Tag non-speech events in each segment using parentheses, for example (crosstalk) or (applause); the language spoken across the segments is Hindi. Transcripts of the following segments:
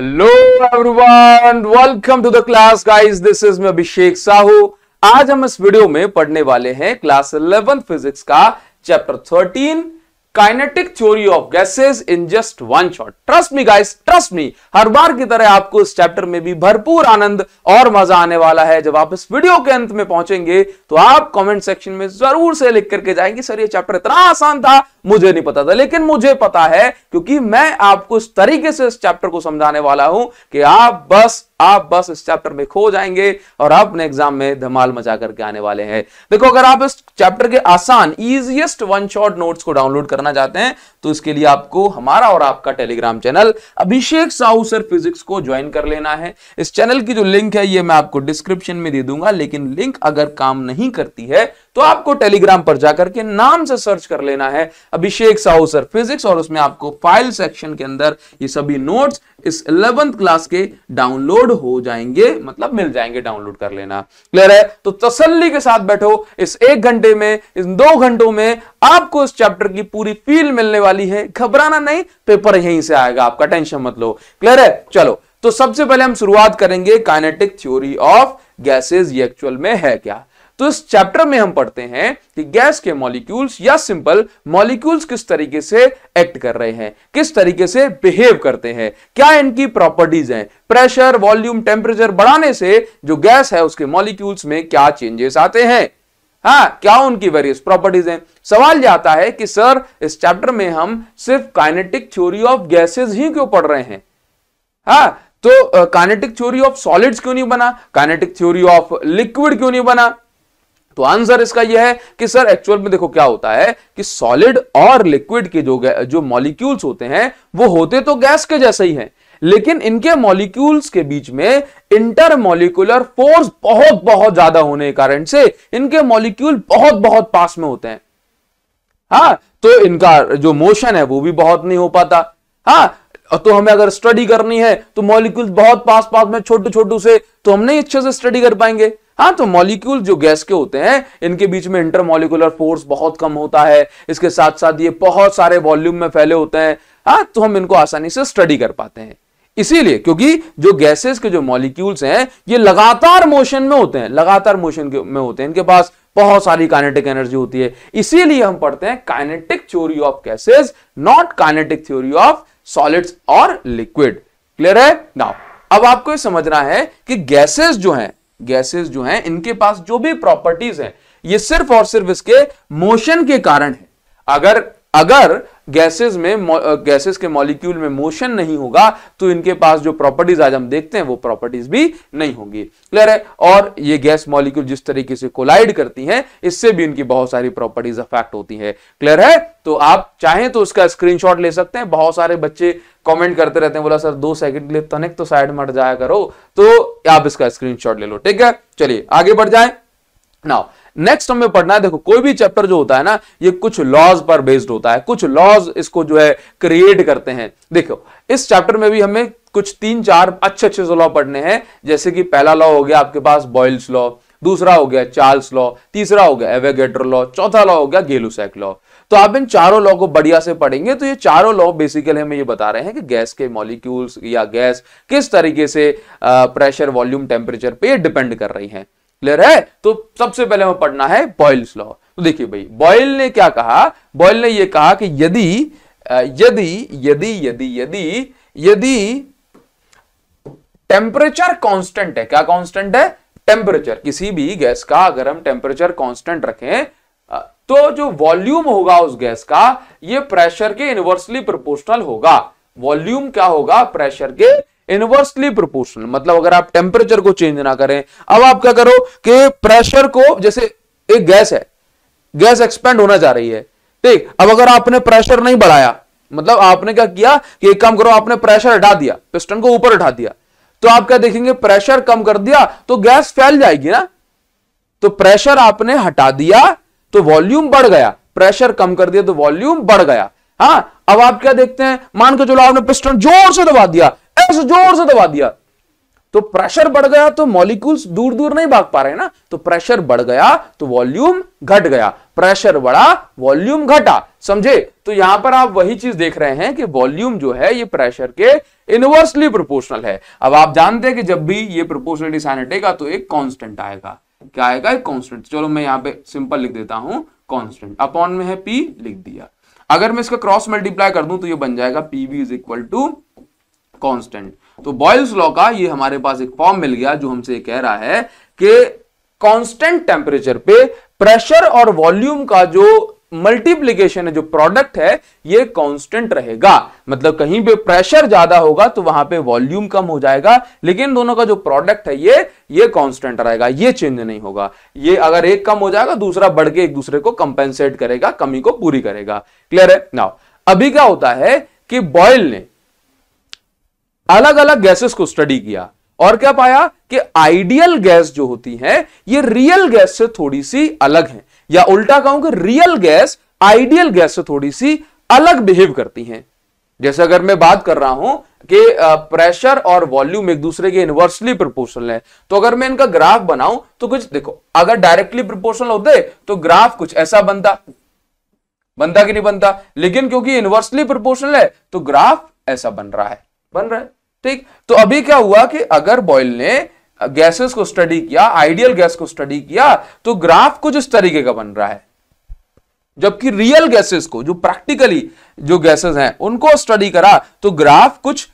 Hello everyone welcome to the class guys this is मैं अभिषेक साहू आज हम इस वीडियो में पढ़ने वाले हैं क्लास 11 फिजिक्स का chapter 13 kinetic theory of gases in just one shot trust me guys trust me हर बार की तरह आपको इस चैप्टर में भी भरपूर आनंद और मजा आने वाला है जब आप इस वीडियो के अंत में पहुंचेंगे तो आप कमेंट सेक्शन में जरूर से लिख करके जाएंगे सर ये चैप्टर इतना आसान था मुझे नहीं पता था लेकिन मुझे पता है क्योंकि मैं आपको इस तरीके से इस चैप्टर को समझाने वाला हूं कि आप बस आप बस इस चैप्टर में खो जाएंगे और आप अपने एग्जाम में धमाल मचा करके आने वाले हैं देखो अगर आप इस चैप्टर के आसान इजिएस्ट वन शॉट नोट्स को डाउनलोड करना चाहते हैं तो इसके लिए आपको हमारा और आपका Telegram channel Abhishek Sahu sir physics को ज्वाइन कर लेना है इस चैनल की जो लिंक है ये मैं आपको डिस्क्रिप्शन में दे दूंगा लेकिन लिंक अगर काम नहीं करती है तो आपको टेलीग्राम पर जाकर के नाम से सर्च कर लेना है अभिषेक साहू सर फिजिक्स और उसमें आपको फाइल सेक्शन के अंदर ये सभी नोट्स इस इलेवंथ क्लास के डाउनलोड हो जाएंगे मतलब मिल जाएंगे डाउनलोड कर लेना क्लियर है तो तसल्ली के साथ बैठो इस एक घंटे में इन दो घंटों में आपको इस चैप्टर की पूरी फील मिलने वाली है घबराना नहीं पेपर यहीं से आएगा आपका टेंशन मत लो क्लियर है चलो तो सबसे पहले हम शुरुआत करेंगे काइनेटिक थ्योरी ऑफ गैसेज ये एक्चुअल में है क्या तो इस चैप्टर में हम पढ़ते हैं कि गैस के मॉलिक्यूल्स या सिंपल मॉलिक्यूल्स किस तरीके से एक्ट कर रहे हैं किस तरीके से बिहेव करते हैं क्या इनकी प्रॉपर्टीज हैं प्रेशर वॉल्यूम टेम्परेचर बढ़ाने से जो गैस है उसके मॉलिक्यूल्स में क्या चेंजेस आते हैं हाँ क्या उनकी वेरियस प्रॉपर्टीज हैं सवाल जाता है कि सर इस चैप्टर में हम सिर्फ काइनेटिक थ्योरी ऑफ गैसेस ही क्यों पढ़ रहे हैं हाँ तो काइनेटिक थ्योरी ऑफ सॉलिड्स क्यों नहीं बना काइनेटिक थ्योरी ऑफ लिक्विड क्यों नहीं बना तो आंसर इसका यह है कि सर एक्चुअल में देखो क्या होता है कि सॉलिड और लिक्विड के जो जो मॉलिक्यूल्स होते हैं वो होते तो गैस के जैसे ही हैं लेकिन इनके मॉलिक्यूल्स के बीच में इंटरमोलिकुलर फोर्स बहुत बहुत ज्यादा होने के कारण से इनके मॉलिक्यूल बहुत बहुत पास में होते हैं हा तो इनका जो मोशन है वो भी बहुत नहीं हो पाता हाँ तो हमें अगर स्टडी करनी है तो मॉलिक्यूल बहुत पास पास में छोटे छोटे से तो हम नहीं अच्छे से स्टडी कर पाएंगे हाँ तो मॉलिक्यूल जो गैस के होते हैं इनके बीच में इंटरमोलिकुलर फोर्स बहुत कम होता है इसके साथ साथ ये बहुत सारे वॉल्यूम में फैले होते हैं हाँ तो हम इनको आसानी से स्टडी कर पाते हैं इसीलिए क्योंकि जो गैसेस के जो मॉलिक्यूल्स हैं ये लगातार मोशन में होते हैं लगातार मोशन में होते हैं इनके पास बहुत सारी काइनेटिक एनर्जी होती है इसीलिए हम पढ़ते हैं kinetic theory of gases not kinetic theory of solids और लिक्विड क्लियर है नाउ अब आपको समझना है कि गैसेस जो हैं गैसेस जो हैं इनके पास जो भी प्रॉपर्टीज हैं ये सिर्फ और सिर्फ इसके मोशन के कारण है अगर अगर गैसेस में गैसेस के मॉलिक्यूल में मोशन नहीं होगा तो इनके पास जो प्रॉपर्टीज आज हम देखते हैं वो प्रॉपर्टीज भी नहीं होंगी क्लियर है और ये गैस मॉलिक्यूल जिस तरीके से कोलाइड करती हैं इससे भी इनकी बहुत सारी प्रॉपर्टीज अफेक्ट होती है क्लियर है तो आप चाहें तो उसका स्क्रीन ले सकते हैं बहुत सारे बच्चे कमेंट करते रहते हैं बोला सर दो सेकंड के लिए तनिक तो साइड मट जाया करो तो आप इसका स्क्रीनशॉट ले लो ठीक है चलिए आगे बढ़ जाए नाउ नेक्स्ट हमें पढ़ना है देखो कोई भी चैप्टर जो होता है ना ये कुछ लॉज पर बेस्ड होता है कुछ लॉज इसको जो है क्रिएट करते हैं देखो इस चैप्टर में भी हमें कुछ तीन चार अच्छे अच्छे से लॉ पढ़ने हैं जैसे कि पहला लॉ हो गया आपके पास बॉयल्स लॉ दूसरा हो गया चार्ल्स लॉ तीसरा हो गया एवेगेटर लॉ चौथा लॉ हो गया गेलुसैक लॉ तो आप इन चारों लॉ को बढ़िया से पढ़ेंगे तो ये चारों लॉ बेसिकली हमें ये बता रहे हैं कि गैस के मॉलिक्यूल्स या गैस किस तरीके से प्रेशर वॉल्यूम टेम्परेचर पे डिपेंड कर रही है क्लियर है तो सबसे पहले हमें पढ़ना है बॉयल्स लॉ तो देखिए भाई बॉयल ने क्या कहा बॉयल ने यह कहा कि यदि यदि यदि यदि यदि यदि टेम्परेचर कांस्टेंट है क्या कांस्टेंट है टेम्परेचर किसी भी गैस का अगर हम टेम्परेचर कांस्टेंट रखें तो जो वॉल्यूम होगा उस गैस का ये प्रेशर के इनवर्सली प्रोपोर्शनल होगा वॉल्यूम क्या होगा प्रेशर के इनवर्सली प्रोपोर्शनल मतलब अगर आप टेम्परेचर को चेंज ना करें अब आप क्या करो कि प्रेशर को जैसे एक गैस है गैस एक्सपेंड होना जा रही है ठीक अब अगर आपने प्रेशर नहीं बढ़ाया मतलब आपने क्या किया कि एक काम करो आपने प्रेशर हटा दिया पिस्टन को ऊपर उठा दिया तो आप क्या देखेंगे प्रेशर कम कर दिया तो गैस फैल जाएगी ना तो प्रेशर आपने हटा दिया तो वॉल्यूम बढ़ गया प्रेशर कम कर दिया तो वॉल्यूम बढ़ गया हाँ अब आप क्या देखते हैं मान के चलो आपने पिस्टन जोर से दबा दिया बस जोर से दबा दिया तो प्रेशर बढ़ गया तो मॉलिक्यूल्स दूर दूर नहीं भाग पा रहे ना तो प्रेशर बढ़ गया तो वॉल्यूम घट गया प्रेशर बढ़ा वॉल्यूम घटा समझे तो यहां पर आप वही चीज देख रहे हैं कि वॉल्यूम जो है ये प्रेशर के इनवर्सली प्रोपोर्शनल है अब आप जानते हैं कि जब भी ये प्रोपोर्शनलिटी साइन हटेगा तो एक कॉन्स्टेंट आएगा क्या आएगा एक कॉन्स्टेंट चलो मैं यहां पर सिंपल लिख देता हूं कॉन्स्टेंट अपॉन में है पी लिख दिया अगर मैं इसका क्रॉस मल्टीप्लाई कर दूं तो यह बन जाएगा PV is equal to constant तो बॉयल्स लॉ का ये हमारे पास एक फॉर्म मिल गया जो हमसे कह रहा है कि कांस्टेंट टेम्परेचर पे प्रेशर और वॉल्यूम का जो मल्टीप्लीकेशन है जो प्रोडक्ट है ये कांस्टेंट रहेगा मतलब कहीं पे प्रेशर ज्यादा होगा तो वहां पे वॉल्यूम कम हो जाएगा लेकिन दोनों का जो प्रोडक्ट है ये ये कांस्टेंट रहेगा ये चेंज नहीं होगा ये अगर एक कम हो जाएगा दूसरा बढ़ के एक दूसरे को कंपेंसेट करेगा कमी को पूरी करेगा क्लियर है ना अभी क्या होता है कि बॉयल ने अलग अलग गैसेस को स्टडी किया और क्या पाया कि आइडियल गैस जो होती है ये रियल गैस से थोड़ी सी अलग है या उल्टा कहूं कि रियल गैस आइडियल गैस से थोड़ी सी अलग बिहेव करती हैं जैसे अगर मैं बात कर रहा हूं कि प्रेशर और वॉल्यूम एक दूसरे के इनवर्सली प्रोपोर्शनल है तो अगर मैं इनका ग्राफ बनाऊं तो कुछ देखो अगर डायरेक्टली प्रोपोर्शनल होते तो ग्राफ कुछ ऐसा बनता बनता कि नहीं बनता लेकिन क्योंकि इनवर्सली प्रोपोर्शनल है तो ग्राफ ऐसा बन रहा है बन रहा है ठीक तो अभी क्या हुआ कि अगर बॉयल ने गैसेस को स्टडी किया आइडियल गैस को स्टडी किया तो ग्राफ कुछ इस तरीके का बन रहा है जबकि रियल गैसेस को जो प्रैक्टिकली जो गैसेस हैं उनको स्टडी करा तो ग्राफ कुछ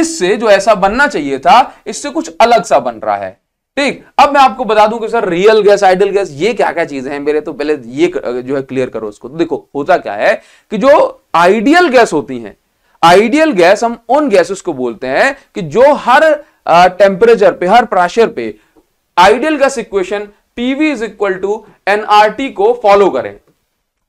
इससे जो ऐसा बनना चाहिए था इससे कुछ अलग सा बन रहा है ठीक अब मैं आपको बता दूं कि sir real gas ideal gas ये क्या क्या चीजें हैं मेरे तो पहले ये जो है क्लियर करो उसको तो देखो होता क्या है कि जो आइडियल गैस होती हैं आइडियल गैस हम उन गैसेस को बोलते हैं कि जो हर टेम्परेचर पे हर प्रेशर पे ideal gas equation PV is equal to NRT को फॉलो करें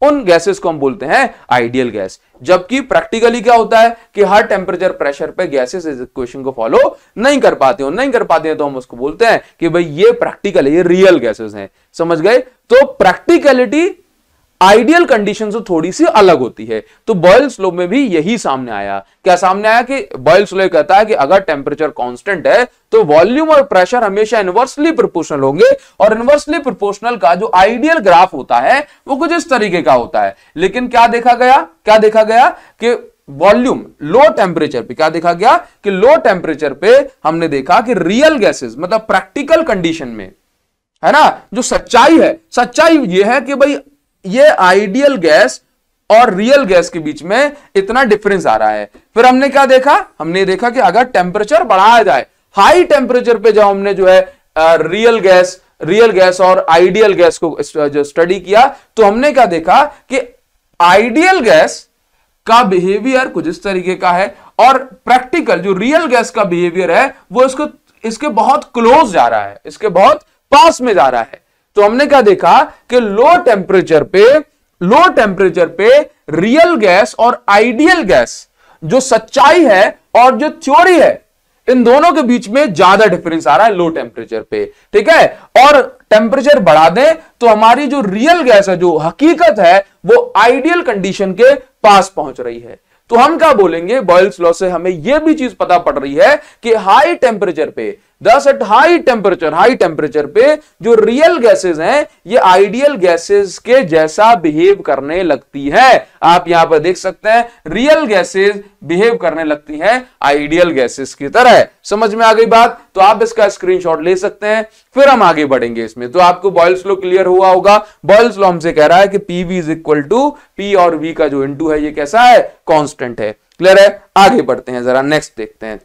उन गैसेस को हम बोलते हैं आइडियल गैस जबकि प्रैक्टिकली क्या होता है कि हर टेम्परेचर प्रेशर पे गैसेस इस इक्वेशन को फॉलो नहीं कर पाते हो नहीं कर पाते हैं तो हम उसको बोलते हैं कि भाई ये प्रैक्टिकल ये रियल गैसेस हैं समझ गए तो प्रैक्टिकलिटी आइडियल कंडीशन से तो थोड़ी सी अलग होती है तो बॉयल स्लो में भी यही सामने आया क्या सामने आया कि बॉयल स्लो कहता है कि अगर टेम्परेचर कांस्टेंट है तो वॉल्यूम और प्रेशर हमेशा इनवर्सली प्रोपोर्शनल होंगे और इनवर्सली प्रोपोर्शनल का जो आइडियल ग्राफ होता है वो कुछ इस तरीके का होता है लेकिन क्या देखा गया क्या देखा गया कि वॉल्यूम लो टेम्परेचर पे क्या देखा गया कि लो टेम्परेचर पे हमने देखा कि रियल गैसेस मतलब प्रैक्टिकल कंडीशन में है ना जो सच्चाई है सच्चाई ये है कि भाई ये आइडियल गैस और रियल गैस के बीच में इतना डिफरेंस आ रहा है फिर हमने क्या देखा हमने देखा कि अगर टेम्परेचर बढ़ाया जाए हाई टेम्परेचर पे जब हमने जो है रियल गैस रियल गैस और आइडियल गैस को जो स्टडी किया तो हमने क्या देखा कि आइडियल गैस का बिहेवियर कुछ इस तरीके का है और प्रैक्टिकल जो रियल गैस का बिहेवियर है वो इसको इसके बहुत क्लोज जा रहा है इसके बहुत पास में जा रहा है तो हमने क्या देखा कि लो टेम्परेचर पे लो टेम्परेचर पे रियल गैस और आइडियल गैस जो सच्चाई है और जो थ्योरी है इन दोनों के बीच में ज्यादा डिफरेंस आ रहा है लो टेम्परेचर पे ठीक है और टेम्परेचर बढ़ा दें तो हमारी जो रियल गैस है जो हकीकत है वो आइडियल कंडीशन के पास पहुंच रही है तो हम क्या बोलेंगे बॉयल्स लॉ से हमें यह भी चीज पता पड़ रही है कि हाई टेम्परेचर पे दस at high temperature high temperature पे जो रियल गैसेस हैं ये आइडियल गैसेस के जैसा बिहेव करने लगती है आप यहां पर देख सकते हैं रियल गैसेस बिहेव करने लगती हैं आइडियल गैसेस की तरह समझ में आ गई बात तो आप इसका स्क्रीनशॉट ले सकते हैं फिर हम आगे बढ़ेंगे इसमें तो आपको बॉयल्स लो क्लियर हुआ होगा बॉयल्स लो हमसे कह रहा है कि P V is equal to P और वी का जो इंटू है ये कैसा है कॉन्स्टेंट है क्लियर है आगे बढ़ते हैं जरा नेक्स्ट देखते हैं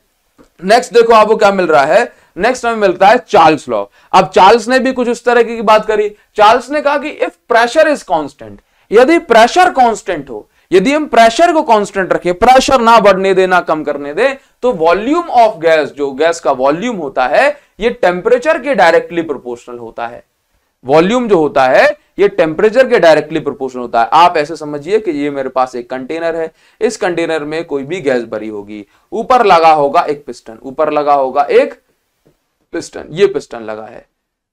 नेक्स्ट देखो आपको क्या मिल रहा है नेक्स्ट हमें मिलता है चार्ल्स लॉ अब चार्ल्स ने भी कुछ उस तरह की बात करी चार्ल्स ने कहा कि इफ प्रेशर इज कांस्टेंट यदि प्रेशर कांस्टेंट हो यदि हम प्रेशर को कांस्टेंट रखें प्रेशर ना बढ़ने दे ना कम करने दे तो वॉल्यूम ऑफ गैस जो गैस का वॉल्यूम होता है ये टेम्परेचर के डायरेक्टली प्रोपोर्शनल होता है वॉल्यूम जो होता है ये टेम्परेचर के डायरेक्टली प्रोपोर्शन होता है आप ऐसे समझिए कि ये मेरे पास एक कंटेनर है इस कंटेनर में कोई भी गैस भरी होगी ऊपर लगा होगा एक पिस्टन ऊपर लगा होगा एक पिस्टन ये पिस्टन लगा है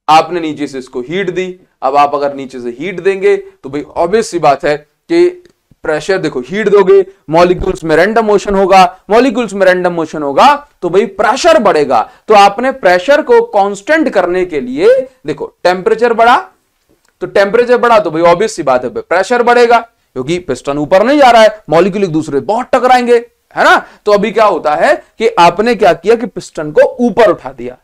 आपने नीचे से इसको हीट दी अब आप अगर नीचे से हीट देंगे तो भाई ऑब्वियस सी बात है कि प्रेशर देखो हीट दोगे मॉलिक्यूल्स में रैंडम मोशन होगा मॉलिक्यूल्स में रैंडम मोशन होगा तो भाई प्रेशर बढ़ेगा तो आपने प्रेशर को कांस्टेंट करने के लिए देखो टेम्परेचर बढ़ा तो टेम्परेचर बढ़ा तो भाई ऑब्वियस सी बात है प्रेशर बढ़ेगा क्योंकि पिस्टन ऊपर नहीं जा रहा है मॉलिक्यूल एक दूसरे बहुत टकराएंगे है ना तो अभी क्या होता है कि आपने क्या किया कि पिस्टन को ऊपर उठा दिया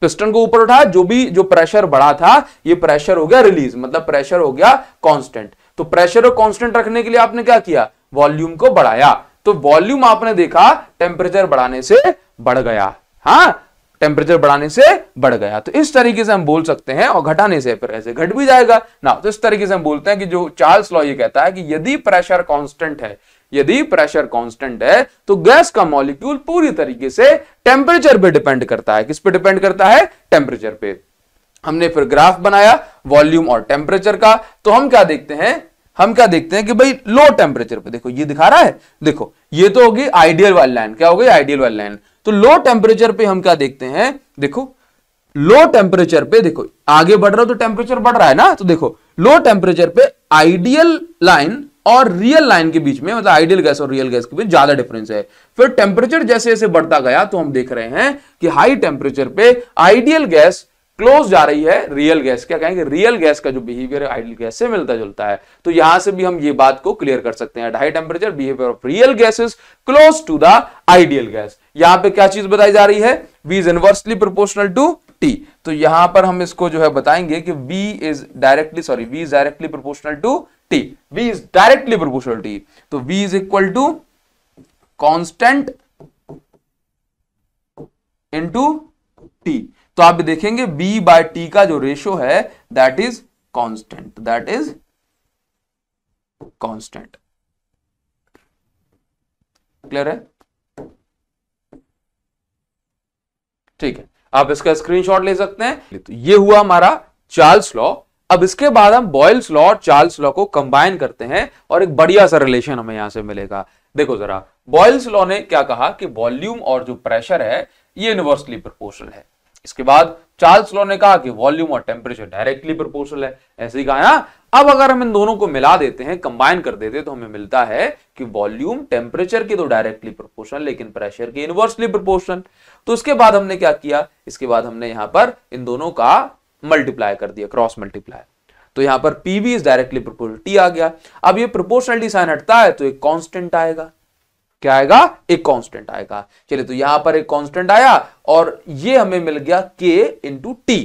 पिस्टन को ऊपर उठा जो भी जो प्रेशर बढ़ा था ये प्रेशर हो गया रिलीज मतलब प्रेशर हो गया कांस्टेंट तो प्रेशर और कांस्टेंट रखने के लिए आपने क्या किया वॉल्यूम को बढ़ाया तो वॉल्यूम आपने देखा टेम्परेचर बढ़ाने से बढ़ गया हाँ टेम्परेचर बढ़ाने से बढ़ गया तो इस तरीके से हम बोल सकते हैं और घटाने से फिर ऐसे घट भी जाएगा ना तो इस तरीके से हम बोलते हैं कि जो चार्ल्स लॉ ये कहता है कि यदि प्रेशर कांस्टेंट है यदि प्रेशर कांस्टेंट है तो गैस का मॉलिक्यूल पूरी तरीके से टेम्परेचर पे डिपेंड करता है किस पे डिपेंड करता है टेम्परेचर पे हमने फिर ग्राफ बनाया वॉल्यूम और टेम्परेचर का तो हम क्या देखते हैं हम क्या देखते हैं कि भाई लो टेम्परेचर पे देखो ये दिखा रहा है देखो ये तो होगी आइडियल वाली लाइन क्या होगी आइडियल वाली लाइन तो लो टेम्परेचर पे हम क्या देखते हैं देखो लो टेम्परेचर पे देखो आगे बढ़ रहा हो तो टेम्परेचर बढ़ रहा है ना तो देखो लो टेम्परेचर पे आइडियल लाइन और रियल लाइन के बीच में मतलब आइडियल गैस और रियल गैस के बीच ज्यादा डिफरेंस है फिर टेम्परेचर जैसे जैसे बढ़ता गया तो हम देख रहे हैं कि हाई टेम्परेचर पे आइडियल गैस क्लोज जा रही है रियल गैस क्या कहेंगे रियल गैस का जो बिहेवियर है आइडल गैस से मिलता जुलता है तो यहां से भी हम ये बात को क्लियर कर सकते हैं high temperature behaviour of real gases close to the ideal gas यहां पे क्या चीज बताई जा रही है V is inversely proportional to T तो यहां पर हम इसको जो है बताएंगे कि V is directly sorry V is directly proportional to T V is directly proportional T तो V is equal to constant into T तो आप देखेंगे बी बाय टी का जो रेशो है that is constant that is constant clear है ठीक है आप इसका स्क्रीनशॉट ले सकते हैं तो ये हुआ हमारा चार्ल्स लॉ अब इसके बाद हम बॉयल्स लॉ और चार्ल्स लॉ को कंबाइन करते हैं और एक बढ़िया सा रिलेशन हमें यहां से मिलेगा देखो जरा बॉयल्स लॉ ने क्या कहा कि वॉल्यूम और जो प्रेशर है ये यूनिवर्सली प्रोपोर्शनल है इसके बाद चार्ल्स लॉ ने कहा कि वॉल्यूम और टेम्परेचर डायरेक्टली प्रोपोर्शनल है ऐसे ही कहा हाँ, अब अगर हम इन दोनों को मिला देते हैं कंबाइन कर देते हैं तो हमें मिलता है कि वॉल्यूम टेम्परेचर के तो डायरेक्टली प्रोपोर्शनल लेकिन प्रेशर के इनवर्सली प्रोपोर्शनल तो उसके बाद हमने क्या किया इसके बाद हमने यहां पर इन दोनों का मल्टीप्लाई कर दिया क्रॉस मल्टीप्लाई तो यहां पर PV is directly proportional T आ गया अब ये प्रोपोर्शनलिटी साइन हटता है तो एक कॉन्स्टेंट आएगा क्या आएगा एक कांस्टेंट आएगा चलिए तो यहां पर एक कांस्टेंट आया और ये हमें मिल गया के इंटू टी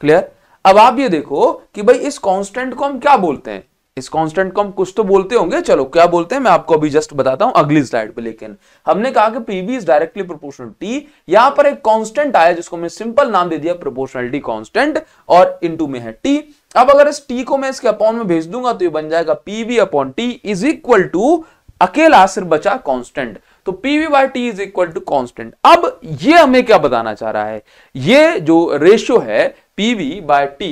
क्लियर अब आप ये देखो कि भाई इस कांस्टेंट को हम क्या बोलते हैं इस कांस्टेंट को हम कुछ तो बोलते होंगे चलो क्या बोलते हैं मैं आपको अभी जस्ट बताता हूं अगली स्लाइड पे लेकिन हमने कहा कि PV is directly proportional T यहां पर एक कांस्टेंट आया जिसको हमने सिंपल नाम दे दिया प्रोपोर्शनलिटी कांस्टेंट और इनटू में है टी अब अगर इस टी को मैं इसके अपॉन में भेज दूंगा तो ये बन जाएगा PV upon T is equal to अकेला सिर्फ बचा कांस्टेंट तो PV by T is equal to constant अब ये हमें क्या बताना चाह रहा है ये जो रेशियो है पीवी बाय टी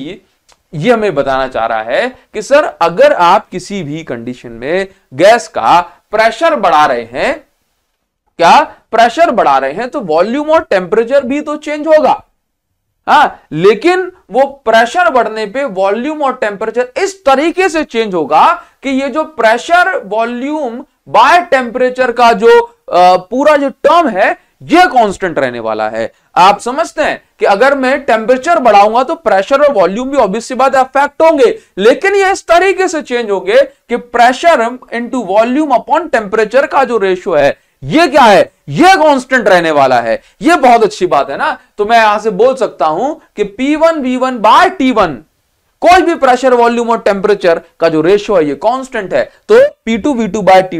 ये हमें बताना चाह रहा है कि सर अगर आप किसी भी कंडीशन में गैस का प्रेशर बढ़ा रहे हैं क्या प्रेशर बढ़ा रहे हैं तो वॉल्यूम और टेम्परेचर भी तो चेंज होगा हाँ लेकिन वो प्रेशर बढ़ने पे वॉल्यूम और टेम्परेचर इस तरीके से चेंज होगा कि ये जो प्रेशर वॉल्यूम बाय टेम्परेचर का जो आ, पूरा जो टर्म है यह कांस्टेंट रहने वाला है आप समझते हैं कि अगर मैं टेम्परेचर बढ़ाऊंगा तो प्रेशर और वॉल्यूम भी ऑब्वियसली बात अफेक्ट होंगे लेकिन ये इस तरीके से चेंज होंगे कि pressure into volume upon temperature का जो रेशियो है ये क्या है ये कांस्टेंट रहने वाला है ये बहुत अच्छी बात है ना तो मैं यहां से बोल सकता हूं कि P1 वन बाय वन कोई भी प्रेशर वॉल्यूम और टेम्परेचर का जो रेशियो है ये कांस्टेंट है तो P2 V2 to bye T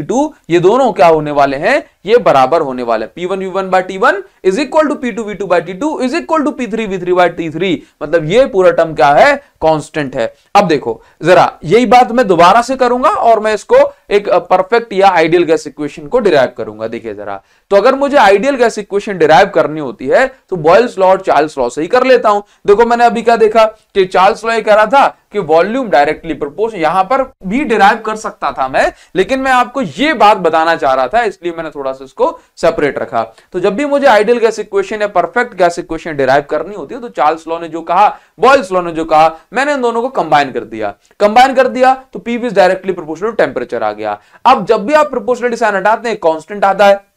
ये दोनों क्या होने वाले हैं ये बराबर होने वाला है P one V one by T one is equal to P two V two by T two is equal to P three V three by T three मतलब ये पूरा टर्म क्या है कांस्टेंट है अब देखो जरा यही बात मैं दोबारा से करूंगा और मैं इसको एक परफेक्ट या आइडियल गैस इक्वेशन को डिराइव करूंगा देखिए जरा तो अगर मुझे आइडियल गैस इक्वेशन डिराइव करनी होती है तो बॉयल्स लॉ और चार्ल्स लॉ से ही कर लेता हूं देखो मैंने अभी क्या देखा कि चार्ल्स लॉ ये कह रहा था कि वॉल्यूम डायरेक्टली प्रपोज यहां पर भी डिराइव कर सकता था मैं लेकिन मैं आपको ये बात बताना चाह रहा था इसलिए मैंने थोड़ा सा इसको सेपरेट रखा तो जब भी मुझे आइडियल गैस इक्वेशन या परफेक्ट गैस इक्वेशन डिराइव करनी होती है तो चार्ल्स लॉ ने जो कहा बॉयल्स लॉ ने जो कहा मैंने इन दोनों को कंबाइन कर दिया कंबाइन कर दिया तो पीवी डायरेक्टली प्रोपोर्शनल टेम्परेचर आ गया अब जब भी आप प्रपोजनल डिसाइन हटाते हैं कॉन्स्टेंट आता है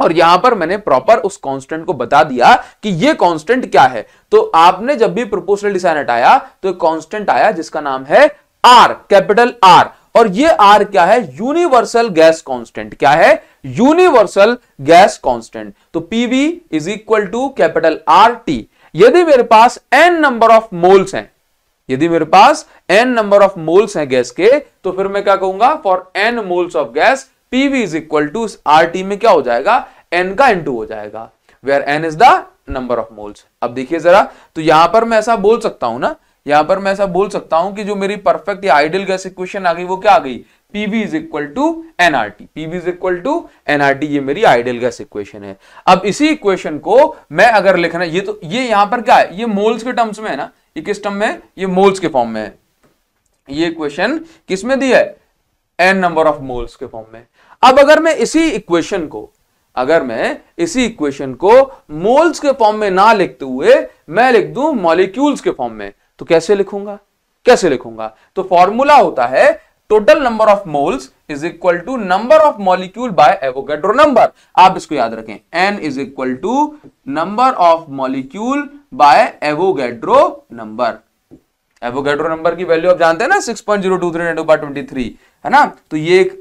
और यहां पर मैंने प्रॉपर उस कांस्टेंट को बता दिया कि ये कांस्टेंट क्या है तो आपने जब भी प्रोपोर्शनल डिजाइन हटाया तो एक कांस्टेंट आया जिसका नाम है आर कैपिटल आर और ये आर क्या है यूनिवर्सल गैस कांस्टेंट क्या है यूनिवर्सल गैस कांस्टेंट तो PV is equal to capital R T यदि मेरे पास एन नंबर ऑफ मोल्स हैं यदि मेरे पास एन नंबर ऑफ मोल्स हैं गैस के तो फिर मैं क्या कहूंगा for N moles of gas P V is equal to R T में क्या हो जाएगा एन का इन टू हो जाएगा where N is the number of moles अब देखिए जरा तो यहां पर मैं ऐसा बोल सकता हूं ना यहां पर मैं ऐसा बोल सकता हूं कि जो मेरी परफेक्ट या आइडियल गैस इक्वेशन आ गई वो क्या आ गई PV is equal to NRT PV is equal to NRT ये मेरी आइडियल गैस इक्वेशन है अब इसी इक्वेशन को मैं अगर लिखना ये तो ये यहां पर क्या है ये मोल्स के टर्म्स में है ना ये किस टर्म में ये मोल्स के फॉर्म में है ये इक्वेशन किसमें में दी है एन नंबर ऑफ मोल्स के फॉर्म में अब अगर मैं इसी इक्वेशन को अगर मैं इसी इक्वेशन को मोल्स के फॉर्म में ना लिखते हुए मैं लिख दू मॉलिक्यूल्स के फॉर्म में तो कैसे लिखूंगा कैसे लिखूंगा तो फॉर्मूला होता है total number of moles is equal to number of molecule by Avogadro number आप इसको याद रखें N is equal to number of molecule by Avogadro number Avogadro number की वैल्यू आप जानते हैं ना six point zero two three by twenty three है ना तो ये एक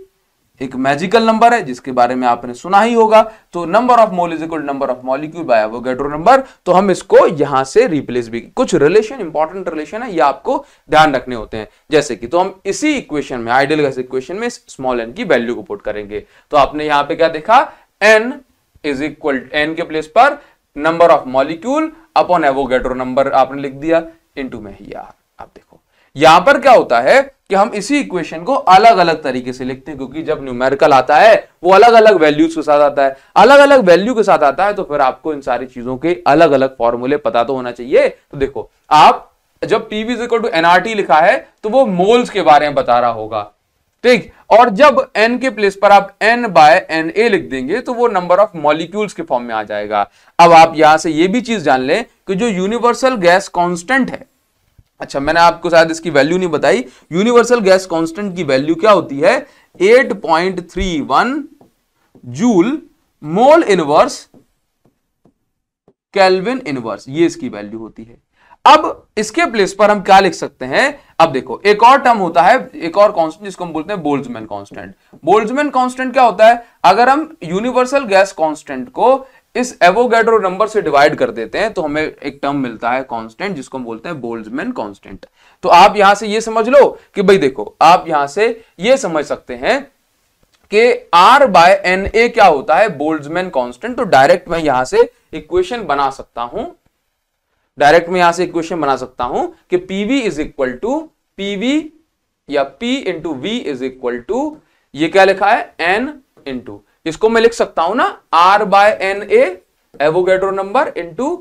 एक मैजिकल नंबर है जिसके बारे में आपने सुना ही होगा तो number of mole is equal number of molecule by Avogadro number तो हम इसको यहां से रिप्लेस भी कुछ रिलेशन इंपॉर्टेंट रिलेशन है ये आपको ध्यान रखने होते हैं जैसे कि तो हम इसी इक्वेशन में आइडियल गैस इक्वेशन में स्मॉल एन की वैल्यू को पुट करेंगे तो आपने यहां पर क्या देखा एन इज इक्वल एन के प्लेस पर number of molecule upon Avogadro number आपने लिख दिया इनटू में ही यार आप देखो यहां पर क्या होता है कि हम इसी इक्वेशन को अलग अलग तरीके से लिखते हैं क्योंकि जब न्यूमेरिकल आता है वो अलग अलग वैल्यूज के साथ आता है अलग अलग वैल्यू के साथ आता है तो फिर आपको इन सारी चीजों के अलग अलग फॉर्मूले पता तो होना चाहिए तो देखो आप जब PV is equal to NRT लिखा है तो वो मोल्स के बारे में बता रहा होगा ठीक और जब एन के प्लेस पर आप एन बाय एन ए लिख देंगे तो वो नंबर ऑफ मॉलिक्यूल्स के फॉर्म में आ जाएगा अब आप यहां से ये भी चीज जान लें कि जो यूनिवर्सल गैस कांस्टेंट है अच्छा मैंने आपको शायद इसकी वैल्यू नहीं बताई यूनिवर्सल गैस कांस्टेंट की वैल्यू क्या होती है 8.31 joule mole inverse kelvin inverse ये इसकी वैल्यू होती है अब इसके प्लेस पर हम क्या लिख सकते हैं अब देखो एक और टर्म होता है एक और कांस्टेंट जिसको हम बोलते हैं बोल्जमैन कांस्टेंट बोल्जमैन कांस्टेंट क्या होता है अगर हम यूनिवर्सल गैस कांस्टेंट को इस एवोगेड्रो नंबर से डिवाइड कर देते हैं तो हमें एक टर्म मिलता है कांस्टेंट जिसको हम बोलते हैं बोल्ट्जमैन कांस्टेंट तो आप यहां से ये समझ लो कि भाई देखो आप यहां से ये समझ सकते हैं कि आर बाय एन ए क्या होता है बोल्ट्जमैन कांस्टेंट तो डायरेक्ट मैं यहां से इक्वेशन बना सकता हूं डायरेक्ट मैं यहां से इक्वेशन बना सकता हूं कि PV is equal to PV या P into V is equal to ये क्या लिखा है एन इंटू इसको मैं लिख सकता हूं ना R by N A Avogadro number into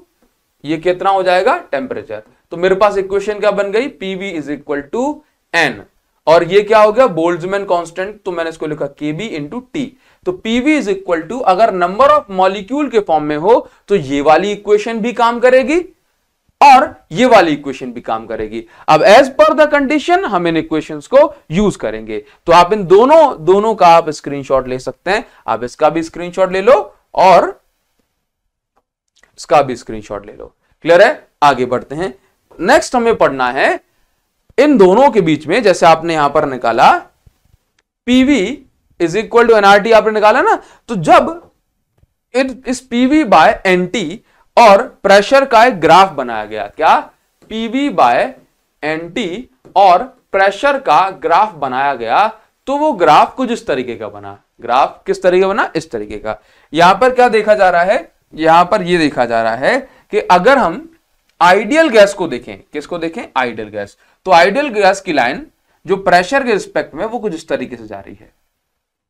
ये कितना हो जाएगा टेम्परेचर तो मेरे पास इक्वेशन क्या बन गई V is equal to N और ये क्या हो गया बोल्डमैन कांस्टेंट तो मैंने इसको लिखा तो के बी इंटू टी तो वी इज इक्वल टू अगर नंबर ऑफ मॉलिक्यूल के फॉर्म में हो तो ये वाली इक्वेशन भी काम करेगी और ये वाली इक्वेशन भी काम करेगी अब एज पर द कंडीशन हम इन इक्वेशंस को यूज करेंगे तो आप इन दोनों दोनों का आप स्क्रीनशॉट ले सकते हैं आप इसका भी स्क्रीनशॉट ले लो और इसका भी स्क्रीनशॉट ले लो क्लियर है आगे बढ़ते हैं नेक्स्ट हमें पढ़ना है इन दोनों के बीच में जैसे आपने यहां पर निकाला PV is equal to NRT आपने निकाला ना तो जब it is PV by NT और प्रेशर का एक ग्राफ बनाया गया क्या पीवी बाय एन और प्रेशर का ग्राफ बनाया गया तो वो ग्राफ कुछ इस तरीके का बना ग्राफ किस तरीके बना इस तरीके का यहां पर क्या देखा जा रहा है यहां पर ये देखा जा रहा है कि अगर हम आइडियल गैस को देखें किसको देखें आइडियल गैस तो आइडियल गैस की लाइन जो प्रेशर के रिस्पेक्ट में वो कुछ इस तरीके से जा रही है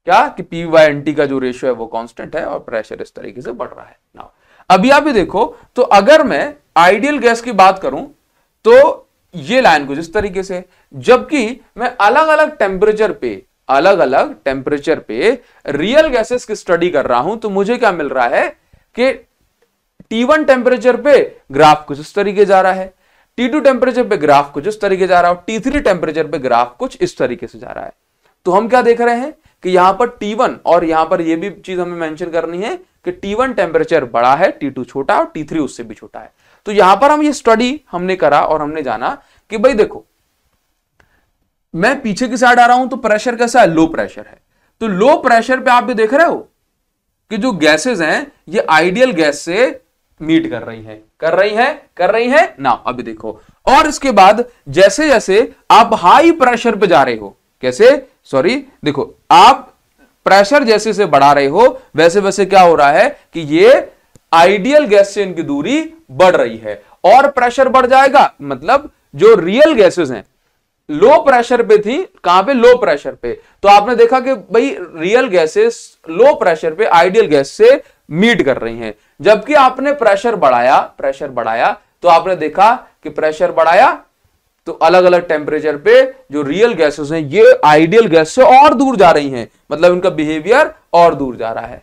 क्या कि पी वाई एन का जो रेशियो है वो कांस्टेंट है और प्रेशर इस तरीके से बढ़ रहा है नाउ अभी आप देखो तो अगर मैं आइडियल गैस की बात करूं तो ये लाइन कुछ इस तरीके से जबकि मैं अलग अलग टेम्परेचर पे अलग अलग टेम्परेचर पे रियल गैसेस की स्टडी कर रहा हूं तो मुझे क्या मिल रहा है कि T1 टेम्परेचर पे ग्राफ कुछ इस तरीके जा रहा है T2 टेम्परेचर पे ग्राफ कुछ इस तरीके जा रहा है और T3 टेम्परेचर पे ग्राफ कुछ इस तरीके से जा रहा है तो हम क्या देख रहे हैं कि यहां पर T1 और यहां पर यह भी चीज हमें मेंशन करनी है कि T1 टेम्परेचर बड़ा है T2 छोटा और और T3 उससे भी छोटा है तो यहां पर हम ये स्टडी हमने करा और हमने जाना कि भाई देखो मैं पीछे की साइड आ रहा हूं तो प्रेशर कैसा है लो प्रेशर है तो लो प्रेशर पे आप भी देख रहे हो कि जो गैसेज हैं ये आइडियल गैस से मीट कर रही है कर रही है कर रही है ना अभी देखो और इसके बाद जैसे जैसे आप हाई प्रेशर पे जा रहे हो कैसे सॉरी देखो आप प्रेशर जैसे से बढ़ा रहे हो वैसे वैसे क्या हो रहा है कि ये आइडियल गैस से इनकी दूरी बढ़ रही है और प्रेशर बढ़ जाएगा मतलब जो रियल गैसेस हैं लो प्रेशर पे थी कहां पे लो प्रेशर पे तो आपने देखा कि भाई रियल गैसेस लो प्रेशर पे आइडियल गैस से मीट कर रही हैं जबकि आपने प्रेशर बढ़ाया प्रेशर बढ़ाया तो आपने देखा कि प्रेशर बढ़ाया तो अलग अलग टेम्परेचर पे जो रियल गैसेस हैं ये आइडियल गैस से और दूर जा रही हैं मतलब इनका बिहेवियर और दूर जा रहा है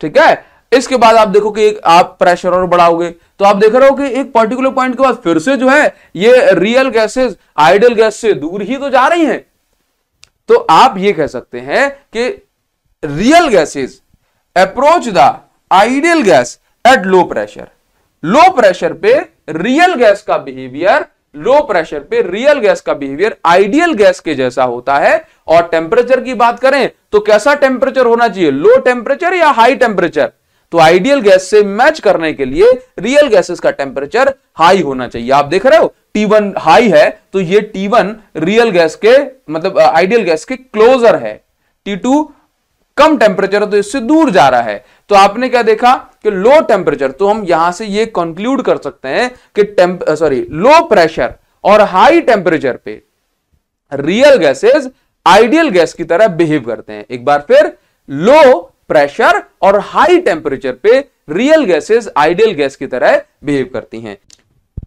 ठीक है इसके बाद आप देखो कि एक आप प्रेशर और बढ़ाओगे तो आप देख रहे हो कि एक पर्टिकुलर पॉइंट के बाद फिर से जो है ये रियल गैसेज आइडियल गैस से दूर ही तो जा रही है तो आप ये कह सकते हैं कि real gases approach the ideal gas at low pressure low pressure पे रियल गैस का बिहेवियर लो प्रेशर पे रियल गैस का बिहेवियर आइडियल गैस के जैसा होता है और टेम्परेचर की बात करें तो कैसा टेम्परेचर होना चाहिए लो टेम्परेचर या हाई टेम्परेचर तो आइडियल गैस से मैच करने के लिए रियल गैसेस का टेम्परेचर हाई होना चाहिए आप देख रहे हो T1 हाई है तो ये T1 रियल गैस के मतलब आइडियल गैस के क्लोजर है T2 कम टेम्परेचर है तो इससे दूर जा रहा है तो आपने क्या देखा कि लो टेम्परेचर तो हम यहां से ये कंक्लूड कर सकते हैं कि सॉरी लो प्रेशर और हाई टेम्परेचर पे रियल गैसेस आइडियल गैस की तरह बिहेव करते हैं एक बार फिर लो प्रेशर और हाई टेम्परेचर पे रियल गैसेस आइडियल गैस की तरह बिहेव करती हैं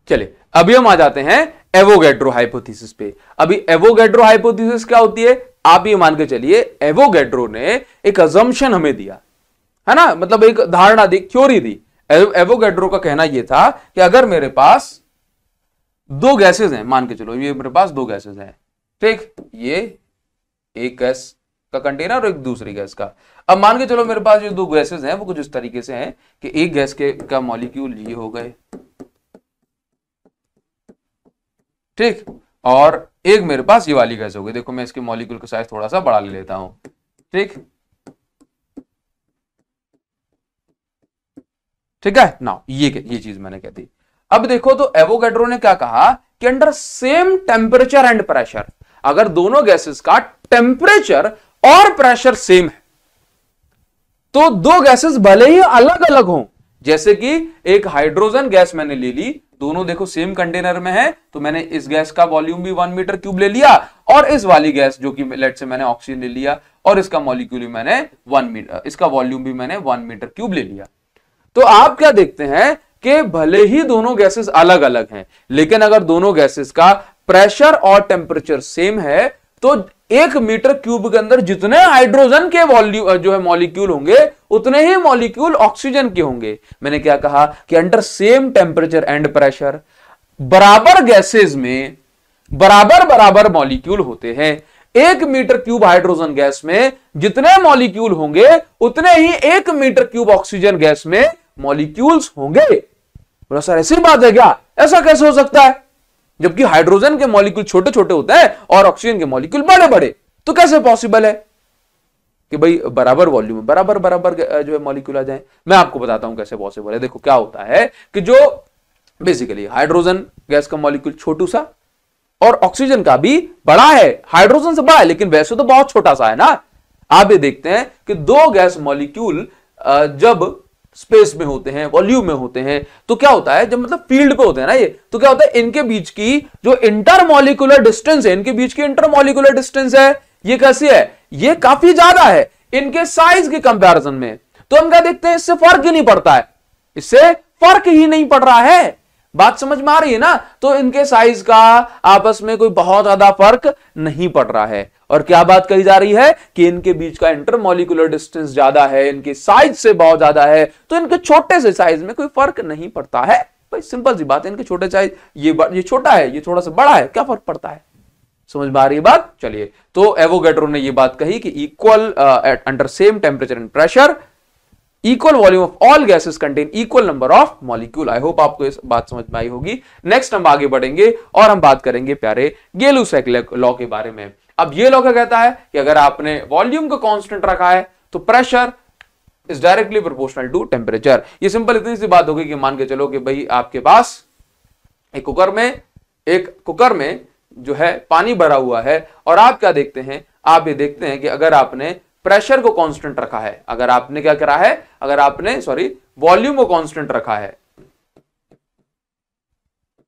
चलिए अभी हम आ जाते हैं एवोगेड्रो हाइपोथिस पे अभी एवोगेड्रो हाइपोथिस क्या होती है आप ये मान के चलिए एवोगेड्रो ने एक अजम्पन हमें दिया है ना मतलब एक धारणा दी थ्योरी दी एवोगेड्रो का कहना यह था कि अगर मेरे पास दो गैसेस हैं मान के चलो ये मेरे पास दो गैसेस हैं ठीक ये एक गैस का कंटेनर और एक दूसरी गैस का अब मान के चलो मेरे पास जो दो गैसेस हैं वो कुछ इस तरीके से हैं कि एक गैस के का मॉलिक्यूल ये हो गए ठीक और एक मेरे पास ये वाली गैस होगी देखो मैं इसके मॉलिक्यूल का साइज थोड़ा सा बढ़ा ले लेता हूं ठीक ठीक है ना ये ये चीज मैंने कह दी अब देखो तो एवोगेड्रो ने क्या कहा कि under same temperature and pressure अगर दोनों गैसेस का टेम्परेचर और प्रेशर सेम है तो दो गैसेस भले ही अलग अलग हों जैसे कि एक हाइड्रोजन गैस मैंने ले ली दोनों देखो सेम कंटेनर में है तो मैंने इस गैस का वॉल्यूम भी वन मीटर क्यूब ले लिया और इस वाली गैस जो कि लेट से मैंने ऑक्सीजन ले लिया और इसका मॉलिक्यूल भी मैंने वन मीटर इसका वॉल्यूम भी मैंने वन मीटर क्यूब ले लिया तो आप क्या देखते हैं कि भले ही दोनों गैसेस अलग अलग हैं लेकिन अगर दोनों गैसेस का प्रेशर और टेम्परेचर सेम है तो एक मीटर क्यूब के अंदर जितने हाइड्रोजन के वॉल्यू जो है मॉलिक्यूल होंगे उतने ही मॉलिक्यूल ऑक्सीजन के होंगे मैंने क्या कहा कि under same temperature and pressure बराबर गैसेस में बराबर बराबर मॉलिक्यूल होते हैं एक मीटर क्यूब हाइड्रोजन गैस में जितने मॉलिक्यूल होंगे उतने ही एक मीटर क्यूब ऑक्सीजन गैस में मॉलिक्यूल्स होंगे बोला सर ऐसी बात है क्या ऐसा कैसे हो सकता है जबकि हाइड्रोजन के मॉलिक्यूल छोटे छोटे होते हैं और ऑक्सीजन के मॉलिक्यूल बड़े बड़े तो कैसे पॉसिबल है कि भाई बराबर वॉल्यूम बराबर बराबर जो है मॉलिक्यूल आ जाए मैं आपको बताता हूं कैसे पॉसिबल है देखो क्या होता है कि जो बेसिकली हाइड्रोजन गैस का मॉलिक्यूल छोटू सा और ऑक्सीजन का भी बड़ा है हाइड्रोजन से बड़ा है लेकिन वैसे तो बहुत छोटा सा है ना आप ये देखते हैं कि दो गैस मॉलिक्यूल जब स्पेस में होते हैं वॉल्यूम में होते हैं तो क्या होता है जब मतलब फील्ड पे होते हैं ना ये तो क्या होता है इनके बीच की जो इंटरमोलिकुलर डिस्टेंस है इनके बीच की इंटरमोलिकुलर डिस्टेंस है ये कैसी है ये काफी ज्यादा है इनके साइज के कंपेरिजन में तो हम क्या देखते हैं इससे फर्क ही नहीं पड़ता है इससे फर्क ही नहीं पड़ रहा है बात समझ में आ रही है ना तो इनके साइज का आपस में कोई बहुत ज्यादा फर्क नहीं पड़ रहा है और क्या बात कही जा रही है कि इनके बीच का इंटरमोलिकुलर डिस्टेंस ज्यादा है इनके साइज से बहुत ज्यादा है तो इनके छोटे से साइज में कोई फर्क नहीं पड़ता है भाई सिंपल सी बात है इनके छोटे साइज ये ये छोटा है ये थोड़ा सा बड़ा है क्या फर्क पड़ता है समझ में आ रही है बात चलिए तो एवोगेटर ने यह बात कही कि equal at under same temperature and pressure equal volume of all gases contain equal number of molecule I hope आपको इस बात समझ में आई होगी नेक्स्ट हम आगे बढ़ेंगे और हम बात करेंगे प्यारे गेलू साइकिल लॉ के बारे में अब ये लोग कहता है कि अगर आपने वॉल्यूम को कांस्टेंट रखा है तो pressure is directly proportional to temperature ये सिंपल इतनी सी बात होगी कि मान के चलो कि भाई आपके पास एक कुकर में एक कुकर में जो है पानी भरा हुआ है और आप क्या देखते हैं आप ये देखते हैं कि अगर आपने प्रेशर को कांस्टेंट रखा है अगर आपने क्या करा है अगर आपने सॉरी वॉल्यूम को कांस्टेंट रखा है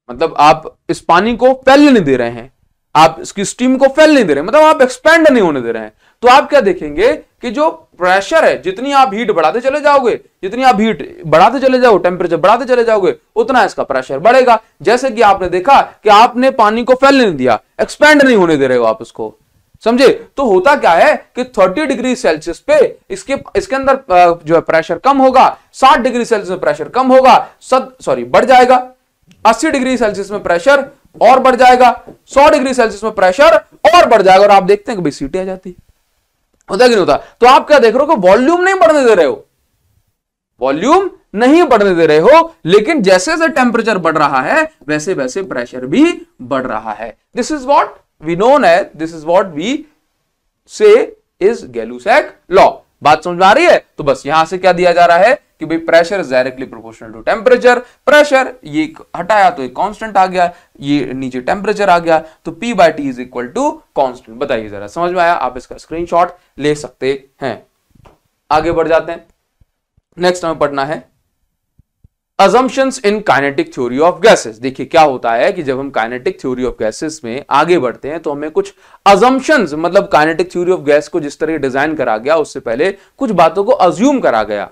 मतलब आप इस पानी को फैलने नहीं दे रहे हैं आप इसकी स्टीम को फैलने दे रहे हैं मतलब आप एक्सपेंड नहीं होने दे रहे हैं तो आप क्या देखेंगे कि जो प्रेशर है जितनी आप हीट बढ़ाते चले जाओगे जितनी आप हीट बढ़ाते चले जाओ टेम्परेचर बढ़ाते चले जाओगे उतना इसका प्रेशर बढ़ेगा जैसे कि आपने देखा कि आपने पानी को फैलने नहीं दिया एक्सपेंड नहीं होने दे रहे हो आप इसको समझे तो होता क्या है कि 30 डिग्री सेल्सियस पे इसके इसके अंदर जो है प्रेशर कम होगा 60 डिग्री सेल्सियस में प्रेशर कम होगा सॉरी बढ़ जाएगा 80 डिग्री सेल्सियस में प्रेशर और बढ़ जाएगा सौ डिग्री सेल्सियस में प्रेशर और बढ़ जाएगा और आप देखते हैं कभी सीटी आ जाती होता कि नहीं होता तो आप क्या देख रहे हो कि वॉल्यूम नहीं बढ़ने दे रहे हो वॉल्यूम नहीं बढ़ने दे रहे हो लेकिन जैसे जैसे टेम्परेचर बढ़ रहा है वैसे वैसे प्रेशर भी बढ़ रहा है this is what we known है this is what we say is Gay Lussac law बात समझ में आ रही है तो बस यहां से क्या दिया जा रहा है कि भाई pressure is directly proportional to temperature pressure ये हटाया तो एक कांस्टेंट आ गया ये नीचे टेम्परेचर आ गया तो P by T is equal to constant बताइए जरा समझ में आया आप इसका स्क्रीन ले सकते हैं आगे बढ़ जाते हैं नेक्स्ट हमें पढ़ना है Assumptions in kinetic theory of gases. देखिए क्या होता है कि जब हम kinetic theory of gases में आगे बढ़ते हैं तो हमें कुछ assumptions मतलब kinetic theory of gas को जिस तरह डिजाइन करा गया उससे पहले कुछ बातों को assume करा गया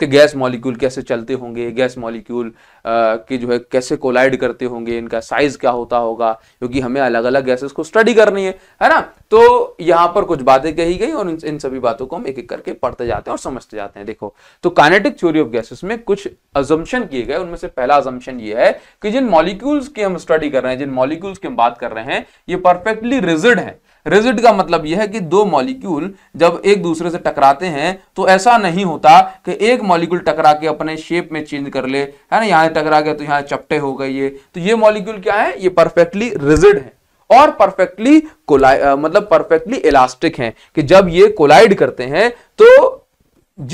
कि गैस मॉलिक्यूल कैसे चलते होंगे गैस मॉलिक्यूल के जो है कैसे कोलाइड करते होंगे इनका साइज क्या होता होगा क्योंकि हमें अलग अलग गैसेस को स्टडी करनी है है ना तो यहाँ पर कुछ बातें कही गई और इन सभी बातों को हम एक एक करके पढ़ते जाते हैं और समझते जाते हैं देखो तो कानेटिक थ्योरी ऑफ गैसेस में कुछ अजम्पन किए गए उनमें से पहला अजम्पन ये है कि जिन मॉलिक्यूल्स की हम स्टडी कर रहे हैं जिन मॉलिक्यूल्स की हम बात कर रहे हैं ये परफेक्टली रिजिड है रिजिड का मतलब यह है कि दो मॉलिक्यूल जब एक दूसरे से टकराते हैं तो ऐसा नहीं होता कि एक मॉलिक्यूल टकरा के अपने शेप में चेंज कर ले है ना यहाँ टकरा गया तो यहाँ चपटे हो गए ये तो ये मॉलिक्यूल क्या है ये परफेक्टली रिजिड है और परफेक्टली मतलब परफेक्टली इलास्टिक है कि जब ये कोलाइड करते हैं तो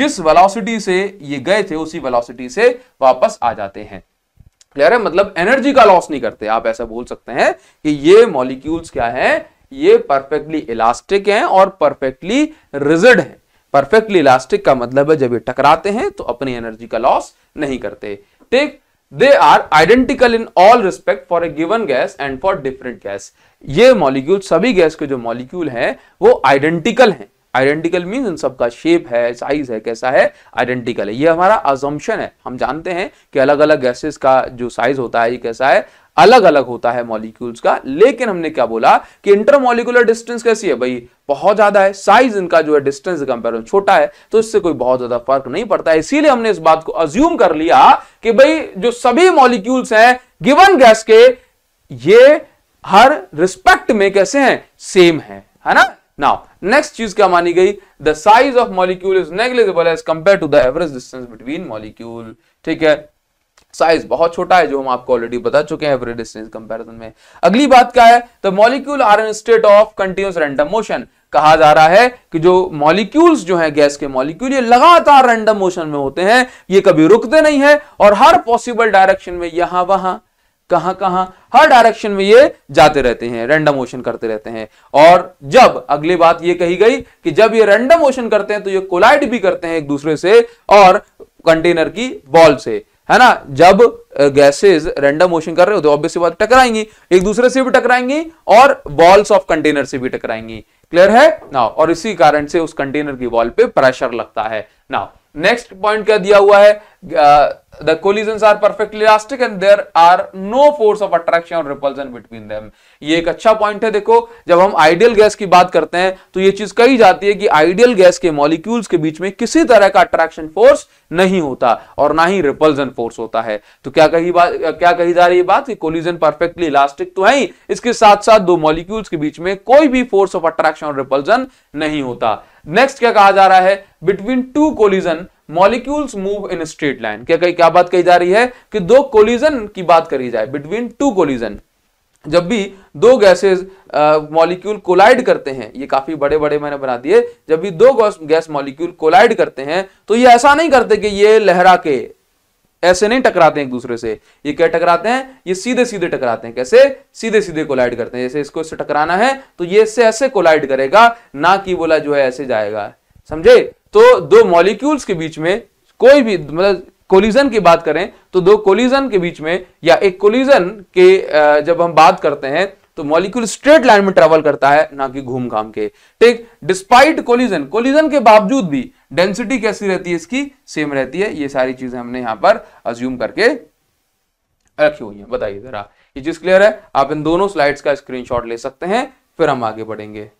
जिस वेलोसिटी से ये गए थे उसी वेलोसिटी से वापस आ जाते हैं क्लियर है मतलब एनर्जी का लॉस नहीं करते आप ऐसा बोल सकते हैं कि ये मॉलिक्यूल्स क्या है ये परफेक्टली इलास्टिक हैं और परफेक्टली रिजिड हैं परफेक्टली इलास्टिक का मतलब है जब ये टकराते हैं तो अपनी एनर्जी का लॉस नहीं करते take they are identical in all respect for a given gas and for different gas ये मॉलिक्यूल सभी गैस के जो मॉलिक्यूल हैं वो आइडेंटिकल हैं आइडेंटिकल मीन्स इन सबका शेप है साइज है कैसा है आइडेंटिकल है ये हमारा अजम्पन है हम जानते हैं कि अलग अलग गैसेस का जो साइज होता है ये कैसा है अलग अलग होता है मॉलिक्यूल्स का लेकिन हमने क्या बोला कि इंटरमोलिकुलर डिस्टेंस कैसी है भाई बहुत ज्यादा है साइज इनका जो है डिस्टेंस कंपेयर छोटा है तो इससे कोई बहुत ज्यादा फर्क नहीं पड़ता है इसीलिए हमने इस बात को अज्यूम कर लिया कि भाई जो सभी मॉलिक्यूल्स हैं गिवन गैस के ये हर रिस्पेक्ट में कैसे हैं सेम है है ना नाउ नेक्स्ट चीज क्या मानी गई the size of molecule is negligible as compare to the average distance between molecule ठीक है साइज बहुत छोटा है जो हम आपको ऑलरेडी बता चुके हैं एवरेज डिस्टेंस कंपैरिजन में अगली बात क्या है the molecule are in state of continuous random motion कहा जा रहा है कि जो मॉलिक्यूल्स जो हैं गैस के मॉलिक्यूल ये लगातार रैंडम मोशन में होते हैं ये कभी रुकते नहीं है और हर पॉसिबल डायरेक्शन में यहां वहां कहां कहां हर डायरेक्शन में ये जाते रहते हैं रैंडम मोशन करते रहते हैं और जब अगली बात ये कही गई कि जब ये रैंडम मोशन करते हैं तो ये कोलाइड भी करते हैं एक दूसरे से और कंटेनर की बॉल से है ना जब गैसेस रैंडम मोशन कर रहे हो तो ऑब्वियस बात टकराएंगी एक दूसरे से भी टकराएंगी और बॉल्स ऑफ कंटेनर से भी टकराएंगी क्लियर है ना और इसी कारण से उस कंटेनर की बॉल पे प्रेशर लगता है ना नेक्स्ट पॉइंट क्या दिया हुआ है the collisions are perfectly elastic and there are no force of attraction or repulsion between them ये एक अच्छा पॉइंट है देखो जब हम आइडियल गैस की बात करते हैं तो ये चीज कही जाती है कि आइडियल गैस के मॉलिक्यूल्स के बीच में किसी तरह का अट्रैक्शन फोर्स नहीं होता और ना ही रिपल्जन फोर्स होता है तो क्या कही बात क्या कही जा रही है बात कि कोलिजन परफेक्टली इलास्टिक तो है ही इसके साथ साथ दो मॉलिक्यूल्स के बीच में कोई भी फोर्स ऑफ अट्रैक्शन और रिपल्जन नहीं होता नेक्स्ट क्या कहा जा रहा है between two collision molecules move in straight line क्या कही क्या बात कही जा रही है कि दो कोलिजन की बात करी जाए बिटवीन टू कोलिजन जब भी दो गैसेस मॉलिक्यूल कोलाइड करते हैं ये काफी बड़े बड़े मैंने बना दिए जब भी दो गैस मॉलिक्यूल कोलाइड करते हैं तो ये ऐसा नहीं करते कि ये लहरा के ऐसे नहीं टकराते हैं एक दूसरे से ये क्या टकराते हैं ये सीधे सीधे टकराते हैं कैसे सीधे सीधे कोलाइड करते हैं जैसे इसको इससे टकराना है तो ये इससे ऐसे कोलाइड करेगा ना कि बोला जो है ऐसे जाएगा समझे तो दो मॉलिक्यूल्स के बीच में कोई भी मतलब कोलिजन की बात करें तो दो कोलिजन के बीच में या एक कोलिजन के जब हम बात करते हैं तो मॉलिक्यूल स्ट्रेट लाइन में ट्रेवल करता है ना कि घूम घाम के ठीक डिस्पाइट कोलिजन कोलिजन के बावजूद भी डेंसिटी कैसी रहती है इसकी सेम रहती है ये सारी चीजें हमने यहां पर अज्यूम करके रखी हुई है बताइए जरा ये चीज क्लियर है आप इन दोनों स्लाइड्स का स्क्रीनशॉट ले सकते हैं फिर हम आगे बढ़ेंगे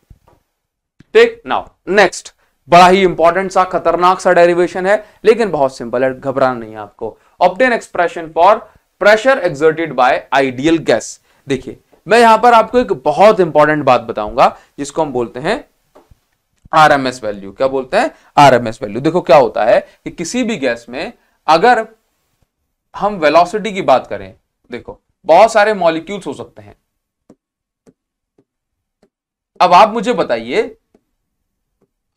ठीक नाउ नेक्स्ट बड़ा ही इंपॉर्टेंट सा खतरनाक सा डेरिवेशन है लेकिन बहुत सिंपल है घबराना नहीं है आपको obtain expression for pressure exerted by ideal gas देखिए मैं यहां पर आपको एक बहुत इंपॉर्टेंट बात बताऊंगा जिसको हम बोलते हैं आरएमएस वैल्यू क्या बोलते हैं आरएमएस वैल्यू देखो क्या होता है कि किसी भी गैस में अगर हम वेलोसिटी की बात करें देखो बहुत सारे मॉलिक्यूल्स हो सकते हैं अब आप मुझे बताइए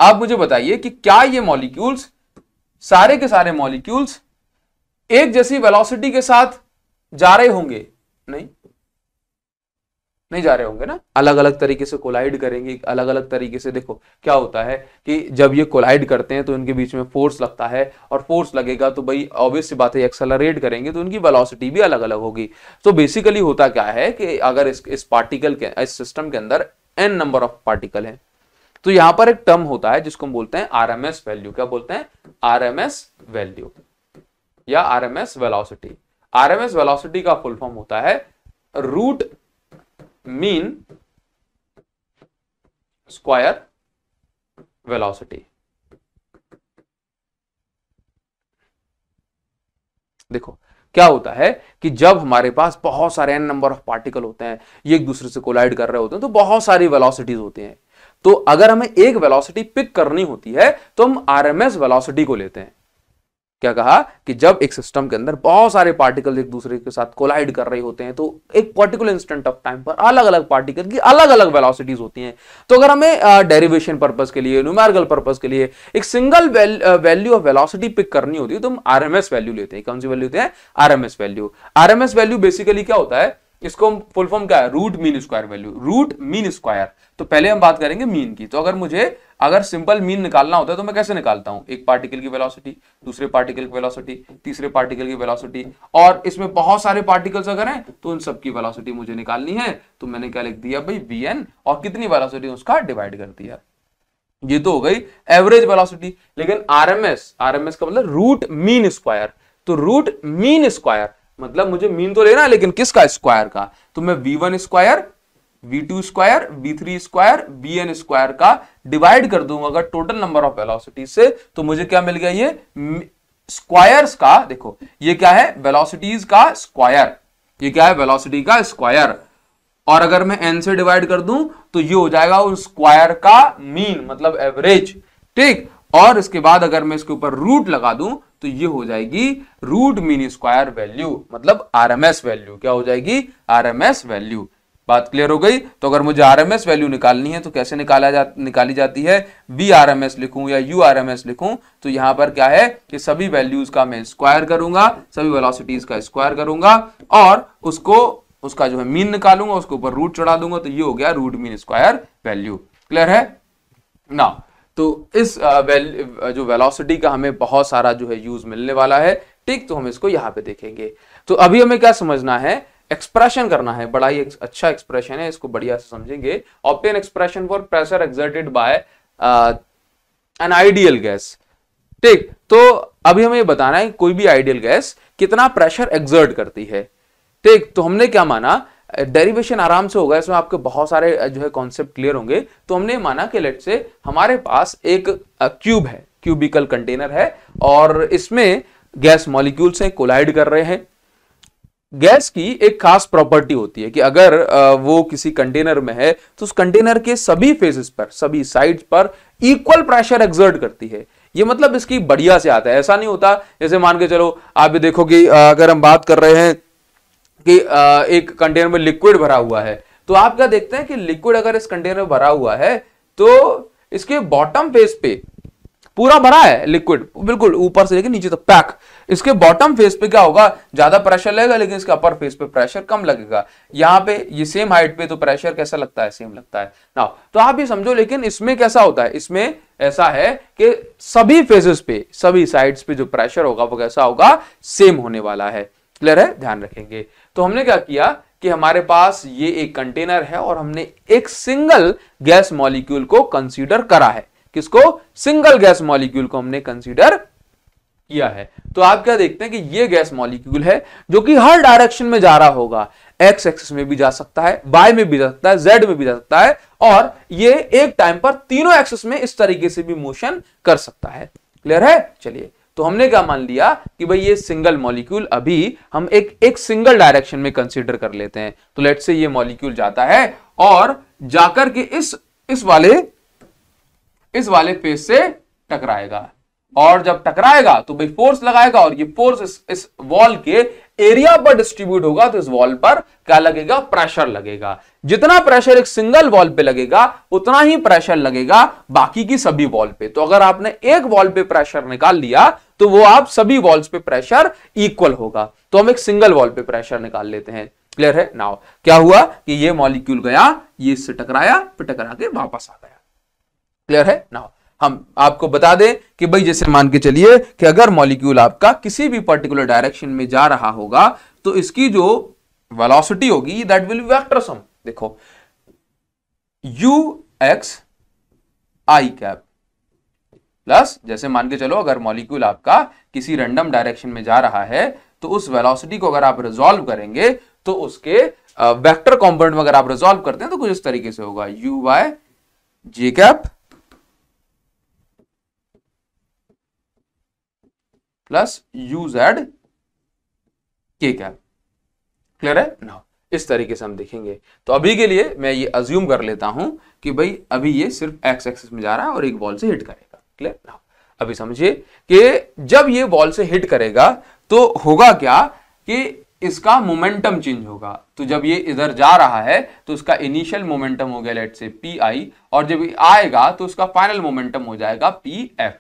आप मुझे बताइए कि क्या ये मॉलिक्यूल्स सारे के सारे मॉलिक्यूल्स एक जैसी वेलोसिटी के साथ जा रहे होंगे नहीं नहीं जा रहे होंगे ना अलग अलग तरीके से कोलाइड करेंगे अलग अलग तरीके से देखो क्या होता है कि जब ये कोलाइड करते हैं तो इनके बीच में फोर्स लगता है और फोर्स लगेगा तो भाई ऑब्वियस सी बात है एक्सेलरेट करेंगे तो इनकी वेलोसिटी भी अलग अलग होगी तो बेसिकली होता क्या है कि अगर इस इस पार्टिकल के इस सिस्टम के अंदर एन नंबर ऑफ पार्टिकल है तो यहां पर एक टर्म होता है जिसको हम बोलते हैं आरएमएस वैल्यू क्या बोलते हैं आरएमएस वैल्यू या आरएमएस वेलोसिटी आरएमएस वेलोसिटी का फुल फॉर्म होता है रूट मीन स्क्वायर वेलोसिटी देखो क्या होता है कि जब हमारे पास बहुत सारे एन नंबर ऑफ पार्टिकल होते हैं ये एक दूसरे से कोलाइड कर रहे होते हैं तो बहुत सारी वेलोसिटीज होती हैं तो अगर हमें एक वेलोसिटी पिक करनी होती है तो हम आरएमएस वेलोसिटी को लेते हैं क्या कहा कि जब एक सिस्टम के अंदर बहुत सारे पार्टिकल एक दूसरे के साथ कोलाइड कर रहे होते हैं तो एक पर्टिकुलर इंस्टेंट ऑफ टाइम पर अलग अलग पार्टिकल की अलग अलग वेलोसिटीज होती हैं तो अगर हमें डेरिवेशन पर्पज के लिए न्यूमेरिकल पर्पज के लिए एक single value of velocity pick करनी होती है तो हम आरएमएस वैल्यू लेते हैं कौन सी वैल्यू लेते हैं RMS value RMS value basically क्या होता है इसको हम फुल फॉर्म क्या है root mean square value root mean square तो पहले हम बात करेंगे मीन की तो अगर मुझे अगर सिंपल मीन निकालना होता है तो मैं कैसे निकालता हूं एक पार्टिकल की वेलोसिटी दूसरे पार्टिकल की वेलोसिटी तीसरे पार्टिकल की वेलोसिटी और इसमें बहुत सारे पार्टिकल्स अगर हैं तो उन सबकी वेलोसिटी मुझे निकालनी है तो मैंने क्या लिख दिया भाई एन और कितनी वेलोसिटी उसका डिवाइड कर दिया ये तो हो गई एवरेज वेलोसिटी लेकिन एम एस का मतलब रूट मीन स्क्वायर तो रूट मीन स्क्वायर मतलब मुझे मीन तो लेना है लेकिन किसका स्क्वायर का तो मैं V one square V two square V three square V N square का डिवाइड कर दूंगा अगर टोटल नंबर ऑफ वेलोसिटीज से तो मुझे क्या मिल गया ये स्क्वायर्स का देखो ये क्या है वेलोसिटीज का स्क्वायर ये क्या है वेलोसिटी का स्क्वायर और अगर मैं एन से डिवाइड कर दूं तो ये हो जाएगा उस स्क्वायर का मीन मतलब एवरेज ठीक और इसके बाद अगर मैं इसके ऊपर रूट लगा दूं तो ये हो जाएगी रूट मीन स्क्वायर वैल्यू मतलब आरएमएस वैल्यू क्या हो जाएगी आरएमएस वैल्यू बात क्लियर हो गई तो अगर मुझे आरएमएस वैल्यू निकालनी है तो कैसे निकाला जा निकाली जाती है बी आर एम एस लिखूं या यू आर एम एस लिखूं तो यहां पर क्या है कि सभी वैल्यूज का मैं स्क्वायर करूंगा सभी वेलोसिटीज का स्क्वायर करूंगा और उसको उसका जो है मीन निकालूंगा उसके ऊपर रूट चढ़ा दूंगा तो ये हो गया root mean square value clear है ना तो इस वेल जो वेलोसिटी का हमें बहुत सारा जो है यूज मिलने वाला है ठीक तो हम इसको यहाँ पे देखेंगे तो अभी हमें क्या समझना है एक्सप्रेशन करना है बड़ा ही अच्छा एक्सप्रेशन है इसको बढ़िया से समझेंगे obtain expression for pressure exerted by an ideal gas ठीक तो अभी हमें ये बताना है कोई भी आइडियल गैस कितना प्रेशर एक्सर्ट करती है ठीक तो हमने क्या माना डेरिवेशन आराम से होगा इसमें आपके बहुत सारे जो है कॉन्सेप्ट क्लियर होंगे तो हमने माना कि लेट से हमारे पास एक क्यूब है क्यूबिकल कंटेनर है और इसमें गैस मॉलिक्यूल्स हैं कोलाइड कर रहे हैं गैस की एक खास प्रॉपर्टी होती है कि अगर वो किसी कंटेनर में है तो उस कंटेनर के सभी फेजेस पर सभी साइड पर इक्वल प्रेशर एग्जर्ट करती है ये मतलब इसकी बढ़िया से आता है ऐसा नहीं होता जैसे मान के चलो आप भी देखो कि अगर हम बात कर रहे हैं कि एक कंटेनर में लिक्विड भरा हुआ है तो आप क्या देखते हैं कि लिक्विड अगर इस कंटेनर में भरा हुआ है तो इसके बॉटम फेस पे पूरा भरा है लिक्विड बिल्कुल ऊपर से लेकर नीचे तक पैक इसके बॉटम फेस पे क्या होगा ज्यादा प्रेशर लगेगा लेकिन इसके अपर फेस पे प्रेशर कम लगेगा यहाँ पे ये सेम हाइट पे तो प्रेशर कैसा लगता है सेम लगता है ना तो आप ये समझो लेकिन इसमें कैसा होता है इसमें ऐसा है कि सभी फेजेस पे सभी साइड्स पे जो प्रेशर होगा वो कैसा होगा सेम होने वाला है क्लियर है ध्यान रखेंगे तो हमने क्या किया कि हमारे पास ये एक कंटेनर है और हमने एक सिंगल गैस मॉलिक्यूल को कंसीडर करा है किसको सिंगल गैस मॉलिक्यूल को हमने कंसीडर किया है तो आप क्या देखते हैं कि ये गैस मॉलिक्यूल है जो कि हर डायरेक्शन में जा रहा होगा एक्स एक्सिस में भी जा सकता है वाई में भी जा सकता है जेड में भी जा सकता है और ये एक टाइम पर तीनों एक्सिस में इस तरीके से भी मोशन कर सकता है क्लियर है चलिए तो हमने क्या मान लिया कि भाई ये सिंगल मॉलिक्यूल अभी हम एक एक सिंगल डायरेक्शन में कंसिडर कर लेते हैं तो लेट से ये मॉलिक्यूल जाता है और जाकर के इस इस वाले इस वाले फेस से टकराएगा और जब टकराएगा तो भाई फोर्स लगाएगा और ये फोर्स इस, इस वॉल के एरिया पर डिस्ट्रीब्यूट होगा तो इस वॉल पर क्या लगेगा प्रेशर लगेगा जितना प्रेशर एक सिंगल वॉल पे लगेगा उतना ही प्रेशर लगेगा बाकी की सभी वॉल पे तो अगर आपने एक वॉल पे प्रेशर निकाल लिया तो वो आप सभी वॉल्स पे प्रेशर इक्वल होगा तो हम एक सिंगल वॉल पे प्रेशर निकाल लेते हैं क्लियर है नाउ क्या हुआ कि ये मॉलिक्यूल गया ये इससे टकराया फिर टकरा के वापस आ गया क्लियर है नाउ हम आपको बता दें कि भाई जैसे मान के चलिए कि अगर मॉलिक्यूल आपका किसी भी पर्टिकुलर डायरेक्शन में जा रहा होगा तो इसकी जो वेलोसिटी होगी दैट विल वेक्टर सम देखो U X I cap plus जैसे मान के चलो अगर मॉलिक्यूल आपका किसी रैंडम डायरेक्शन में जा रहा है तो उस वेलोसिटी को अगर आप रिजोल्व करेंगे तो उसके वेक्टर कॉम्पोनेंट में अगर आप रिजोल्व करते हैं तो कुछ इस तरीके से होगा U by J cap plus U Z K cap clear है ना इस तरीके से हम देखेंगे तो अभी के लिए मैं ये अज्यूम कर लेता हूं कि भाई अभी ये सिर्फ एक्स एक्सिस में जा रहा है और एक बॉल से हिट करेगा क्लियर ना अभी समझिए कि जब ये बॉल से हिट करेगा तो होगा क्या कि इसका मोमेंटम चेंज होगा तो जब ये इधर जा रहा है तो उसका इनिशियल मोमेंटम हो गया लेट से पी आई और जब आएगा तो उसका फाइनल मोमेंटम हो जाएगा पी एफ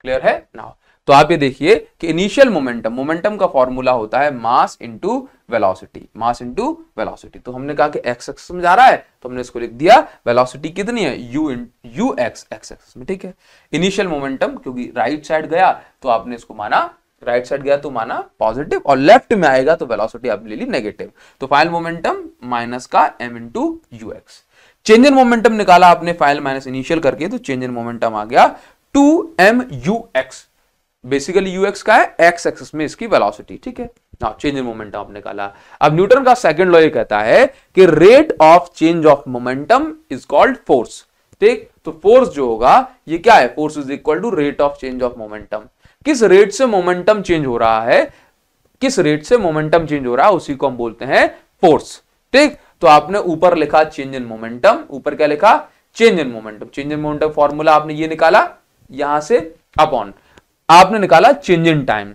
क्लियर है ना तो आप ये देखिए कि इनिशियल मोमेंटम मोमेंटम का फॉर्मूला होता है mass into velocity mass into velocity तो हमने कहा कि एक्स एक्स में जा रहा है तो हमने इसको लिख दिया वेलोसिटी कितनी है U in U X X X में ठीक है इनिशियल मोमेंटम क्योंकि राइट साइड गया तो आपने इसको माना राइट साइड गया तो माना पॉजिटिव और लेफ्ट में आएगा तो वेलोसिटी आपने ले ली नेगेटिव तो फाइल मोमेंटम माइनस का M into U X change in momentum निकाला आपने फाइल माइनस इनिशियल करके तो चेंज इन मोमेंटम आ गया two M U X basically U X का है एक्स एक्सिस में इसकी वेलोसिटी ठीक है ना चेंज इन मोमेंटम आपने कहा अब न्यूटन का सेकंड लॉ ये कहता है कि rate of change of momentum is called force ठीक तो फोर्स जो होगा ये क्या है force is equal to rate of change of momentum किस रेट से मोमेंटम चेंज हो रहा है किस रेट से मोमेंटम चेंज हो रहा है उसी को हम बोलते हैं फोर्स ठीक तो आपने ऊपर लिखा चेंज इन मोमेंटम ऊपर क्या लिखा change in momentum change in momentum formula आपने ये निकाला यहां से अपॉन आपने निकाला चेंज इन टाइम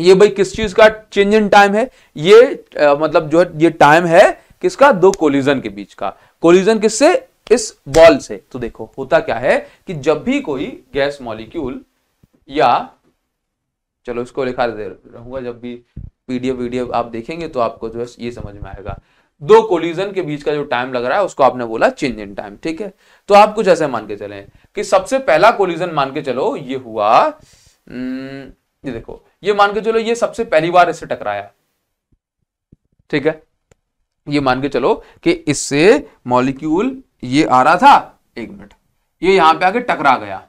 ये भाई किस चीज का चेंज इन टाइम है ये आ, मतलब जो है ये टाइम है किसका दो कोलिजन के बीच का कोलिजन किससे इस बॉल से तो देखो होता क्या है कि जब भी कोई गैस मॉलिक्यूल या चलो इसको लिखा दे रहूंगा जब भी पीडीएफ वीडीएफ आप देखेंगे तो आपको जो है ये समझ में आएगा दो कोलिजन के बीच का जो टाइम लग रहा है उसको आपने बोला चेंज इन टाइम ठीक है तो आप कुछ ऐसे मान के चले कि सबसे पहला कोलिजन मान के चलो ये हुआ हम्म, ये देखो ये मान के चलो ये सबसे पहली बार इससे टकराया ठीक है ये मान के चलो कि इससे मॉलिक्यूल ये आ रहा था एक मिनट ये यहां पे आके टकरा गया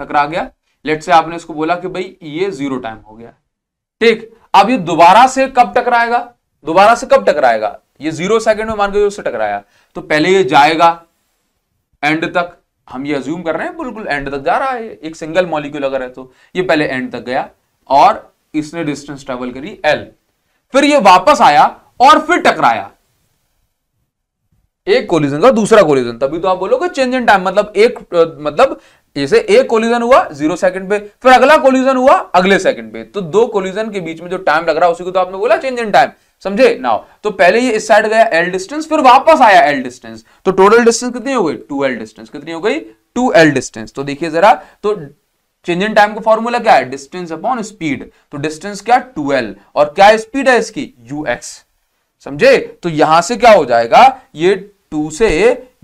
टकरा गया लेट से आपने इसको बोला कि भाई ये जीरो टाइम हो गया ठीक अब ये दोबारा से कब टकराएगा दोबारा से कब टकराएगा ये जीरो सेकंड में मान के उससे टकराया तो पहले ये जाएगा एंड तक हम ये अज्यूम कर रहे हैं बिल्कुल एंड तक जा रहा है एक सिंगल मॉलिक्यूल अगर है तो ये पहले एंड तक गया और इसने डिस्टेंस ट्रेवल करी एल फिर ये वापस आया और फिर टकराया एक कोलिजन का दूसरा कोलिजन तभी तो आप बोलोगे चेंज इन टाइम मतलब एक मतलब जैसे एक कोलिजन हुआ जीरो सेकंड पे फिर अगला कोलिजन हुआ अगले सेकंड पे तो दो कोलिजन के बीच में जो टाइम लग रहा है उसी को तो आपने बोला चेंज इन टाइम समझे नाउ तो पहले ये इस साइड गया एल डिस्टेंस फिर वापस आया एल डिस्टेंस तो टोटल डिस्टेंस कितनी हो गई टू एल डिस्टेंस कितनी हो गई टू एल डिस्टेंस तो देखिए जरा तो चेंज इन टाइम का फॉर्मूला क्या है डिस्टेंस अपॉन स्पीड तो डिस्टेंस क्या टू एल और क्या स्पीड है इसकी यू समझे तो यहां से क्या हो जाएगा ये टू से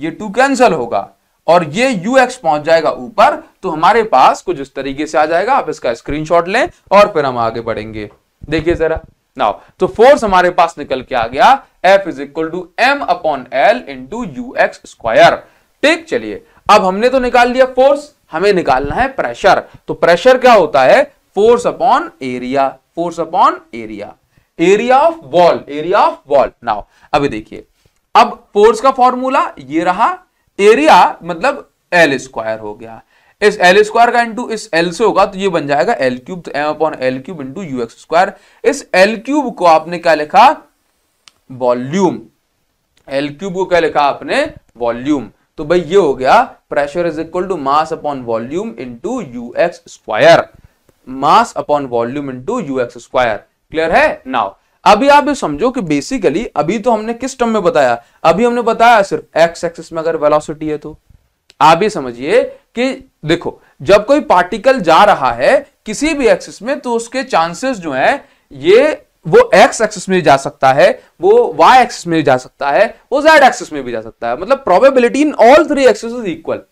ये टू कैंसल होगा और ये यू एक्स पहुंच जाएगा ऊपर तो हमारे पास कुछ इस तरीके से आ जाएगा आप इसका स्क्रीनशॉट लें और फिर हम आगे बढ़ेंगे देखिए जरा नाउ तो फोर्स हमारे पास निकल के आ गया F is equal to M upon L into U X square ठीक चलिए अब हमने तो निकाल लिया फोर्स हमें निकालना है प्रेशर तो प्रेशर क्या होता है force upon area force upon area area of wall area of wall now अभी देखिए अब फोर्स का फॉर्मूला ये रहा एरिया मतलब एल स्क्वायर हो गया इस एल स्क्वायर का इंटू इस एल से होगा तो ये बन जाएगा एल क्यूब तो M upon L cube into U X square इस एल क्यूब को आपने क्या लिखा वॉल्यूम एल क्यूब को क्या लिखा आपने वॉल्यूम तो भाई ये हो गया pressure is equal to mass upon volume into U X square mass upon volume into U X square clear है नाउ अभी आप ये समझो कि बेसिकली अभी तो हमने किस टर्म में बताया अभी हमने बताया सिर्फ एक्स एक्सिस में अगर वेलोसिटी है तो आप ये समझिए कि देखो जब कोई पार्टिकल जा रहा है किसी भी एक्सिस में तो उसके चांसेस जो है ये वो एक्स एक्सिस में जा सकता है वो वाई एक्सिस में जा सकता है वो जेड एक्सिस में भी जा सकता है मतलब probability in all three axis is equal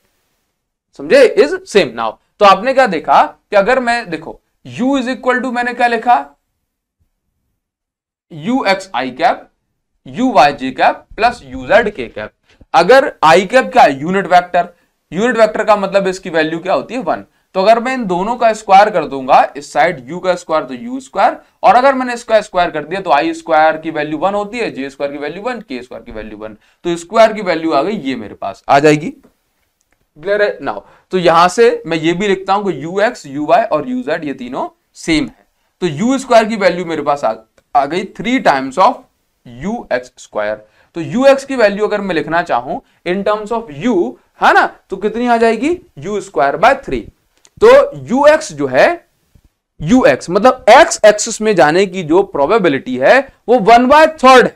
समझे इज सेम नाउ तो आपने क्या देखा कि अगर मैं देखो u इज इक्वल टू मैंने क्या लिखा U X I cap U Y J cap plus U Z K cap अगर आई कैप क्या यूनिट वेक्टर यूनिट वेक्टर का मतलब इसकी वैल्यू क्या होती है वन तो अगर मैं इन दोनों का स्क्वायर कर दूंगा इस साइड u का स्क्वायर तो u स्क्वायर और अगर मैंने इसका स्क्वायर कर दिया तो i स्क्वायर की वैल्यू वन होती है j स्क्वायर की वैल्यू वन k स्क्वायर की वैल्यू वन तो स्क्वायर की वैल्यू आ गई ये मेरे पास आ जाएगी क्लियर है नाउ तो यहां से मैं ये भी लिखता हूं कि यू एक्स यू वाई और यू जेड ये तीनों सेम है तो यू स्क्वायर की वैल्यू मेरे पास आ, आ गई three times of U X square तो यू एक्स की वैल्यू अगर मैं लिखना चाहूं इन टर्म्स ऑफ यू है हाँ ना तो कितनी आ जाएगी यू स्क्वायर बाय थ्री तो यू एक्स जो है यू एक्स मतलब एक्स एक्सिस में जाने की जो प्रोबेबिलिटी है वो वन बाय थर्ड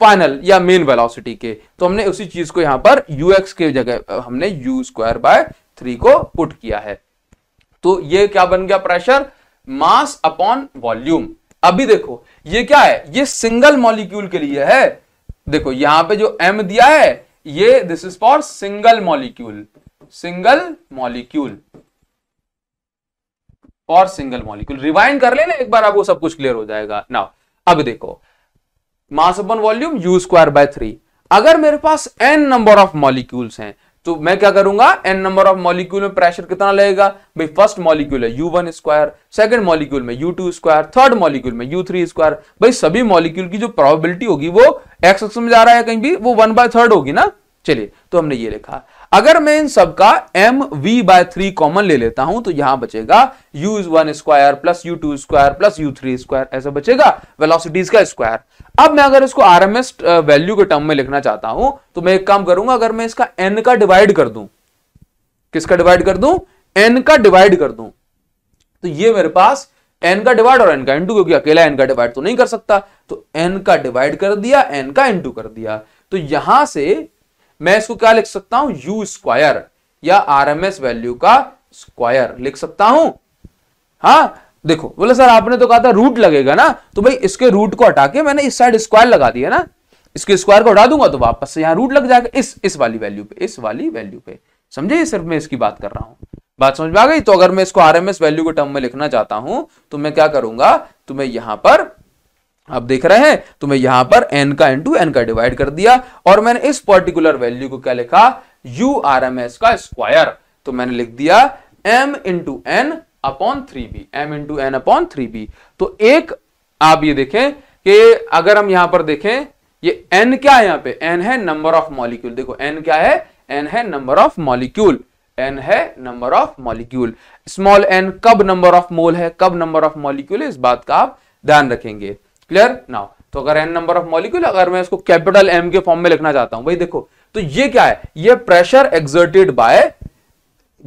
फाइनल या मेन वेलोसिटी के तो हमने उसी चीज को यहां पर यू एक्स के जगह हमने यू स्क्वायर बाय थ्री को पुट किया है तो ये क्या बन गया प्रेशर मास अपॉन वॉल्यूम अभी देखो ये क्या है ये सिंगल मॉलिक्यूल के लिए है देखो यहां पे जो एम दिया है ये this is for single molecule single molecule for single molecule rewind कर लेना एक बार आपको सब कुछ क्लियर हो जाएगा नाउ अब देखो mass upon volume U square by three अगर मेरे पास एन नंबर ऑफ मॉलिक्यूल्स हैं तो मैं क्या करूंगा एन नंबर ऑफ मॉलिक्यूल में प्रेशर कितना लगेगा भाई फर्स्ट मॉलिक्यूल है U one square second molecule में U two square third molecule में यू थ्री स्क्वायर भाई सभी मॉलिक्यूल की जो प्रोबेबिलिटी होगी वो एक्स एक्स में जा रहा है कहीं भी वो वन बाय थर्ड होगी ना चलिए तो हमने ये लिखा अगर मैं इन सब का M V by three common ले लेता हूं तो यहां बचेगा U one square plus U two square plus U three square ऐसा बचेगा वेलोसिटीज का स्क्वायर अब मैं अगर इसको आरएमएस वैल्यू के टर्म में लिखना चाहता हूं तो मैं एक काम करूंगा अगर मैं इसका एन का डिवाइड कर दू किसका डिवाइड कर दू एन का डिवाइड कर दू तो ये मेरे पास एन का डिवाइड और एन का इंटू क्योंकि अकेला एन का डिवाइड तो नहीं कर सकता तो एन का डिवाइड कर दिया एन का इंटू कर दिया तो यहां से मैं इसको क्या लिख सकता हूं यू स्क्वायर या आरएमएस वैल्यू का स्क्वायर लिख सकता हूं हाँ देखो बोले सर आपने तो कहा था रूट लगेगा ना तो भाई इसके रूट को हटा के मैंने इस साइड स्क्वायर लगा दिया ना इसके स्क्वायर को हटा दूंगा तो वापस से यहाँ रूट लग जाएगा इस इस वाली वैल्यू पे इस वाली वैल्यू पे समझे सिर्फ मैं इसकी बात कर रहा हूँ बात समझ में आ गई तो अगर मैं इसको आरएमएस वैल्यू के टर्म में लिखना चाहता हूं तो मैं क्या करूंगा तो मैं यहां पर आप देख रहे हैं तो मैं यहां पर एन का इंटू एन का डिवाइड कर दिया और मैंने इस पर्टिकुलर वैल्यू को क्या लिखा यू आर एम एस का स्क्वायर तो मैंने लिख दिया M into N upon three V M into N upon three V तो एक आप ये देखें कि अगर हम यहां पर देखें ये एन क्या है यहां पे एन है नंबर ऑफ मॉलिक्यूल देखो एन क्या है एन है नंबर ऑफ मॉलिक्यूल एन है number of molecule small N कब नंबर ऑफ मोल है कब नंबर ऑफ मॉलिक्यूल है इस बात का आप ध्यान रखेंगे क्लियर नाउ तो अगर एन नंबर ऑफ मॉलिक्यूल अगर मैं इसको कैपिटल एम के फॉर्म में लिखना चाहता हूं भाई देखो तो ये क्या है ये pressure exerted by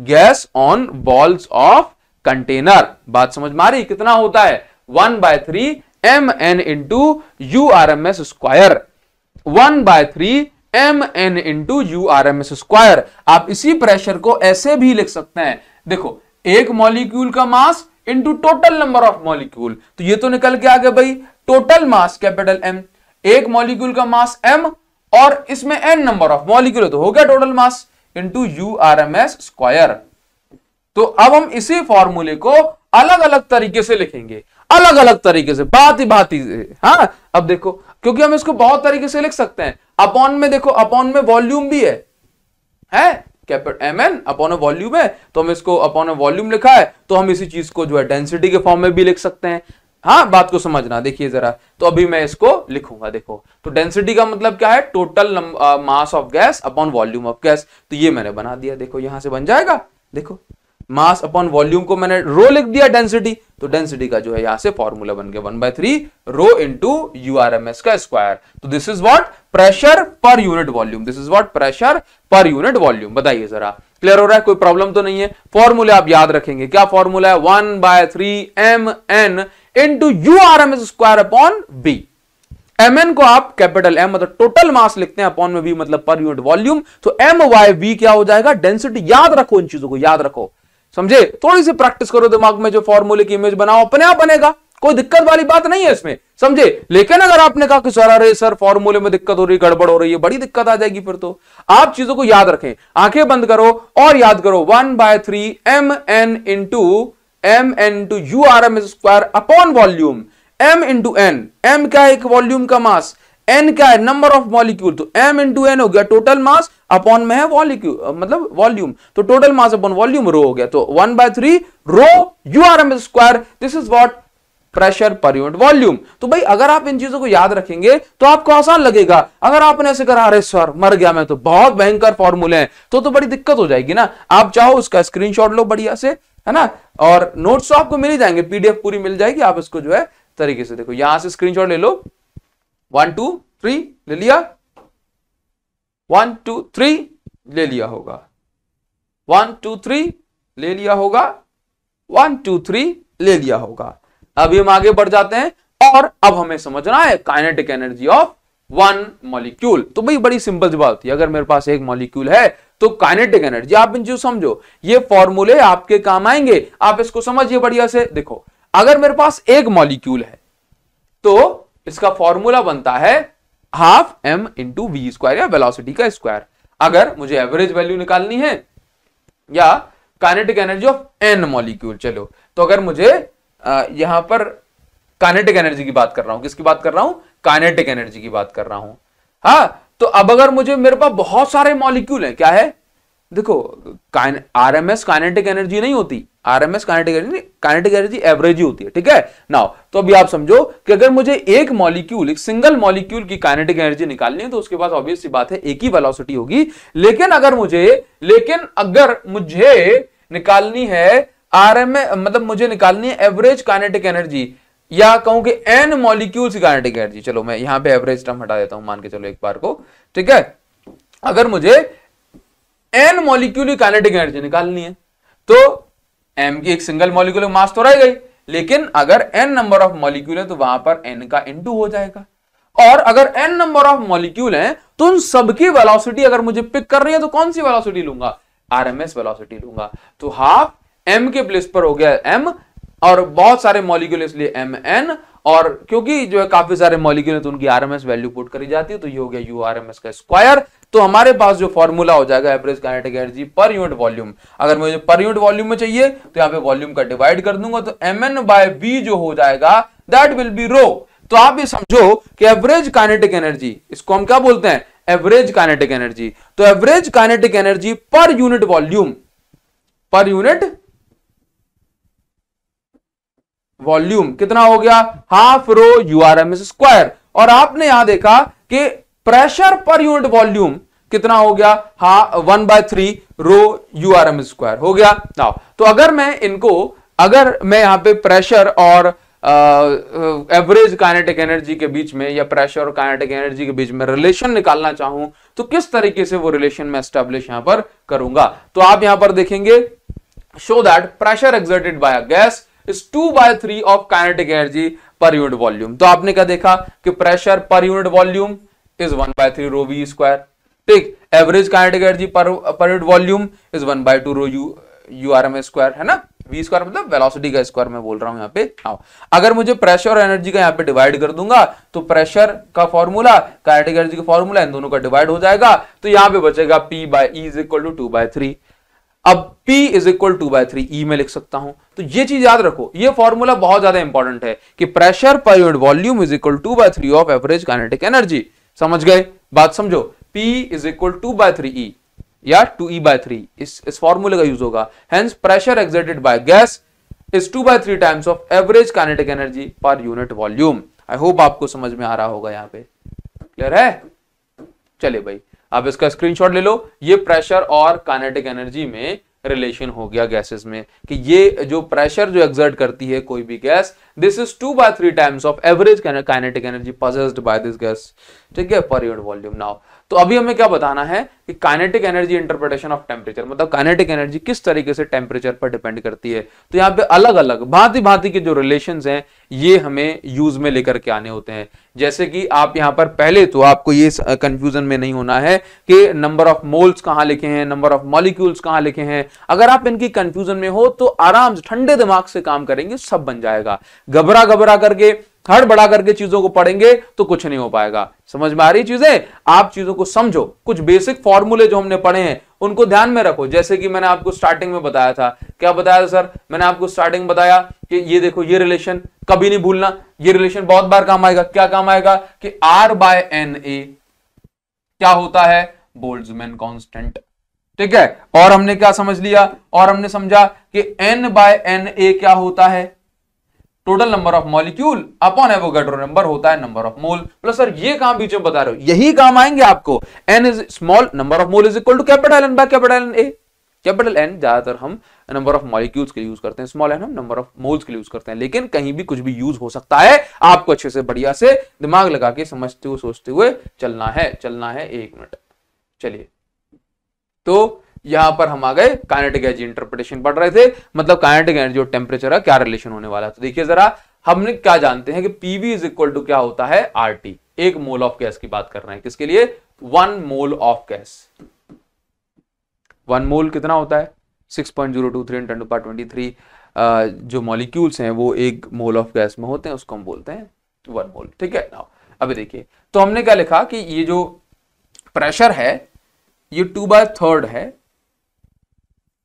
gas on walls of container बात समझ मारी कितना होता है one by three M N into U R M S square one by three M N into U R M S square आप इसी प्रेशर को ऐसे भी लिख सकते हैं देखो एक मॉलिक्यूल का mass into total number of molecule तो ये तो निकल के आ गया भाई टोटल मास कैपिटल एम एक मॉलिक्यूल का मास एम और इसमें एन नंबर ऑफ मॉलिक्यूल तो हो गया total mass into U R M S square तो अब हम इसी फॉर्मूले को अलग अलग तरीके से लिखेंगे अलग अलग तरीके से बात ही बात ही हाँ अब देखो क्योंकि हम इसको बहुत तरीके से लिख सकते हैं अपॉन में देखो अपॉन में वॉल्यूम भी है है capital M N upon a volume है तो हम इसको अपॉन ए वॉल्यूम लिखा है तो हम इसी चीज को जो है डेंसिटी के फॉर्म में भी लिख सकते हैं हाँ बात को समझना देखिए जरा तो अभी मैं इसको लिखूंगा देखो तो डेंसिटी का मतलब क्या है total mass of gas upon volume of gas तो ये मैंने बना दिया देखो यहां से बन जाएगा देखो मास अपॉन वॉल्यूम को मैंने रो लिख दिया डेंसिटी तो डेंसिटी का जो है यहां से फॉर्मूला बन गया one by three rho into U R M S का स्क्वायर तो this is what pressure per unit volume this is what pressure per unit volume बताइए जरा क्लियर हो रहा है कोई प्रॉब्लम तो नहीं है फॉर्मूला आप याद रखेंगे क्या फॉर्मूला है one by three M N into U R M S square upon V M N को आप कैपिटल एम मतलब टोटल मास लिखते हैं अपॉन में बी मतलब पर यूनिट वॉल्यूम तो एम वाई बी क्या हो जाएगा डेंसिटी याद रखो इन चीजों को याद रखो समझे थोड़ी सी प्रैक्टिस करो दिमाग में जो फॉर्मूले की इमेज बनाओ अपने आप बनेगा कोई दिक्कत वाली बात नहीं है इसमें समझे लेकिन अगर आपने कहा कि सर अरे सर फॉर्मूले में दिक्कत हो रही है गड़बड़ हो रही है बड़ी दिक्कत आ जाएगी फिर तो आप चीजों को याद रखें आंखें बंद करो और याद करो one by three M N into M N two U R M square upon volume M into N M क्या एक वॉल्यूम का मास एन क्या है नंबर ऑफ मॉलिक्यूल तो एम इंटू एन हो गया टोटल मास अपॉन में है वॉलिक्यूल मतलब वॉल्यूम तो total mass upon volume rho हो गया तो one by three rho U R M square this is what pressure per unit volume तो भाई अगर आप इन चीजों को याद रखेंगे तो आपको आसान लगेगा अगर आपने ऐसे करा अरे सर मर गया मैं तो बहुत भयंकर फॉर्मूले हैं तो तो बड़ी दिक्कत हो जाएगी ना आप चाहो उसका स्क्रीनशॉट लो बढ़िया से है ना और नोट्स तो आपको मिल ही जाएंगे पीडीएफ पूरी मिल जाएगी आप इसको जो है तरीके से देखो यहां से स्क्रीनशॉट ले लो वन टू थ्री ले लिया वन टू थ्री ले लिया होगा वन टू थ्री ले लिया होगा वन टू थ्री ले लिया होगा अभी हम आगे बढ़ जाते हैं और अब हमें समझना है kinetic energy of one molecule तो भाई बड़ी सिंपल सी बात है अगर मेरे पास एक मॉलिक्यूल है तो काइनेटिक एनर्जी आप जो समझो ये फॉर्मूले आपके काम आएंगे आप इसको समझिए बढ़िया से देखो अगर मेरे पास एक मॉलिक्यूल है तो इसका फॉर्मूला बनता है half M into V square या वेलोसिटी का स्क्वायर अगर मुझे एवरेज वैल्यू निकालनी है या kinetic energy of N molecule चलो तो अगर मुझे आ, यहां पर काइनेटिक एनर्जी की बात कर रहा हूं किसकी बात कर रहा हूं काइनेटिक एनर्जी की बात कर रहा हूं हा तो अब अगर मुझे मेरे पास बहुत सारे मॉलिक्यूल हैं क्या है देखो आर एम काइनेटिक एनर्जी नहीं होती R M kinetic energy kinetic energy average ही होती है ठीक है नाउ तो अभी आप समझो कि अगर मुझे एक मॉलिक्यूल एक सिंगल मॉलिक्यूल की काइनेटिक एनर्जी निकालनी है तो उसके पास ऑब्वियस सी बात है एक ही वेलोसिटी होगी लेकिन अगर मुझे लेकिन अगर मुझे निकालनी है आर मतलब मुझे निकालनी है एवरेज काइनेटिक एनर्जी या कहूं कि एन मॉलिक्यूल्स काइनेटिक एनर्जी चलो मैं यहां पे एवरेज टर्म हटा देता हूं मान के चलो एक बार को ठीक है अगर मुझे एन मॉलिक्यूल की काइनेटिक एनर्जी निकालनी है तो एम की एक सिंगल मॉलिक्यूल मास तो रह गई लेकिन अगर एन नंबर ऑफ मॉलिक्यूल है तो वहां पर एन का इंटू हो जाएगा और अगर एन नंबर ऑफ मॉलिक्यूल है तो उन सबकी वेलोसिटी अगर मुझे पिक करनी है तो कौन सी वेलोसिटी लूंगा आरएमएस वेलोसिटी लूंगा तो हाफ एम के प्लेस पर हो गया एम और बहुत सारे मॉलिक्यूल इसलिए एम एन और क्योंकि जो है काफी सारे मॉलिक्यूल तो उनकी आरएमएस वैल्यू पुट करी जाती है तो ये हो गया यू आरएमएस का स्क्वायर तो हमारे पास जो फॉर्मूला हो जाएगा average kinetic energy per unit volume अगर मुझे पर यूनिट वॉल्यूम में चाहिए तो यहाँ पे वॉल्यूम का डिवाइड कर दूंगा तो एम एन बाय बी जो हो जाएगा दैट विल बी रो तो आप ये समझो कि एवरेज काइनेटिक एनर्जी इसको हम क्या बोलते हैं एवरेज काइनेटिक एनर्जी तो average kinetic energy per unit volume per unit volume कितना हो गया half rho U R M S square और आपने यहां देखा कि प्रेशर पर यूनिट वॉल्यूम कितना हो गया हा one by three rho U R M square हो गया ना तो अगर मैं इनको अगर मैं यहां पे प्रेशर और एवरेज काइनेटिक एनर्जी के बीच में या प्रेशर और काइनेटिक एनर्जी के बीच में रिलेशन निकालना चाहूं तो किस तरीके से वो रिलेशन मैं स्टेब्लिश यहां पर करूंगा तो आप यहां पर देखेंगे show that pressure exerted by a gas is two by three of kinetic energy per unit volume तो आपने क्या देखा कि pressure per unit volume is one by three rho V square ठीक average kinetic energy per per unit volume is one by two rho U U R M square है ना वी स्क्वायर मतलब वेलोसिटी का स्क्वायर मैं बोल रहा हूं यहाँ पे आओ अगर मुझे प्रेशर और एनर्जी का यहाँ पे डिवाइड कर दूंगा तो प्रेशर का फॉर्मूला काइनेटिक एनर्जी का फॉर्मूला इन दोनों का डिवाइड हो जाएगा तो यहाँ पे बचेगा P by is equal to two by three अब P is equal to by three E में लिख सकता हूं तो ये चीज याद रखो ये फॉर्मूला बहुत ज्यादा इंपॉर्टेंट है कि pressure per unit volume is equal to by three of average kinetic energy समझ गए बात समझो P is equal to by three E या टू ई बाय थ्री इस फॉर्मूले का यूज होगा hence pressure exerted by gas is two by three times of average kinetic energy per unit volume I hope आपको समझ में आ रहा होगा यहाँ पे क्लियर है चले भाई अब इसका स्क्रीनशॉट ले लो ये प्रेशर और काइनेटिक एनर्जी में रिलेशन हो गया गैसेस में कि ये जो प्रेशर जो एग्जर्ट करती है कोई भी gas this is two by three times of average kinetic energy possessed by this gas ठीक है पर यूनिट वॉल्यूम नाउ तो अभी हमें क्या बताना है कि kinetic energy interpretation of temperature मतलब काइनेटिक एनर्जी किस तरीके से टेम्परेचर पर डिपेंड करती है तो यहाँ पे अलग अलग भांति भांति के जो रिलेशन हैं ये हमें यूज में लेकर के आने होते हैं जैसे कि आप यहाँ पर पहले तो आपको ये कंफ्यूजन में नहीं होना है कि नंबर ऑफ मोल्स कहाँ लिखे हैं नंबर ऑफ मॉलिक्यूल्स कहाँ लिखे हैं अगर आप इनकी कंफ्यूजन में हो तो आराम से ठंडे दिमाग से काम करेंगे सब बन जाएगा घबरा घबरा करके हड़बड़ा बढ़ा करके चीजों को पढ़ेंगे तो कुछ नहीं हो पाएगा समझ में आ रही चीजें आप चीजों को समझो कुछ बेसिक फॉर्मूले जो हमने पढ़े हैं उनको ध्यान में रखो जैसे कि मैंने आपको स्टार्टिंग में बताया था क्या बताया था सर मैंने आपको स्टार्टिंग बताया कि ये देखो ये रिलेशन कभी नहीं भूलना ये रिलेशन बहुत बार काम आएगा क्या काम आएगा कि आर बाय एन ए क्या होता है बोल्ट्जमैन कॉन्स्टेंट ठीक है और हमने क्या समझ लिया और हमने समझा कि एन बाय एन ए क्या होता है total number of molecule upon Avogadro number होता है number of mole plus sir ये काम बीच में बता रहे हो यही काम आएंगे आपको N is small number of mole is equal to capital N by capital N A capital N ज्यादातर हम नंबर ऑफ मॉलिक्यूल्स के लिए यूज करते हैं स्मॉल एन हम नंबर ऑफ मोल्स के लिए यूज करते हैं लेकिन कहीं भी कुछ भी यूज हो सकता है आपको अच्छे से बढ़िया से दिमाग लगा के समझते हुए सोचते हुए चलना है चलना है एक मिनट चलिए तो यहां पर हम आ गए काइनेटिक एनर्जी इंटरप्रिटेशन पढ़ रहे थे मतलब काइनेटिक एनर्जी और टेम्परेचर का क्या रिलेशन होने वाला है तो देखिए जरा हमने क्या जानते हैं कि पीवी इज इक्वल टू क्या होता है आरटी एक मोल ऑफ गैस की बात कर रहे हैं किसके लिए one mole of gas one mole कितना होता है six point zero two three into ten power twenty three जो मॉलिक्यूल्स हैं वो एक मोल ऑफ गैस में होते हैं उसको हम बोलते हैं वन मोल ठीक है ना अभी देखिए तो हमने क्या लिखा कि ये जो प्रेशर है ये टू बाय थर्ड है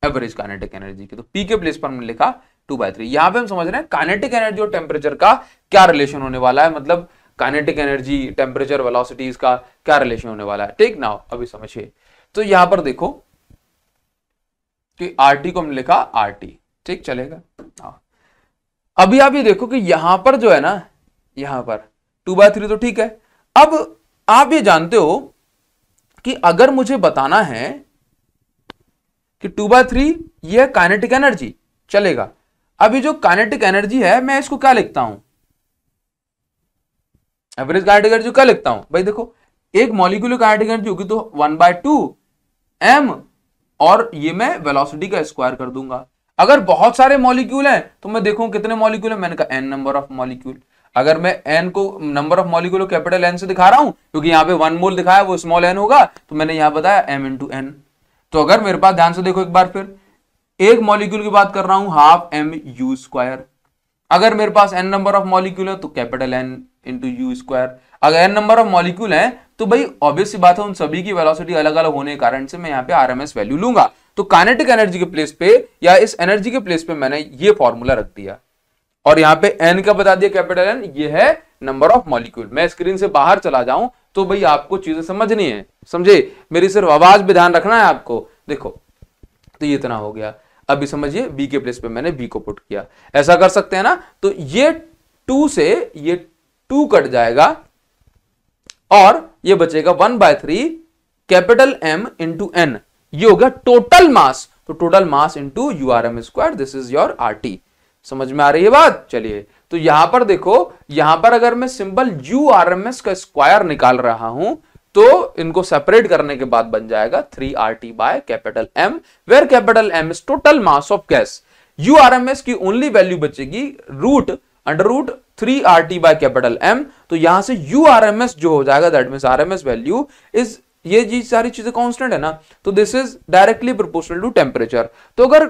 एवरेज कानेटिक एनर्जी की तो पी के प्लेस पर हमने लिखा टू बाई थ्री यहां पर हम समझ रहे हैं कानेटिक एनर्जी और टेम्परेचर का क्या रिलेशन होने वाला है मतलब कानेटिक एनर्जी टेम्परेचर वेलोसिटीज का क्या रिलेशन होने वाला है ठीक ना अभी समझिए तो यहां पर देखो कि आर टी को हमने लिखा आर टी ठीक चलेगा हाँ अभी आप ये देखो कि यहां पर जो है ना यहां पर टू बाय थ्री तो ठीक है अब आप ये जानते हो कि अगर मुझे बताना है कि टू बाय थ्री यह कानेटिक एनर्जी चलेगा अब ये जो कानेटिक एनर्जी है मैं इसको क्या लिखता हूं एवरेज कार्टिक एनर्जी क्या लिखता हूं भाई देखो एक मॉलिक्यूल कार्टिक एनर्जी होगी तो वन बाय टू एम और ये मैं वेलोसिटी का स्क्वायर कर दूंगा अगर बहुत सारे मॉलिक्यूल हैं तो मैं देखूं कितने मॉलिक्यूल है मैंने कहा एन नंबर ऑफ मॉलिक्यूल अगर मैं एन को number of molecule capital N से दिखा रहा हूं क्योंकि यहां पे वन मोल दिखाया वो स्मॉल एन होगा तो मैंने यहां बताया एम इंटू एन तो अगर मेरे पास ध्यान से देखो एक बार फिर एक मॉलिक्यूल की बात कर रहा हूं हाफ एम यू स्क्वायर अगर मेरे पास एन नंबर ऑफ मॉलिक्यूल है तो capital N into U square अगर एन नंबर ऑफ मॉलिक्यूल है तो भाई ऑब्वियस बात है उन सभी की वेलोसिटी अलग अलग होने के कारण से मैं यहाँ पे आरएमएस वैल्यू लूंगा तो काइनेटिक एनर्जी के प्लेस पे या इस एनर्जी के प्लेस पे मैंने ये फॉर्मूला रख दिया और यहाँ पे एन का बता दिया कैपिटल एन ये है नंबर ऑफ मॉलिक्यूल मैं स्क्रीन से बाहर चला जाऊं तो भाई आपको चीजें समझनी है समझे मेरी सिर्फ आवाज भी ध्यान रखना है आपको देखो तो ये इतना हो गया अभी समझिए बी के प्लेस पे मैंने बी को पुट किया ऐसा कर सकते हैं ना तो ये टू से ये टू कट जाएगा और ये बचेगा one by three capital M into N ये हो गया टोटल मास तो total mass into U R M square this is your R T समझ में आ रही है बात चलिए तो यहां पर देखो यहां पर अगर मैं symbol U R M S का स्क्वायर निकाल रहा हूं तो इनको सेपरेट करने के बाद बन जाएगा three R T by capital M where capital M is total mass of gas U R M S की ओनली वैल्यू बचेगी root under root three R T by capital M तो यहां से यू आर एम एस जो हो जाएगा that mean R M S value is ये जी सारी चीजें कांस्टेंट है ना तो this is directly proportional to temperature तो अगर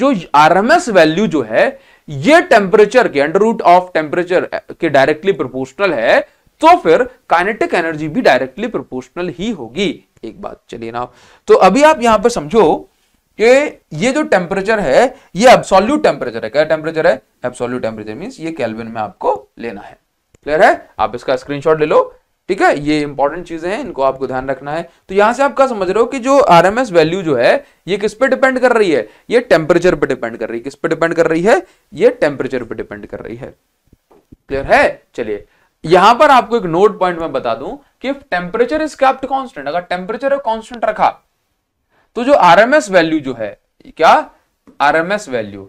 जो आर एम एस वैल्यू जो है ये टेम्परेचर के अंडर रूट ऑफ टेम्परेचर के डायरेक्टली प्रोपोर्शनल है तो फिर काइनेटिक एनर्जी भी डायरेक्टली प्रोपोर्शनल ही होगी एक बात चलिए ना तो अभी आप यहां पर समझो कि ये जो टेम्परेचर है ये एब्सोल्यूट टेम्परेचर है क्या टेम्परेचर है एब्सोल्यूट टेम्परेचर मीन ये कैलविन में आपको लेना है क्लियर है आप इसका स्क्रीनशॉट ले लो ठीक है ये इंपॉर्टेंट चीजें हैं इनको आपको ध्यान रखना है तो यहां से आप क्या समझ रहे हो कि जो आर वैल्यू जो है ये किस पे डिपेंड कर रही है ये टेम्परेचर पे डिपेंड कर रही है किस पे डिपेंड कर रही है ये टेम्परेचर पे डिपेंड कर रही है क्लियर है चलिए यहां पर आपको एक नोट पॉइंट में बता दूं कि टेम्परेचर इज कैप्ट कॉन्स्टेंट अगर टेम्परेचर कॉन्स्टेंट रखा तो जो आरएमएस वैल्यू जो है क्या आरएमएस वैल्यू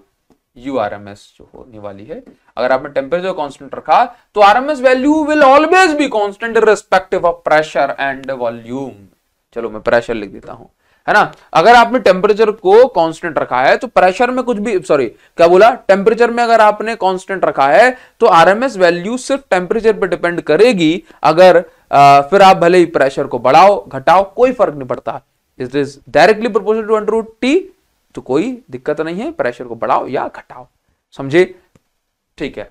यू आरएमएस जो होने वाली है अगर आपने टेम्परेचर कॉन्स्टेंट रखा तो RMS value will always be constant respective of pressure and volume चलो मैं प्रेशर लिख देता हूं है ना अगर आपने टेम्परेचर को कांस्टेंट रखा है तो प्रेशर में कुछ भी सॉरी क्या बोला टेम्परेचर में अगर आपने कांस्टेंट रखा है तो आरएमएस वैल्यू सिर्फ टेम्परेचर पर डिपेंड करेगी अगर आ, फिर आप भले ही प्रेशर को बढ़ाओ घटाओ कोई फर्क नहीं पड़ता it is directly proportional to under root T तो कोई दिक्कत नहीं है प्रेशर को बढ़ाओ या घटाओ समझे ठीक है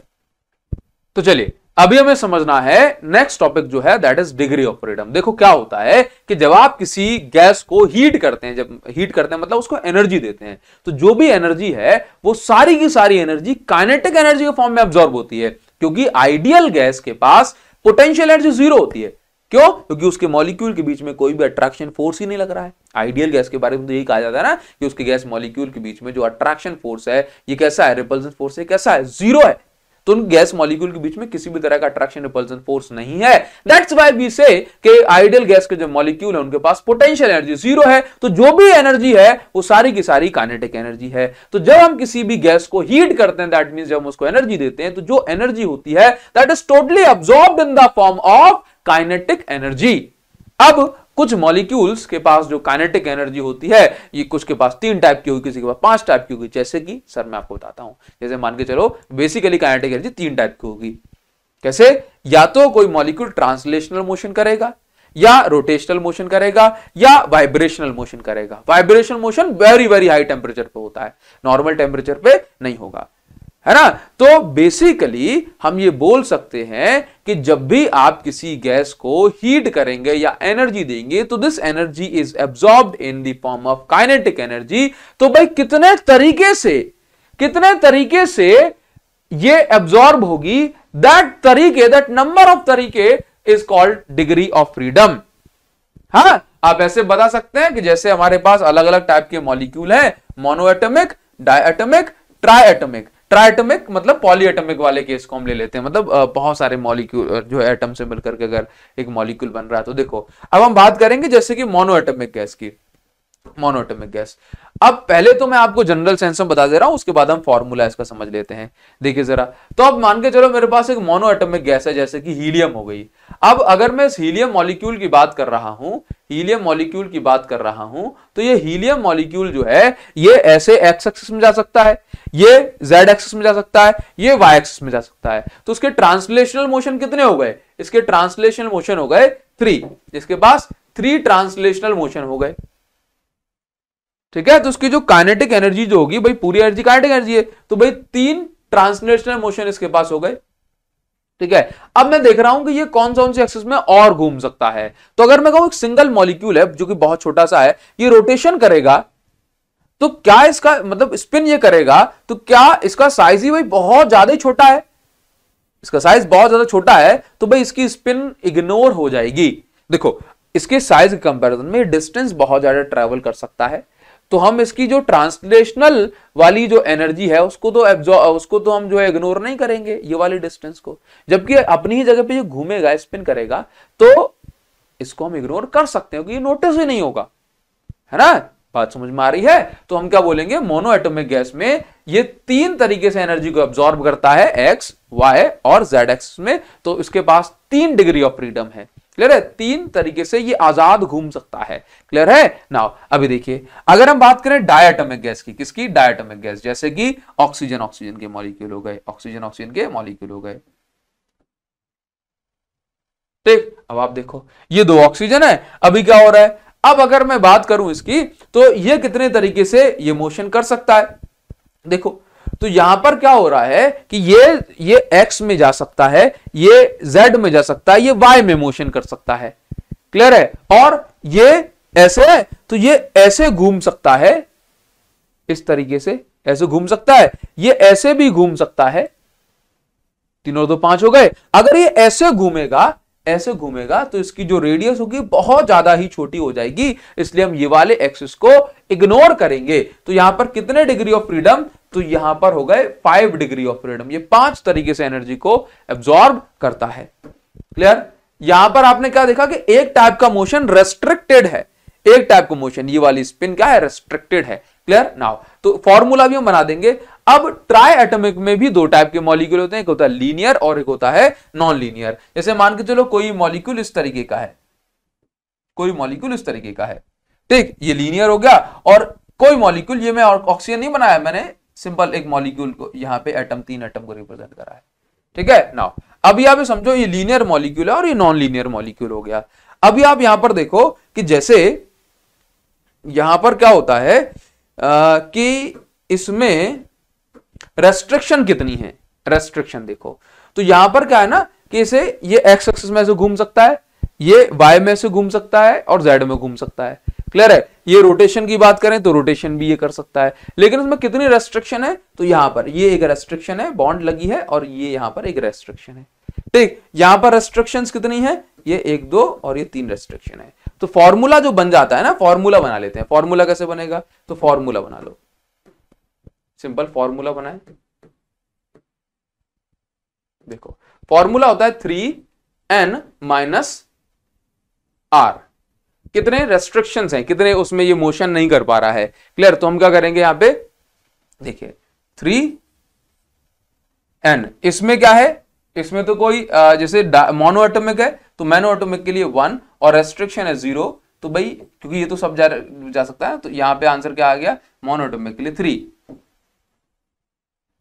तो चलिए अभी हमें समझना है नेक्स्ट टॉपिक जो है that is degree of freedom देखो क्या होता है कि जब आप किसी गैस को हीट करते हैं जब हीट करते हैं मतलब उसको एनर्जी देते हैं तो जो भी एनर्जी है वो सारी की सारी एनर्जी काइनेटिक एनर्जी के फॉर्म में अब्जॉर्ब होती है क्योंकि आइडियल गैस के पास पोटेंशियल एनर्जी जीरो होती है क्यों क्योंकि उसके मॉलिक्यूल के बीच में कोई भी अट्रैक्शन फोर्स ही नहीं लग रहा है आइडियल गैस के बारे में तो यही कहा जाता है ना कि उसके गैस मॉलिक्यूल के बीच में जो अट्रैक्शन फोर्स है ये कैसा है रिपल्सन फोर्स है कैसा है जीरो है तो उन गैस मॉलिक्यूल के बीच में किसी भी तरह का अट्रैक्शन रिपल्सन फोर्स नहीं है that's why we say ideal gas के जो मॉलिक्यूल है उनके पास पोटेंशियल एनर्जी जीरो है तो जो भी एनर्जी है वो सारी की सारी कानेटिक एनर्जी है तो जब हम किसी भी गैस को हीट करते हैं दैट मीन जब हम उसको एनर्जी देते हैं तो जो एनर्जी होती है that is totally absorb in the form of kinetic energy अब कुछ मॉलिक्यूल्स के पास जो काइनेटिक एनर्जी होती है ये कुछ के पास तीन टाइप की होगी किसी के पास पांच टाइप की होगी जैसे कि सर मैं आपको बताता हूं जैसे मान के चलो बेसिकली काइनेटिक एनर्जी तीन टाइप की होगी कैसे या तो कोई मॉलिक्यूल ट्रांसलेशनल मोशन करेगा या रोटेशनल मोशन करेगा या वाइब्रेशनल मोशन करेगा vibrational motion very very high temperature पे होता है नॉर्मल टेम्परेचर पे नहीं होगा है ना तो बेसिकली हम ये बोल सकते हैं कि जब भी आप किसी गैस को हीट करेंगे या एनर्जी देंगे तो this energy is absorb in the form of kinetic energy तो भाई कितने तरीके से कितने तरीके से ये एब्जॉर्ब होगी दैट तरीके दैट नंबर ऑफ तरीके is called degree of freedom हाँ आप ऐसे बता सकते हैं कि जैसे हमारे पास अलग अलग टाइप के मॉलिक्यूल हैं मोनोएटमिक डायटमिक ट्राइएटमिक ट्राइटमिक मतलब पॉलीएटमिक वाले केस को हम ले लेते हैं मतलब बहुत सारे मॉलिक्यूल जो है एटम से मिलकर के अगर एक मॉलिक्यूल बन रहा है तो देखो अब हम बात करेंगे जैसे कि मोनोएटमिक गैस की मोनोएटमिक गैस अब पहले तो मैं आपको जनरल सेंस में बता दे रहा हूं उसके बाद हम फॉर्मूला इसका समझ लेते हैं देखिए जरा तो अब मान के चलो मेरे पास एक मोनोएटमिक गैस है जैसे कि हीलियम हो गई अब अगर मैं इस हीलियम मॉलिक्यूल की बात कर रहा हूं हीलियम मॉलिक्यूल की बात कर रहा हूं तो ये हीलियम मॉलिक्यूल जो है ये ऐसे एक्स एक्सिस में जा सकता है ये z एक्सिस में जा सकता है ये y एक्सिस में जा सकता है तो उसके ट्रांसलेशनल मोशन कितने हो गए इसके ट्रांसलेशनल मोशन हो गए थ्री इसके पास थ्री ट्रांसलेशनल मोशन हो गए ठीक है तो उसकी जो काइनेटिक एनर्जी जो होगी भाई पूरी एनर्जी काइनेटिक एनर्जी है तो भाई तीन ट्रांसलेशनल मोशन इसके पास हो गए ठीक है अब मैं देख रहा हूं कि ये कौन सा सी एक्सिस में और घूम सकता है तो अगर मैं कहूं एक सिंगल मॉलिक्यूल है जो कि बहुत छोटा सा है ये रोटेशन करेगा तो क्या इसका मतलब स्पिन ये करेगा तो क्या इसका साइज ही भाई बहुत ज्यादा ही छोटा है इसका साइज बहुत ज्यादा छोटा है तो भाई इसकी स्पिन इग्नोर हो जाएगी देखो इसके साइज के कंपैरिजन में डिस्टेंस बहुत ज्यादा ट्रेवल कर सकता है तो हम इसकी जो ट्रांसलेशनल वाली जो एनर्जी है उसको तो उसको तो हम जो है इग्नोर नहीं करेंगे ये वाली डिस्टेंस को जबकि अपनी ही जगह पे जो घूमेगा स्पिन करेगा तो इसको हम इग्नोर कर सकते हैं क्योंकि नोटिस ही नहीं होगा है ना बात समझ में आ रही है तो हम क्या बोलेंगे मोनो एटोमिक गैस में ये तीन तरीके से एनर्जी को एब्जॉर्ब करता है एक्स वाई और जेड एक्स में तो इसके पास तीन डिग्री ऑफ फ्रीडम है क्लियर है तीन तरीके से ये आजाद घूम सकता है क्लियर है नाउ अभी देखिए अगर हम बात करें डायटोमिक गैस की किसकी डायटोमिक गैस जैसे कि ऑक्सीजन ऑक्सीजन के मॉलिक्यूल हो गए ऑक्सीजन ऑक्सीजन के मॉलिक्यूल हो गए ठीक अब आप देखो ये दो ऑक्सीजन है अभी क्या हो रहा है अब अगर मैं बात करूं इसकी तो ये कितने तरीके से ये मोशन कर सकता है देखो तो यहां पर क्या हो रहा है कि ये ये x में जा सकता है ये z में जा सकता है ये y में मोशन कर सकता है क्लियर है और ये ऐसे है तो ये ऐसे घूम सकता है इस तरीके से ऐसे घूम सकता है ये ऐसे भी घूम सकता है तीन और दो तो पांच हो गए अगर ये ऐसे घूमेगा ऐसे घूमेगा तो इसकी जो रेडियस होगी बहुत ज्यादा ही छोटी हो जाएगी इसलिए हम ये वाले एक्सिस को इग्नोर करेंगे तो यहां पर कितने डिग्री ऑफ फ्रीडम तो यहां पर हो गए फाइव डिग्री ऑफ फ्रीडम ये पांच तरीके से एनर्जी को एब्जॉर्ब करता है क्लियर यहां पर आपने क्या देखा कि एक टाइप का मोशन रेस्ट्रिक्टेड है एक टाइप का मोशन ये वाली स्पिन क्या है रेस्ट्रिक्टेड है क्लियर नाउ तो फॉर्मूला भी हम बना देंगे अब ट्राई एटमिक में भी दो टाइप के मॉलिक्यूल होते हैं एक होता है लीनियर और एक होता है नॉन लीनियर जैसे मान के चलो कोई मॉलिक्यूल इस तरीके का है कोई मॉलिक्यूल इस तरीके का है ठीक ये लीनियर हो गया और कोई मॉलिक्यूल ये मैं ऑक्सीजन नहीं बनाया मैंने सिंपल एक मॉलिक्यूल को यहां पे एटम तीन एटम को रिप्रेजेंट करा है ठीक है नाउ अभी आप समझो ये लीनियर मॉलिक्यूल है और ये नॉन लीनियर मॉलिक्यूल हो गया अभी आप यहां पर देखो कि जैसे यहां पर क्या होता है कि इसमें रेस्ट्रिक्शन कितनी है रेस्ट्रिक्शन देखो तो यहां पर क्या है ना कि इसे ये एक्स एक्सिस में से घूम सकता है ये वाई में से घूम सकता है और जेड में घूम सकता है क्लियर है ये रोटेशन की बात करें तो रोटेशन भी ये कर सकता है लेकिन इसमें कितनी रेस्ट्रिक्शन है तो यहां पर ये एक रेस्ट्रिक्शन है बॉन्ड लगी है और ये यहां पर एक रेस्ट्रिक्शन है ठीक यहां पर रेस्ट्रिक्शन कितनी है ये एक दो और ये तीन रेस्ट्रिक्शन है तो फॉर्मूला जो बन जाता है ना फॉर्मूला बना लेते हैं फॉर्मूला कैसे बनेगा तो फॉर्मूला बना लो सिंपल फॉर्मूला बनाए देखो फॉर्मूला होता है थ्री एन माइनस आर कितने रेस्ट्रिक्शन हैं कितने उसमें ये मोशन नहीं कर पा रहा है क्लियर तो हम क्या करेंगे यहां पे देखिए थ्री एन इसमें क्या है इसमें तो कोई जैसे मोनो एटमिक है तो मैनो ऑटोमिक के लिए वन और रेस्ट्रिक्शन है जीरो तो भाई क्योंकि ये तो सब जा, जा सकता है तो यहां पे आंसर क्या आ गया मोनोटोमिक के लिए थ्री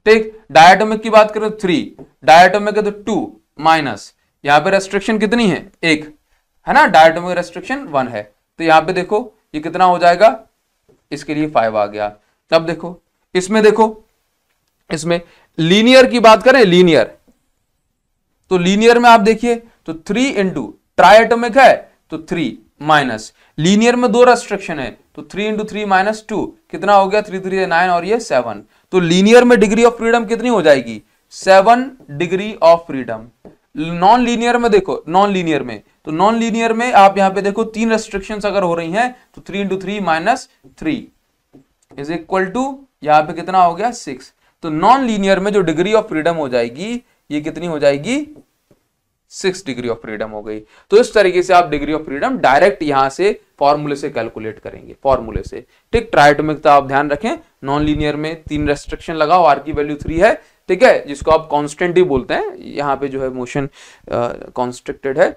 ठीक डायटोमिक की बात करें थ्री तो डायटोमिक है तो टू माइनस यहां पे रेस्ट्रिक्शन कितनी है एक है ना डायटोमिक रेस्ट्रिक्शन वन है तो यहां पे देखो ये कितना हो जाएगा इसके लिए फाइव आ गया तब देखो इसमें देखो इसमें लीनियर की बात करें लीनियर तो लीनियर में आप देखिए तो थ्री इंटू ट्राइटोमिक है तो थ्री माइनस लीनियर में दो रेस्ट्रिक्शन है तो three into three minus two कितना हो गया थ्री थ्री नाइन और ये सेवन तो लीनियर में डिग्री ऑफ फ्रीडम कितनी हो जाएगी seven degree of freedom non linear में देखो नॉन लीनियर में तो नॉन लीनियर में आप यहां पे देखो तीन रेस्ट्रिक्शन अगर हो रही हैं तो three into three minus three is equal to यहां पे कितना हो गया सिक्स तो नॉन लीनियर में जो डिग्री ऑफ फ्रीडम हो जाएगी ये कितनी हो जाएगी सिक्स डिग्री ऑफ फ्रीडम हो गई तो इस तरीके से आप डिग्री ऑफ फ्रीडम डायरेक्ट यहां से फॉर्मूले से कैलकुलेट करेंगे फॉर्मूले से ठीक ट्राइटोमिकता आप ध्यान रखें नॉन लीनियर में तीन रेस्ट्रिक्शन लगाओ आर की वैल्यू थ्री है ठीक है जिसको आप कॉन्स्टेंट ही बोलते हैं यहाँ पे जो है मोशन कॉन्स्ट्रिक्टेड है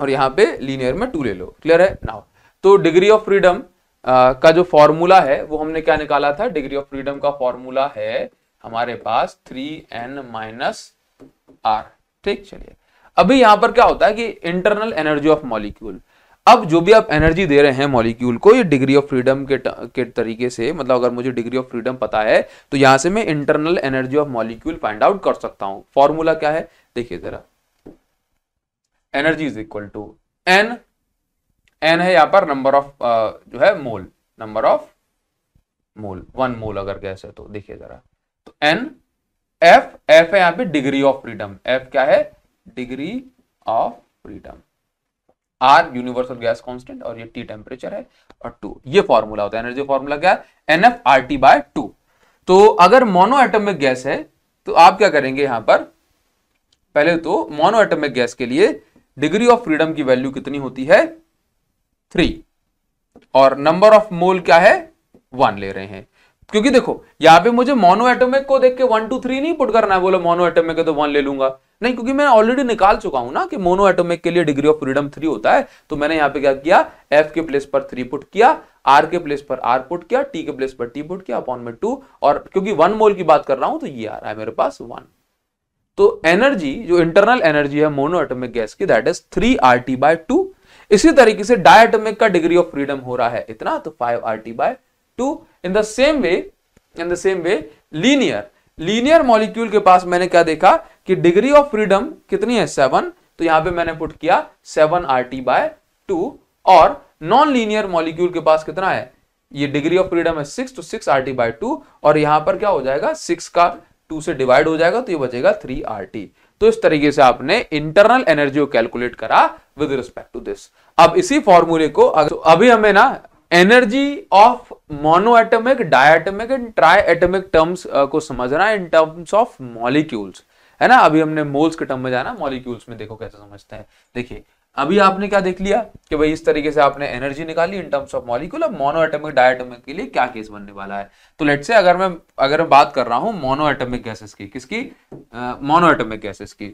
और यहाँ पे लीनियर में टू ले लो क्लियर है नाउ तो डिग्री ऑफ फ्रीडम का जो फॉर्मूला है वो हमने क्या निकाला था डिग्री ऑफ फ्रीडम का फॉर्मूला है हमारे पास थ्री एन माइनस आर ठीक चलिए अभी यहां पर क्या होता है कि इंटरनल एनर्जी ऑफ मॉलिक्यूल अब जो भी आप एनर्जी दे रहे हैं मॉलिक्यूल को ये डिग्री ऑफ फ्रीडम के के तरीके से मतलब अगर मुझे डिग्री ऑफ फ्रीडम पता है तो यहां से मैं internal energy of molecule find out कर सकता हूं फॉर्मूला क्या है देखिए जरा energy is equal to N N है यहां पर नंबर ऑफ जो है mole number of mole one mole अगर गैस है तो देखिए जरा तो एन एफ एफ है यहां पे डिग्री ऑफ फ्रीडम एफ क्या है degree of freedom R universal gas constant और ये टी टेम्परेचर है और टू ये फॉर्मूला होता है एनर्जी फॉर्मूला क्या है N F R T by two तो अगर मोनो एटमिक गैस है तो आप क्या करेंगे यहां पर पहले तो मोनो एटमिक गैस के लिए डिग्री ऑफ फ्रीडम की वैल्यू कितनी होती है थ्री और नंबर ऑफ मोल क्या है वन ले रहे हैं क्योंकि देखो यहां पे मुझे मोनो एटोमिक को देख के वन टू थ्री नहीं पुट करना है बोलो मोनो एटोमिक है तो वन ले लूंगा नहीं क्योंकि मैं ऑलरेडी निकाल चुका हूं ना कि मोनो एटोमिक के लिए डिग्री ऑफ फ्रीडम थ्री होता है तो मैंने यहां पे क्या किया एफ के प्लेस पर थ्री पुट किया आर के प्लेस पर आर पुट किया टी के प्लेस पर टी पुट किया अपॉन में टू और क्योंकि वन मोल की बात कर रहा हूं तो ये आ रहा है मेरे पास वन तो एनर्जी जो इंटरनल एनर्जी है मोनो एटोमिक गैस की that is three R T by two इसी तरीके से डायटोमिक का डिग्री ऑफ फ्रीडम हो रहा है इतना तो five R T by two in the same way in the same way linear linear molecule के पास मैंने क्या देखा कि डिग्री ऑफ फ्रीडम कितनी है सेवन तो यहां पे मैंने पुट किया seven R T by two और नॉन लीनियर मॉलिक्यूल के पास कितना है ये डिग्री ऑफ फ्रीडम है सिक्स तो six R T by two और यहां पर क्या हो जाएगा सिक्स का टू से डिवाइड हो जाएगा तो ये बचेगा थ्री आर टी तो इस तरीके से आपने इंटरनल एनर्जी को कैलकुलेट करा विद रिस्पेक्ट टू दिस अब इसी फॉर्मूले को अगर, तो अभी हमें ना energy of monoatomic diatomic and triatomic terms को समझना इन टर्म्स ऑफ मॉलिक्यूल्स है ना अभी हमने मोल्स के टर्म में जाना मॉलिक्यूल्स में देखो कैसे समझते हैं देखिए अभी आपने क्या देख लिया कि भाई इस तरीके से आपने एनर्जी निकाली इन टर्म्स ऑफ मॉलिक्यूल अब मोनो एटमिक डायटमिक के लिए क्या केस बनने वाला है तो लेट से अगर मैं अगर मैं बात कर रहा हूं मोनो एटमिक गैसेस की किसकी मोनो एटमिक गैसेस की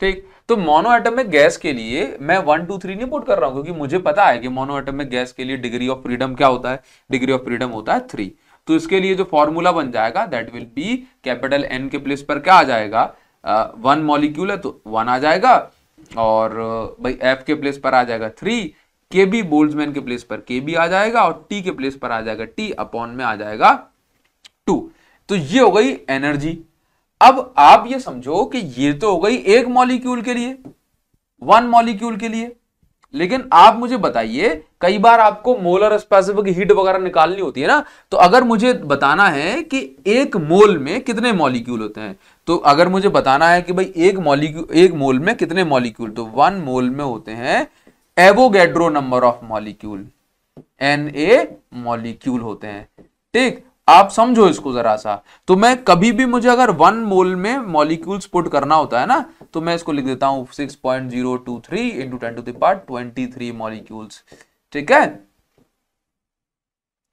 ठीक तो मोनो में गैस के लिए मैं वन टू थ्री नहीं पुट कर रहा हूं क्योंकि मुझे पता है कि मोनो में गैस के लिए डिग्री ऑफ फ्रीडम क्या होता है डिग्री ऑफ फ्रीडम होता है थ्री तो इसके लिए जो फॉर्मूला बन जाएगा that will be capital N के प्लेस पर क्या आ जाएगा वन uh, मॉलिक्यूल है तो वन आ जाएगा और भाई एफ के प्लेस पर आ जाएगा थ्री के बी बोल्डमैन के प्लेस पर के बी आ जाएगा और टी के प्लेस पर आ जाएगा टी अपॉन में आ जाएगा टू तो ये हो गई एनर्जी अब आप ये समझो कि ये तो हो गई एक मॉलिक्यूल के लिए वन मॉलिक्यूल के लिए लेकिन आप मुझे बताइए कई बार आपको मोलर स्पेसिफिक हीट वगैरह निकालनी होती है ना तो अगर मुझे बताना है कि एक मोल में कितने मॉलिक्यूल होते हैं तो अगर मुझे बताना है कि भाई एक मॉलिक्यूल एक मोल में कितने मॉलिक्यूल तो वन मोल में होते हैं Avogadro number of molecule N A molecule होते हैं ठीक आप समझो इसको जरा सा तो मैं कभी भी मुझे अगर वन मोल में मॉलिक्यूल्स पुट करना होता है ना तो मैं इसको लिख देता हूं six point zero two three into ten to दार्ट ट्वेंटी थ्री मॉलिक्यूल्स ठीक है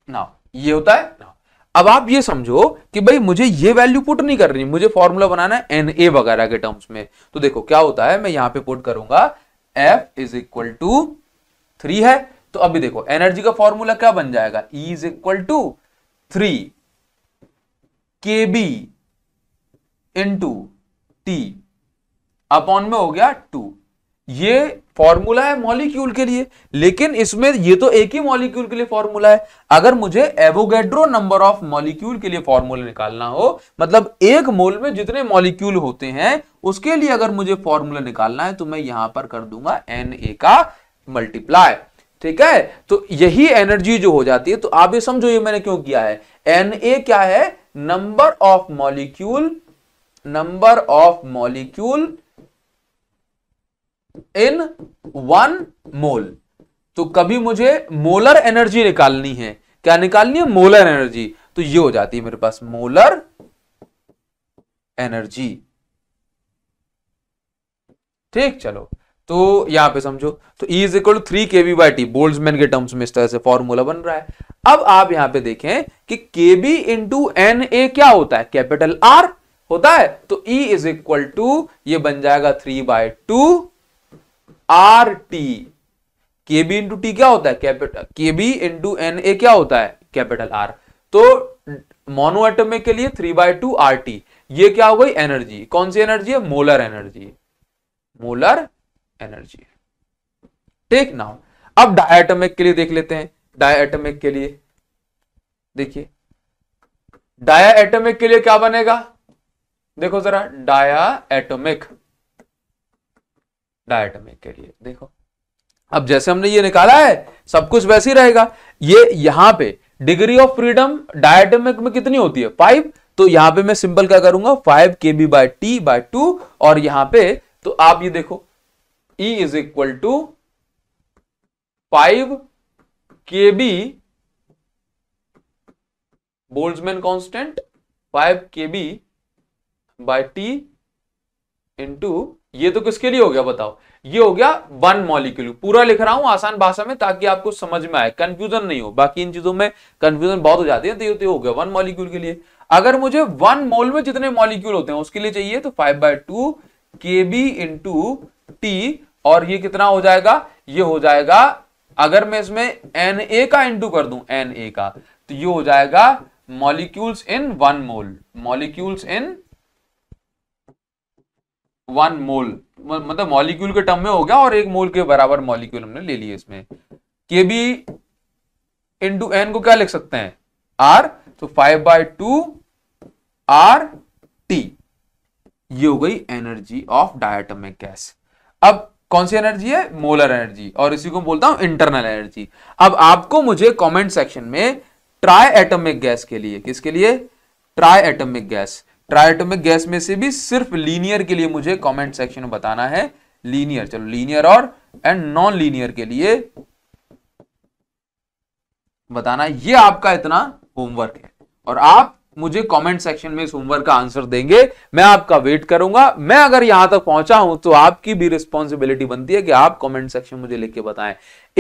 ना ये होता है ना अब आप ये समझो कि भाई मुझे ये वैल्यू पुट नहीं करनी मुझे फॉर्मूला बनाना है एन ए वगैरह के टर्म्स में तो देखो क्या होता है मैं यहां पे पुट करूंगा F is equal to three है तो अभी देखो एनर्जी का फॉर्मूला क्या बन जाएगा E is equal to three K B into T upon में हो गया टू ये फॉर्मूला है मॉलिक्यूल के लिए लेकिन इसमें ये तो एक ही मॉलिक्यूल के लिए फॉर्मूला है अगर मुझे एवोगेड्रो नंबर ऑफ मॉलिक्यूल के लिए फॉर्मूला निकालना हो मतलब एक मोल में जितने मॉलिक्यूल होते हैं उसके लिए अगर मुझे फॉर्मूला निकालना है तो मैं यहां पर कर दूंगा एन ए का मल्टीप्लाई ठीक है तो यही एनर्जी जो हो जाती है तो आप ये समझो ये मैंने क्यों किया है एन ए क्या है number of molecule number of molecule in one mole तो कभी मुझे मोलर एनर्जी निकालनी है क्या निकालनी है मोलर एनर्जी तो ये हो जाती है मेरे पास मोलर एनर्जी ठीक चलो तो यहां पे समझो तो E is equal to three K B by T Boltzmann के टर्म्स में इस तरह से फॉर्मूला बन रहा है अब आप यहां पे देखें कि के बी इंटू एन ए क्या होता है कैपिटल आर होता है तो E इज इक्वल टू ये बन जाएगा three by two R T K B into T क्या होता है कैपिटल के बी इंटू एन ए क्या होता है कैपिटल आर तो मोनो एटमिक के लिए three by two R T ये क्या हो गई एनर्जी कौन सी एनर्जी है molar energy molar energy take now अब डायटमिक के लिए देख लेते हैं डायटमिक के लिए देखिए डाया एटोमिक के लिए क्या बनेगा देखो जरा डाया एटोमिक के लिए देखो अब जैसे हमने ये निकाला है सब कुछ वैसे ही रहेगा ये यहां पे डिग्री ऑफ फ्रीडम डायटमिक में कितनी होती है फाइव तो यहां पे मैं सिंपल क्या करूंगा five K B by T by two और यहां पे तो आप ये देखो E is equal to five K B Boltzmann constant five K B by T into ये तो किसके लिए हो गया बताओ ये हो गया वन मॉलिक्यूल पूरा लिख रहा हूं आसान भाषा में ताकि आपको समझ में आए कंफ्यूजन नहीं हो बाकी इन चीजों में कंफ्यूजन बहुत हो जाती है तो ये तो हो गया वन मॉलिक्यूल के लिए अगर मुझे वन मोल में जितने मॉलिक्यूल होते हैं उसके लिए चाहिए तो five by two K B into T और ये कितना हो जाएगा ये हो जाएगा अगर मैं इसमें एन ए का इंटू कर दू एन ए का तो ये हो जाएगा molecules in one mole molecules in one mole मतलब मॉलिक्यूल के टर्म में हो गया और एक मोल के बराबर मॉलिक्यूल हमने ले लिए इसमें के बी इंटू एन को क्या लिख सकते हैं आर तो five by two R T ये हो गई एनर्जी ऑफ डायटमिक गैस अब कौन सी एनर्जी है मोलर एनर्जी और इसी को बोलता हूं इंटरनल एनर्जी अब आपको मुझे कमेंट सेक्शन में ट्राई एटमिक गैस के लिए किसके लिए triatomic gas triatomic gas में से भी सिर्फ लीनियर के लिए मुझे कमेंट सेक्शन में बताना है लीनियर चलो लीनियर और एंड नॉन लीनियर के लिए बताना ये आपका इतना होमवर्क है और आप मुझे कमेंट सेक्शन में इस होमवर्क का आंसर देंगे मैं आपका वेट करूंगा मैं अगर यहां तक पहुंचा हूं तो आपकी भी रिस्पॉन्सिबिलिटी बनती है कि आप कमेंट सेक्शन मुझे लिख के बताएं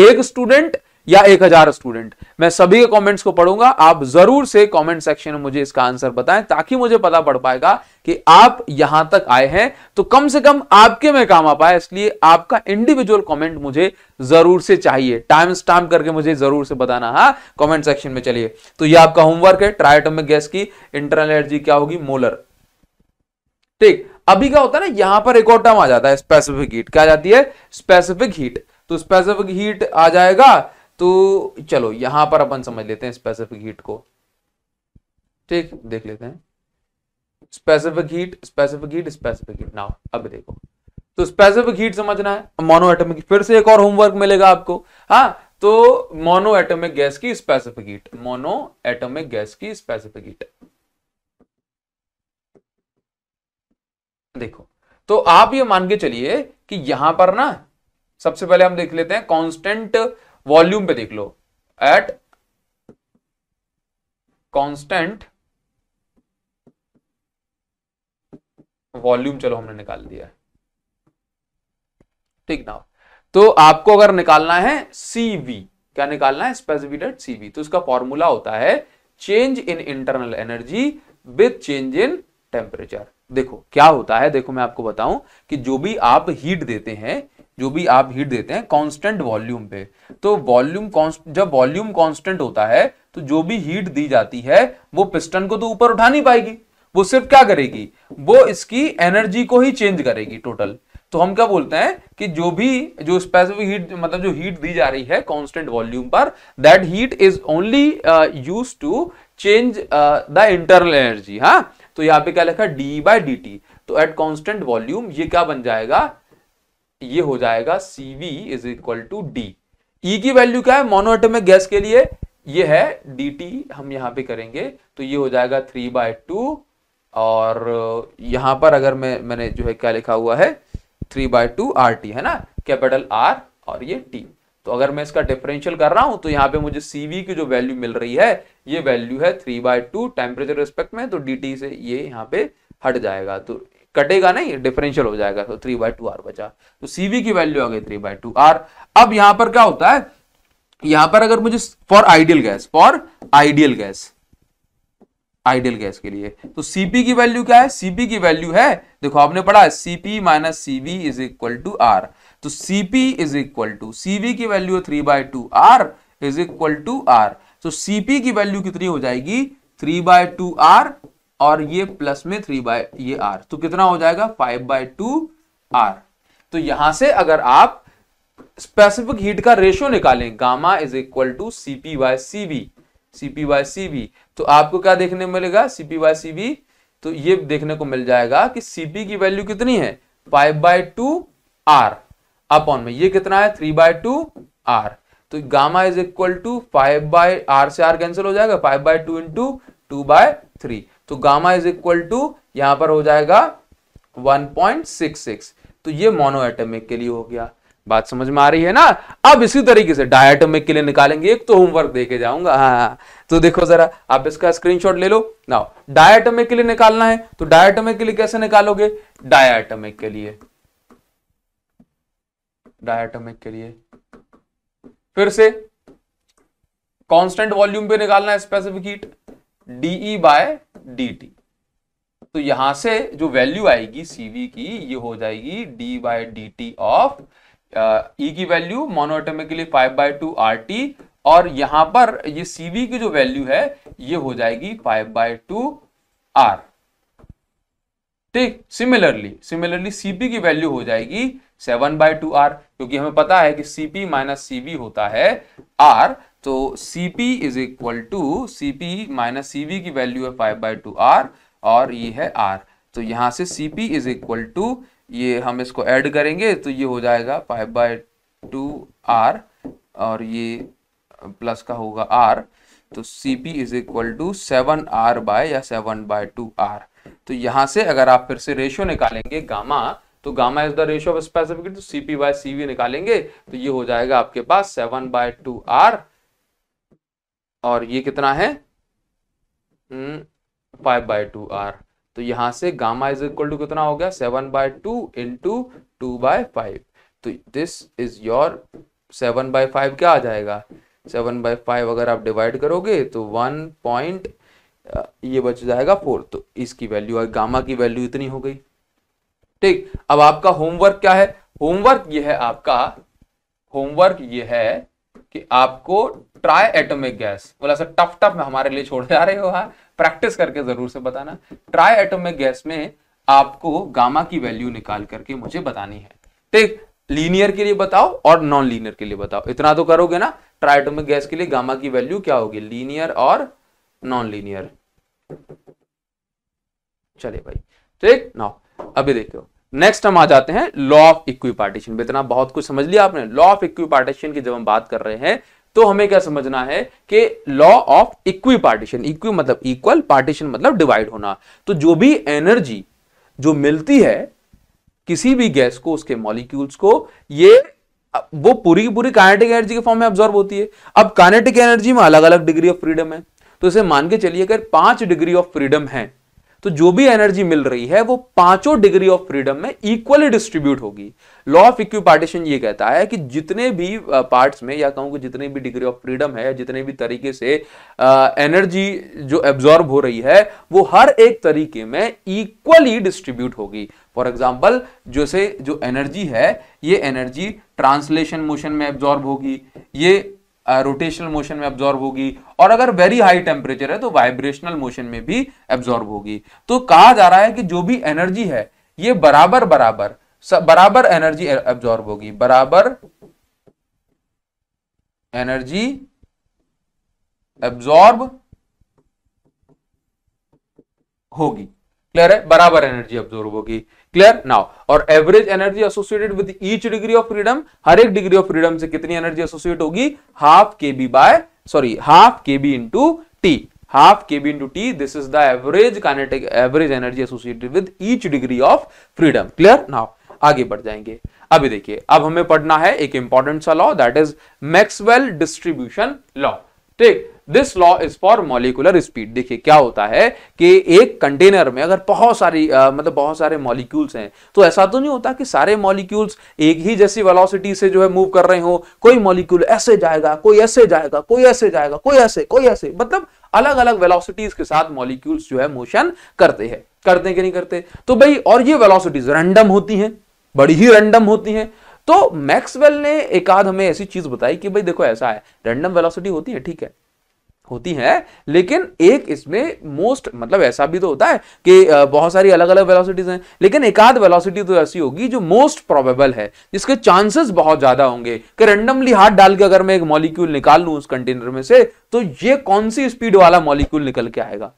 एक स्टूडेंट या एक हजार स्टूडेंट मैं सभी के कमेंट्स को पढ़ूंगा आप जरूर से कमेंट सेक्शन में मुझे इसका आंसर बताएं ताकि मुझे पता पड़ पाएगा कि आप यहां तक आए हैं तो कम से कम आपके में काम आ पाए इसलिए आपका इंडिविजुअल कमेंट मुझे जरूर से चाहिए टाइम स्टाम्प करके मुझे जरूर से बताना हा कॉमेंट सेक्शन में चलिए तो यह आपका होमवर्क है ट्राइटम गैस की इंटरनल एनर्जी क्या होगी मोलर ठीक अभी क्या होता है ना यहां पर एक और टर्म आ जाता है स्पेसिफिक हीट क्या जाती है स्पेसिफिक हीट तो स्पेसिफिक हीट आ जाएगा तो चलो यहां पर अपन समझ लेते हैं स्पेसिफिक हीट को ठीक देख लेते हैं specific heat specific heat specific heat now अब देखो तो स्पेसिफिक हीट समझना है मोनो एटमिक फिर से एक और होमवर्क मिलेगा आपको हाँ तो मोनो एटमिक गैस की specific heat mono atomic gas की स्पेसिफिक हीट देखो तो आप ये मान के चलिए कि यहां पर ना सबसे पहले हम देख लेते हैं कांस्टेंट वॉल्यूम पे देख लो एट कांस्टेंट वॉल्यूम चलो हमने निकाल दिया है ठीक ना तो आपको अगर निकालना है सीवी क्या निकालना है डेट सीवी तो इसका फॉर्मूला होता है change in internal energy with change in temperature देखो क्या होता है देखो मैं आपको बताऊं कि जो भी आप हीट देते हैं जो भी आप हीट देते हैं कांस्टेंट वॉल्यूम पे तो वॉल्यूम जब वॉल्यूम कांस्टेंट होता है तो जो भी हीट दी जाती है वो पिस्टन को तो ऊपर उठा नहीं पाएगी वो सिर्फ क्या करेगी वो इसकी एनर्जी को ही चेंज करेगी टोटल तो हम क्या बोलते हैं कि जो भी जो स्पेसिफिक हीट मतलब जो हीट दी जा रही है कांस्टेंट वॉल्यूम पर that heat is only use to change the internal energy हाँ तो यहाँ पे क्या लिखा डी बाई डी टी तो एट कांस्टेंट वॉल्यूम ये क्या बन जाएगा ये हो जाएगा V is equal to D E की वैल्यू क्या है मोनोएटमिक गैस के लिए ये है डी टी हम यहां पे करेंगे तो ये हो जाएगा थ्री बाय टू और यहां पर अगर मैं मैंने जो है क्या लिखा हुआ है three by two R T है ना कैपिटल आर और ये टी तो अगर मैं इसका डिफरेंशियल कर रहा हूं तो यहां पे मुझे सीवी की जो वैल्यू मिल रही है ये वैल्यू है three by two temperature respect में तो डी से ये यहाँ पे हट जाएगा तो कटेगा नहीं डिफरेंशियल हो जाएगा तो थ्री बाय टू आर बचा तो सीवी की वैल्यू आ गई थ्री बाय टू आर अब यहां पर क्या होता है यहां पर अगर मुझे for ideal gas for ideal gas ideal gas के लिए तो सीपी की वैल्यू क्या है सीपी की वैल्यू है देखो आपने पढ़ा CP minus CV is equal to R तो CP is equal to CV की वैल्यू है three by two R is equal to R तो सीपी की वैल्यू कितनी हो जाएगी थ्री बाय टू आर और ये प्लस में थ्री बाय ये आर तो कितना हो जाएगा फाइव बाय टू आर तो यहां से अगर आप स्पेसिफिक हीट का रेशियो निकालें gamma is equal to CP by CV CP by CV तो आपको क्या देखने मिलेगा सीपी बाय सीबी तो ये देखने को मिल जाएगा कि सीपी की वैल्यू कितनी है five by two R upon में ये कितना है थ्री बाय टू आर तो gamma is equal to five by R से आर कैंसिल हो जाएगा five by two into two by three तो गामा इज इक्वल टू यहां पर हो जाएगा 1.66 तो ये मोनोएटमिक के लिए हो गया बात समझ में आ रही है ना अब इसी तरीके से डायटमिक के लिए निकालेंगे एक तो होमवर्क देके जाऊंगा हाँ, हाँ, हाँ। तो देखो जरा आप इसका स्क्रीनशॉट ले लो ना डायटमिक के लिए निकालना है तो डायटमिक के लिए कैसे निकालोगे डायटमिक के लिए डायटमिक के लिए फिर से कांस्टेंट वॉल्यूम पे निकालना है specific heat DE by D T तो यहां से जो वैल्यू आएगी सीवी की ये हो जाएगी D by D T of E की value monatomically five by two R T और यहां पर ये सीवी की जो वैल्यू है ये हो जाएगी फाइव बाय टू आर ठीक सिमिलरली सिमिलरली सीपी की वैल्यू हो जाएगी सेवन बाय टू आर क्योंकि हमें पता है कि सीपी माइनस सीवी होता है आर तो C P is equal to C P minus C V की वैल्यू है फाइव बाई टू आर और ये है आर तो यहाँ से C P is equal to ये हम इसको ऐड करेंगे तो ये हो जाएगा फाइव बाई टू आर और ये प्लस का होगा आर तो C P is equal to seven R by या सेवन बाय टू आर तो यहाँ से अगर आप फिर से रेशियो निकालेंगे गामा तो gamma is the ratio of specific C P by C V निकालेंगे तो ये हो जाएगा आपके पास सेवन बाय टू आर और ये कितना है फाइव बाई टू आर तो यहां से गामा इज इक्वल टू कितना हो गया seven by two two two by five तो this is your seven by five क्या आ जाएगा सेवन बाय फाइव अगर आप डिवाइड करोगे तो वन पॉइंट ये बच जाएगा फोर तो इसकी वैल्यू और गामा की वैल्यू इतनी हो गई ठीक अब आपका होमवर्क क्या है होमवर्क ये है आपका होमवर्क ये है कि आपको ट्राई एटोमिक गैस बोला सर टफ टफ हमारे लिए छोड़ जा रहे हो हाँ प्रैक्टिस करके जरूर से बताना ट्राई एटोमिक गैस में आपको गामा की वैल्यू निकाल करके मुझे बतानी है ठीक तो लीनियर के लिए बताओ और नॉन लीनियर के लिए बताओ इतना तो करोगे ना ट्राई एटोमिक गैस के लिए गामा की वैल्यू क्या होगी लीनियर और नॉन लीनियर चलिए भाई ठीक तो ना अभी देखो नेक्स्ट हम आ जाते हैं लॉ ऑफ इक्विपार्टीशन इतना बहुत कुछ समझ लिया आपने लॉ ऑफ इक्विपार्टीशन की जब हम बात कर रहे हैं तो हमें क्या समझना है कि law of equipartition equi मतलब इक्वल पार्टीशन मतलब डिवाइड होना तो जो भी एनर्जी जो मिलती है किसी भी गैस को उसके मॉलिक्यूल्स को ये वो पूरी की पूरी कानेटिक एनर्जी के फॉर्म में ऑब्जॉर्व होती है अब कानेटिक एनर्जी में अलग अलग डिग्री ऑफ फ्रीडम है तो इसे मान के चलिए अगर पांच डिग्री ऑफ फ्रीडम है तो जो भी एनर्जी मिल रही है वो पांचों डिग्री ऑफ फ्रीडम में इक्वली डिस्ट्रीब्यूट होगी लॉ ऑफ इक्वी पार्टीशन ये कहता है कि जितने भी पार्ट्स में या कहूँ कि जितने भी डिग्री ऑफ फ्रीडम है जितने भी तरीके से एनर्जी जो एब्जॉर्ब हो रही है वो हर एक तरीके में इक्वली डिस्ट्रीब्यूट होगी फॉर एग्जाम्पल जैसे जो एनर्जी है ये एनर्जी ट्रांसलेशन मोशन में एब्जॉर्ब होगी ये रोटेशनल मोशन में एब्जॉर्ब होगी और अगर वेरी हाई टेम्परेचर है तो वाइब्रेशनल मोशन में भी एब्जॉर्ब होगी तो कहा जा रहा है कि जो भी एनर्जी है ये बराबर बराबर बराबर एनर्जी एब्जॉर्ब होगी बराबर एनर्जी एब्जॉर्ब होगी क्लियर है बराबर एनर्जी एब्जॉर्ब होगी क्लियर नाउ और average energy associated with each degree of freedom हर एक डिग्री ऑफ फ्रीडम से कितनी एनर्जी एसोसिएट होगी half K B by sorry half K B into T half K B into T this is the average kinetic average energy associated with each degree of freedom clear now आगे बढ़ जाएंगे अभी देखिए अब हमें पढ़ना है एक इंपॉर्टेंट सा law that is Maxwell distribution law ठीक this law is for molecular speed देखिए क्या होता है कि एक कंटेनर में अगर बहुत सारी आ, मतलब बहुत सारे मॉलिक्यूल्स हैं तो ऐसा तो नहीं होता कि सारे मॉलिक्यूल्स एक ही जैसी वेलोसिटी से जो है मूव कर रहे हो कोई मॉलिक्यूल ऐसे जाएगा कोई ऐसे जाएगा कोई ऐसे जाएगा कोई ऐसे कोई ऐसे मतलब अलग अलग वेलोसिटीज के साथ मॉलिक्यूल्स जो है मोशन करते हैं करते कि नहीं करते तो भाई और ये वेलोसिटीज रैंडम होती हैं बड़ी ही रैंडम होती हैं तो मैक्सवेल ने एक आध हमें ऐसी चीज बताई कि भाई देखो ऐसा है रैंडम वेलोसिटी होती है ठीक है होती हैं लेकिन एक इसमें मोस्ट मतलब ऐसा भी तो होता है कि बहुत सारी अलग अलग वेलोसिटीज हैं लेकिन एक वेलोसिटी तो ऐसी होगी जो मोस्ट प्रोबेबल है जिसके चांसेस बहुत ज्यादा होंगे कि रेंडमली हाथ डाल के अगर मैं एक मॉलिक्यूल निकाल लू उस कंटेनर में से तो ये कौन सी स्पीड वाला मॉलिक्यूल निकल के आएगा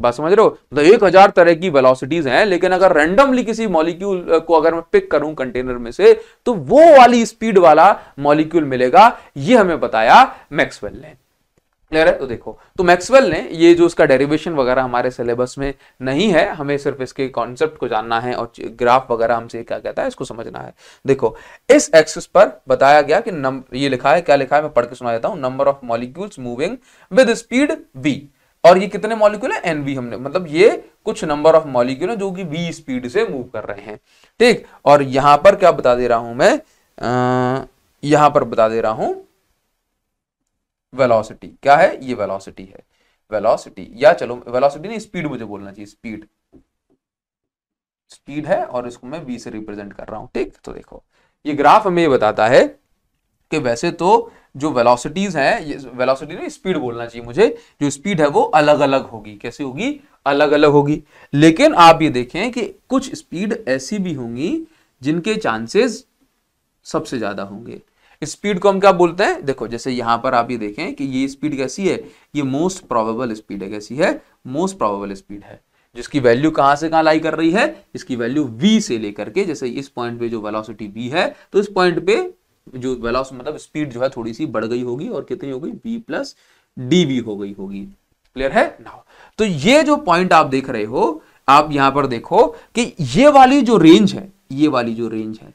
बस समझ रहे हो तो एक हजार तरह की वेलोसिटीज हैं लेकिन अगर रैंडमली किसी मॉलिक्यूल को अगर मैं पिक करूं कंटेनर में से तो वो वाली स्पीड वाला मॉलिक्यूल मिलेगा ये हमें बताया मैक्सवेल ने क्लियर है तो देखो तो मैक्सवेल ने ये जो उसका डेरिवेशन वगैरह हमारे सिलेबस में नहीं है हमें सिर्फ इसके कॉन्सेप्ट को जानना है और ग्राफ वगैरह हमसे क्या कहता है इसको समझना है देखो इस एक्सिस पर बताया गया कि नंबर ये लिखा है क्या लिखा है मैं पढ़ के सुना देता हूँ number of molecules moving with speed V और ये कितने मॉलिक्यूल है एन हमने मतलब ये कुछ नंबर ऑफ मॉलिक्यूल है जो कि वी स्पीड से मूव कर रहे हैं ठीक और यहां पर क्या बता दे रहा हूं मैं यहां पर बता दे रहा हूं वेलोसिटी क्या है ये वेलोसिटी है वेलोसिटी या चलो वेलोसिटी नहीं स्पीड मुझे बोलना चाहिए स्पीड स्पीड है और इसको मैं वी से रिप्रेजेंट कर रहा हूं ठीक तो देखो ये ग्राफ हमें ये बताता है कि वैसे तो जो वेलोसिटीज हैं ये वेलोसिटी नहीं स्पीड बोलना चाहिए मुझे जो स्पीड है वो अलग अलग होगी कैसे होगी अलग अलग होगी लेकिन आप ये देखें कि कुछ स्पीड ऐसी भी होंगी जिनके चांसेस सबसे ज्यादा होंगे स्पीड को हम क्या बोलते हैं देखो जैसे यहां पर आप ये देखें कि ये स्पीड कैसी है ये मोस्ट प्रोबेबल स्पीड है कैसी है मोस्ट प्रोबेबल स्पीड है जिसकी वैल्यू कहां से कहां लाई कर रही है इसकी वैल्यू v से लेकर के जैसे इस पॉइंट पे जो वेलोसिटी v है तो इस पॉइंट पे जो वेलोसिटी मतलब स्पीड जो है थोड़ी सी बढ़ गई होगी और कितनी हो गई बी प्लस डी वी हो गई होगी क्लियर है ना तो ये जो पॉइंट आप देख रहे हो आप यहां पर देखो कि ये वाली जो रेंज है ये वाली जो रेंज है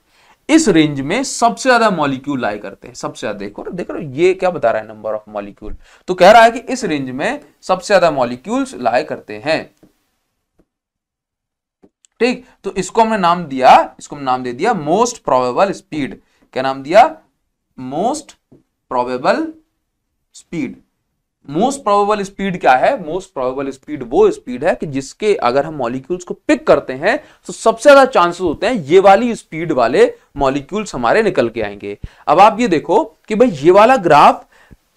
इस रेंज में सबसे ज्यादा मॉलिक्यूल लाए करते हैं सबसे ज्यादा देखो देखो ये क्या बता रहा है नंबर ऑफ मॉलिक्यूल तो कह रहा है कि इस रेंज में सबसे ज्यादा मॉलिक्यूल्स लाए करते हैं ठीक तो इसको हमने नाम दिया इसको हमने नाम दे दिया मोस्ट प्रोबेबल स्पीड क्या नाम दिया most probable speed most probable speed क्या है मोस्ट प्रोबेबल स्पीड वो स्पीड है कि जिसके अगर हम मॉलिक्यूल्स को पिक करते हैं तो सबसे ज्यादा चांसेस होते हैं ये वाली स्पीड वाले मॉलिक्यूल्स हमारे निकल के आएंगे अब आप ये देखो कि भाई ये वाला ग्राफ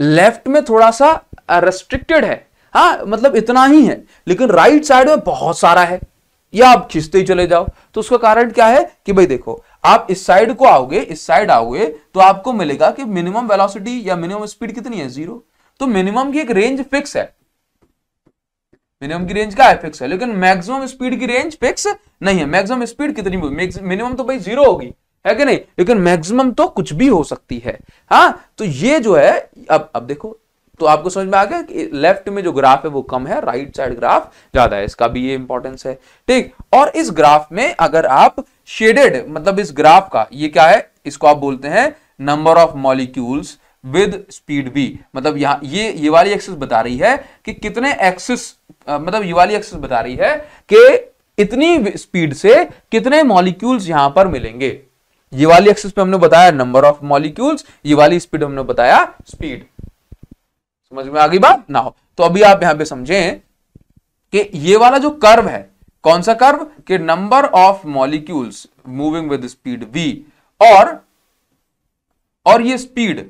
लेफ्ट में थोड़ा सा रेस्ट्रिक्टेड है हाँ मतलब इतना ही है लेकिन राइट साइड में बहुत सारा है या आप खींचते ही चले जाओ तो उसका कारण क्या है कि भाई देखो आप इस साइड को आओगे इस साइड आओगे तो आपको मिलेगा कि मिनिमम वेलोसिटी या मिनिमम स्पीड कितनी है जीरो तो मिनिमम की एक रेंज फिक्स है मिनिमम की रेंज का है फिक्स है लेकिन मैक्सिमम स्पीड की रेंज फिक्स नहीं है मैक्सिमम स्पीड कितनी मिनिमम तो भाई जीरो होगी है कि नहीं लेकिन मैक्सिमम तो कुछ भी हो सकती है हाँ तो ये जो है अब अब देखो तो आपको समझ में आ गया कि लेफ्ट में जो ग्राफ है वो कम है राइट साइड ग्राफ ज्यादा है इसका भी ये इंपॉर्टेंस है ठीक और इस ग्राफ में अगर आप शेडेड मतलब इस ग्राफ का ये क्या है इसको आप बोलते हैं number of molecules with speed V मतलब ये ये वाली एक्सेस बता रही है कि कितने एक्सेस मतलब ये वाली एक्सेस बता रही है कि इतनी स्पीड से कितने मॉलिक्यूल्स यहां पर मिलेंगे ये वाली एक्सेस पे हमने बताया नंबर ऑफ मॉलिक्यूल्स ये वाली स्पीड हमने बताया स्पीड समझ में आ गई बात ना हो तो अभी आप यहां पे समझें कि ये वाला जो कर्व है कौन सा कर्व कि number of molecules moving with speed V और और ये स्पीड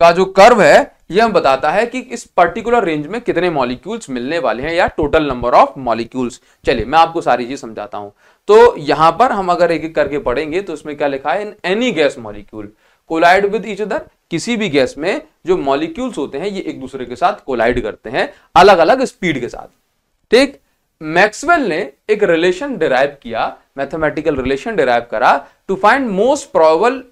का जो कर्व है यह हम बताता है कि इस पर्टिकुलर रेंज में कितने मॉलिक्यूल्स मिलने वाले हैं या टोटल नंबर ऑफ मॉलिक्यूल्स चलिए मैं आपको सारी चीज समझाता हूं तो यहां पर हम अगर एक एक करके पढ़ेंगे तो उसमें क्या लिखा है in any gas molecule collide with each other किसी भी गैस में जो मॉलिक्यूल्स होते हैं ये एक दूसरे के साथ कोलाइड करते हैं अलग अलग स्पीड के साथ ठीक मैक्सवेल ने एक रिलेशन डिराइव किया मैथमेटिकल रिलेशन डिराइव करा to find most probable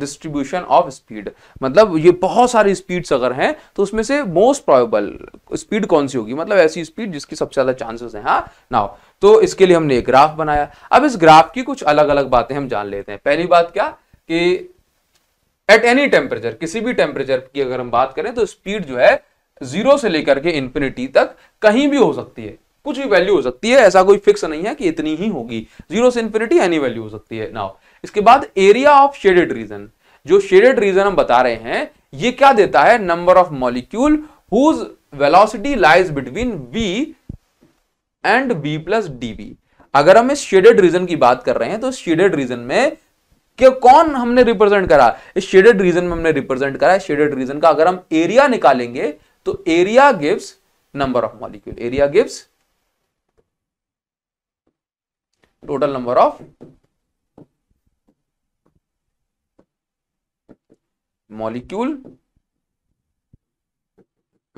distribution of speed मतलब ये बहुत सारी स्पीड्स अगर हैं तो उसमें से मोस्ट प्रॉबल स्पीड कौन सी होगी मतलब ऐसी स्पीड जिसकी सबसे ज्यादा चांसेस हैं हाँ नाउ तो इसके लिए हमने एक ग्राफ बनाया अब इस ग्राफ की कुछ अलग अलग बातें हम जान लेते हैं पहली बात क्या कि एट एनी टेम्परेचर किसी भी टेम्परेचर की अगर हम बात करें तो स्पीड जो है जीरो से लेकर के इंफिनिटी तक कहीं भी हो सकती है कुछ भी वैल्यू हो सकती है ऐसा कोई फिक्स नहीं है कि इतनी ही होगी जीरो से इंफिनिटी एनी वैल्यू हो सकती है नाउ इसके बाद एरिया ऑफ शेडेड रीजन जो शेडेड रीजन हम बता रहे हैं ये क्या देता है number of molecule whose velocity lies between V and V plus D अगर हम इस शेडेड रीजन की बात कर रहे हैं तो शेडेड रीजन में क्या कौन हमने रिप्रेजेंट करा इस शेडेड रीजन में हमने रिप्रेजेंट करा शेडेड रीजन का अगर हम एरिया निकालेंगे तो area gives number of molecule area gives total number of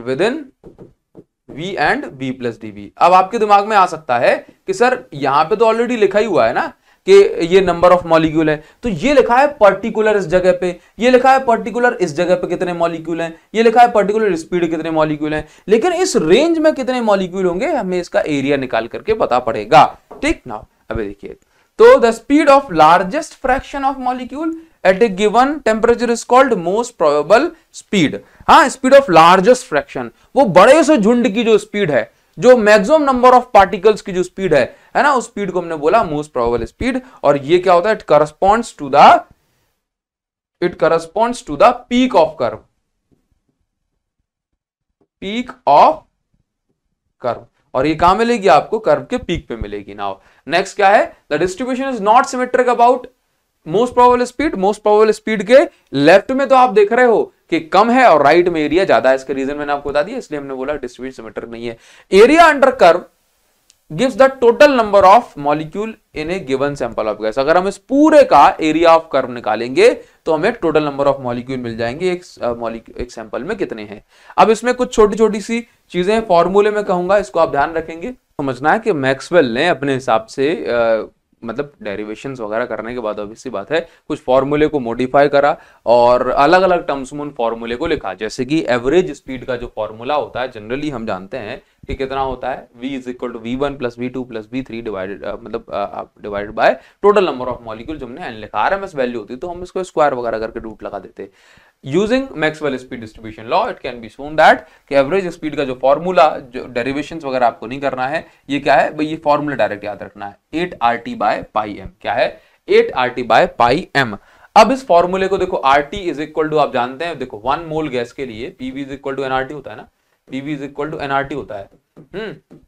within v and V plus DV अब आपके दिमाग में आ सकता है कि सर यहां पे तो ऑलरेडी लिखा ही हुआ है ना कि ये नंबर ऑफ मॉलिक्यूल है तो ये लिखा है पर्टिकुलर इस जगह पे ये लिखा है पर्टिकुलर इस जगह पे कितने मॉलिक्यूल हैं ये लिखा है पर्टिकुलर स्पीड कितने मॉलिक्यूल हैं लेकिन इस रेंज में कितने मॉलिक्यूल होंगे हमें इसका एरिया निकाल करके पता पड़ेगा ठीक ना अभी देखिए तो the speed of largest fraction of molecule at a given temperature is called most probable speed हाँ स्पीड ऑफ लार्जेस्ट फ्रैक्शन वो बड़े से झुंड की जो स्पीड है जो मैक्सिमम नंबर ऑफ पार्टिकल्स की जो स्पीड है है ना उस स्पीड को हमने बोला मोस्ट प्रोबेबल स्पीड और ये क्या होता है it corresponds to the it corresponds to the peak of curve peak of curve और ये कहां मिलेगी आपको कर्व के पीक पे मिलेगी नाउ नेक्स्ट क्या है the distribution is not symmetric about most probable speed most probable speed के लेफ्ट में तो आप देख रहे हो कि कम है और राइट में एरिया ज्यादा है इसका रीजन मैंने आपको बता दिया इसलिए हमने बोला डिस्ट्रीब्यूट सिमेट्रिक नहीं है area under curve gives the total number of molecule in a given sample of gas अगर हम इस पूरे का एरिया ऑफ कर्व निकालेंगे तो हमें टोटल नंबर ऑफ मॉलिक्यूल मिल जाएंगे एक मॉलिक्यूल एक सैंपल में कितने हैं अब इसमें कुछ छोटी छोटी सी चीजें फॉर्मूले में कहूंगा इसको आप ध्यान रखेंगे समझना है कि मैक्सवेल ने अपने हिसाब से मतलब डेरिवेशंस वगैरह करने के बाद ऑब्वियसली बात है कुछ फॉर्मूले को मॉडिफाई करा और अलग अलग टर्म्स में उन फॉर्मूले को लिखा जैसे कि एवरेज स्पीड का जो फॉर्मूला होता है जनरली हम जानते हैं ये कितना होता है v is equal to V one plus V two plus V three divided मतलब divided by total number of molecule जो हमने एन लिखा आर एम एस वैल्यू होती तो हम इसको स्क्वायर वगैरह करके रूट लगा देते using Maxwell speed distribution law it can be shown that कि एवरेज स्पीड का जो फॉर्मूला जो डेरिवेशन वगैरह आपको नहीं करना है ये क्या है भाई ये फॉर्मूला डायरेक्ट याद रखना है eight R T by pi M क्या है eight R T by pi M अब इस फॉर्मूले को देखो R T is equal to आप जानते हैं देखो वन मोल गैस के लिए P is equal to N R T होता है ना PV is equal to NRT होता है हम्म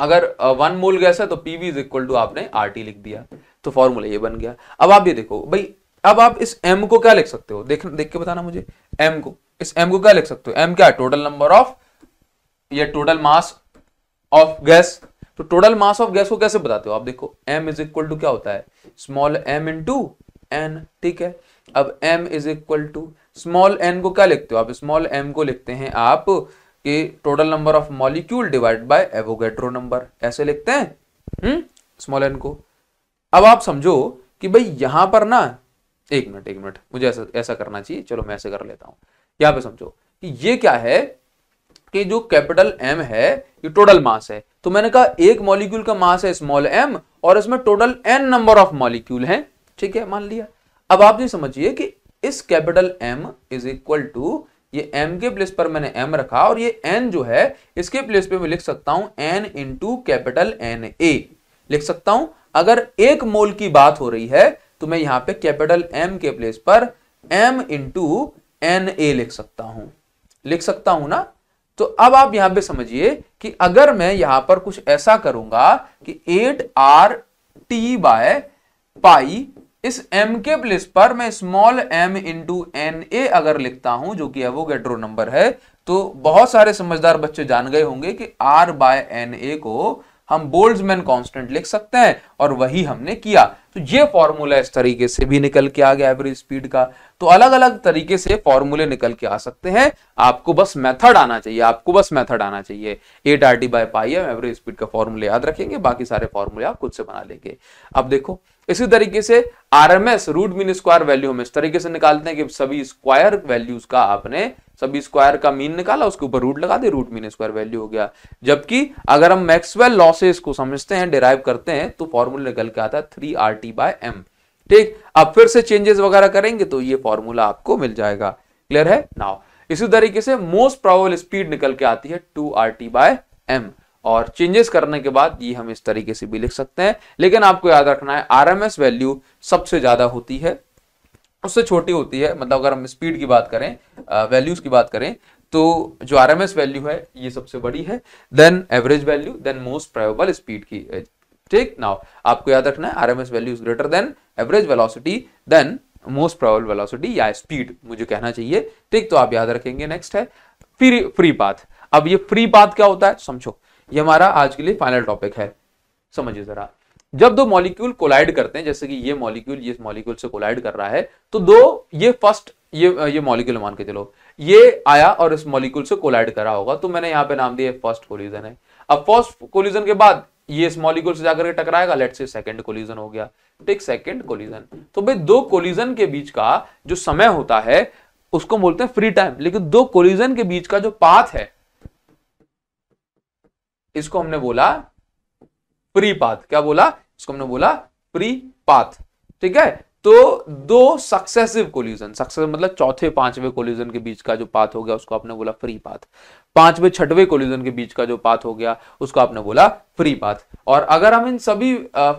अगर वन मोल गैस है तो पीवी इज इक्वल टू आपने आर टी लिख दिया तो फॉर्मूला ये बन गया अब आप ये देखो भाई अब आप इस एम को क्या लिख सकते हो देख देख के बताना मुझे एम को इस एम को क्या लिख सकते हो एम क्या है टोटल नंबर ऑफ या टोटल मास ऑफ गैस तो टोटल मास ऑफ गैस को कैसे बताते हो आप देखो एम इज इक्वल टू क्या होता है small M into N ठीक है अब M is equal to small N को क्या लिखते हो आप स्मॉल एम को लिखते हैं आप कि total number of molecule divide by Avogadro number ऐसे लिखते हैं हम्म स्मॉल एन को अब आप समझो कि भाई यहां पर ना एक मिनट एक मिनट मुझे ऐसा ऐसा करना चाहिए चलो मैं ऐसे कर लेता हूं यहां पे समझो कि ये क्या है कि जो कैपिटल एम है ये टोटल मास है तो मैंने कहा एक मॉलिक्यूल का मास है स्मॉल एम और इसमें total N number of molecule हैं ठीक है मान लिया अब आप ये समझिए कि इस capital M is equal to ये m के प्लेस पर मैंने m रखा और ये n जो है इसके प्लेस पे मैं लिख सकता हूं n into capital N A लिख सकता हूं अगर एक मोल की बात हो रही है तो मैं यहां पे कैपिटल m के प्लेस पर m इंटू एन ए लिख सकता हूं लिख सकता हूं ना तो अब आप यहां पे समझिए कि अगर मैं यहां पर कुछ ऐसा करूंगा कि eight R T by pi इस m के प्लेस पर मैं small m into N A अगर लिखता हूं जो कि एवोगेड्रो नंबर है तो बहुत सारे समझदार बच्चे जान गए होंगे कि r बाय एन ए को हम बोल्ड्समैन कांस्टेंट लिख सकते हैं और वही हमने किया तो ये फॉर्मूला इस तरीके से भी निकल के आ गया एवरेज स्पीड का तो अलग अलग तरीके से फॉर्मूले निकल के आ सकते हैं आपको बस मेथड आना चाहिए आपको बस मेथड आना चाहिए eight R T by pi average speed का फॉर्मूला याद रखेंगे बाकी सारे फॉर्मूले आप खुद से बना लेंगे अब देखो इसी तरीके से RMS root mean square value हम इस तरीके से निकालते हैं कि सभी स्क्वायर वैल्यूज का आपने सभी स्क्वायर का मीन निकाला उसके ऊपर रूट लगा दे रूट मीन स्क्वायर वैल्यू हो गया जबकि अगर हम मैक्सवेल लॉसेस को समझते हैं डिराइव करते हैं तो फॉर्मूला निकल के आता है three R T by M ठीक अब फिर से चेंजेस वगैरह करेंगे तो ये फॉर्मूला आपको मिल जाएगा क्लियर है नाउ इसी तरीके से मोस्ट प्रोबेबल स्पीड निकल के आती है two R T by M और चेंजेस करने के बाद ये हम इस तरीके से भी लिख सकते हैं लेकिन आपको याद रखना है आरएमएस वैल्यू सबसे ज्यादा होती है उससे छोटी होती है मतलब अगर हम स्पीड की बात करें वैल्यूज की बात करें तो जो आर वैल्यू है ये सबसे बड़ी है than average value than most probable speed की ठीक नाउ आपको याद रखना है R M S value is greater than average velocity than most probable velocity या स्पीड मुझे कहना चाहिए ठीक तो आप याद रखेंगे नेक्स्ट है फिर फ्री पाथ अब ये फ्री पाथ क्या होता है समझो ये हमारा आज के लिए फाइनल टॉपिक है समझिए जरा जब दो मॉलिक्यूल कोलाइड करते हैं जैसे कि ये मॉलिक्यूल ये मॉलिक्यूल से कोलाइड कर रहा है तो दो ये फर्स्ट ये ये मॉलिक्यूल मान के चलो ये आया और इस मॉलिक्यूल से कोलाइड करा होगा तो मैंने यहां पे नाम दिया फर्स्ट कोलिजन है अब फर्स्ट कोलिजन के बाद ये इस मॉलिक्यूल से जाकर के टकराएगा लेट से सेकंड कोलिजन हो गया टेक सेकंड कोलिजन तो भाई दो कोलिजन के बीच का जो समय होता है उसको बोलते हैं फ्री टाइम लेकिन दो कोलिजन के बीच का जो पाथ है इसको हमने बोला प्रीपाथ क्या बोला इसको हमने बोला प्रीपाथ ठीक है तो दो सक्सेसिव कोल्यूजन सक्सेसिव मतलब चौथे पांचवे कोल्यूजन के बीच का जो पाथ हो गया उसको आपने बोला फ्री पाथ पांचवे छठवे कोल्यूजन के बीच का जो पाथ हो गया उसको आपने बोला फ्री पाथ और अगर हम इन सभी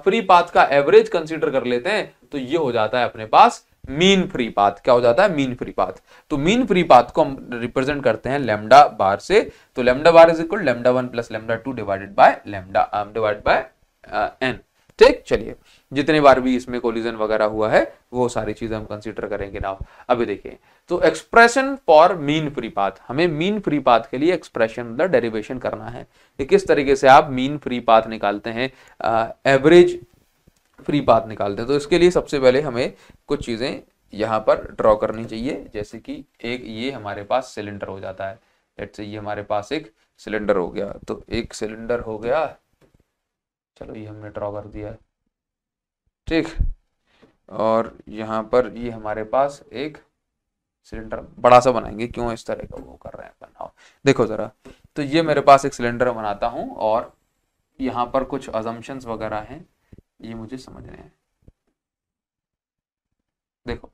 फ्री पाथ का एवरेज कंसीडर कर लेते हैं तो ये हो जाता है अपने पास मीन फ्री पाथ क्या हो जाता है मीन फ्री पाथ तो मीन फ्री पाथ को हम रिप्रेजेंट करते हैं लेमडा बार से तो lambda bar is equal lambda one plus lambda two divided by lambda divide by N ठीक चलिए जितने बार भी इसमें कोलिजन वगैरह हुआ है वो सारी चीजें हम कंसीडर करेंगे ना अभी देखिए तो expression for mean free path हमें मीन फ्री पाथ के लिए एक्सप्रेशन मतलब डेरिवेशन करना है कि किस तरीके से आप मीन फ्री पाथ निकालते हैं एवरेज uh, फ्री पाथ निकालते हैं तो इसके लिए सबसे पहले हमें कुछ चीज़ें यहाँ पर ड्रॉ करनी चाहिए जैसे कि एक ये हमारे पास सिलेंडर हो जाता है लेट से ये हमारे पास एक सिलेंडर हो गया तो एक सिलेंडर हो गया चलो ये हमने ड्रॉ कर दिया ठीक और यहाँ पर ये हमारे पास एक सिलेंडर बड़ा सा बनाएंगे क्यों इस तरह का वो कर रहे हैं बनाओ देखो ज़रा तो ये मेरे पास एक सिलेंडर बनाता हूँ और यहाँ पर कुछ अजम्पन्स वगैरह हैं ये मुझे समझने हैं देखो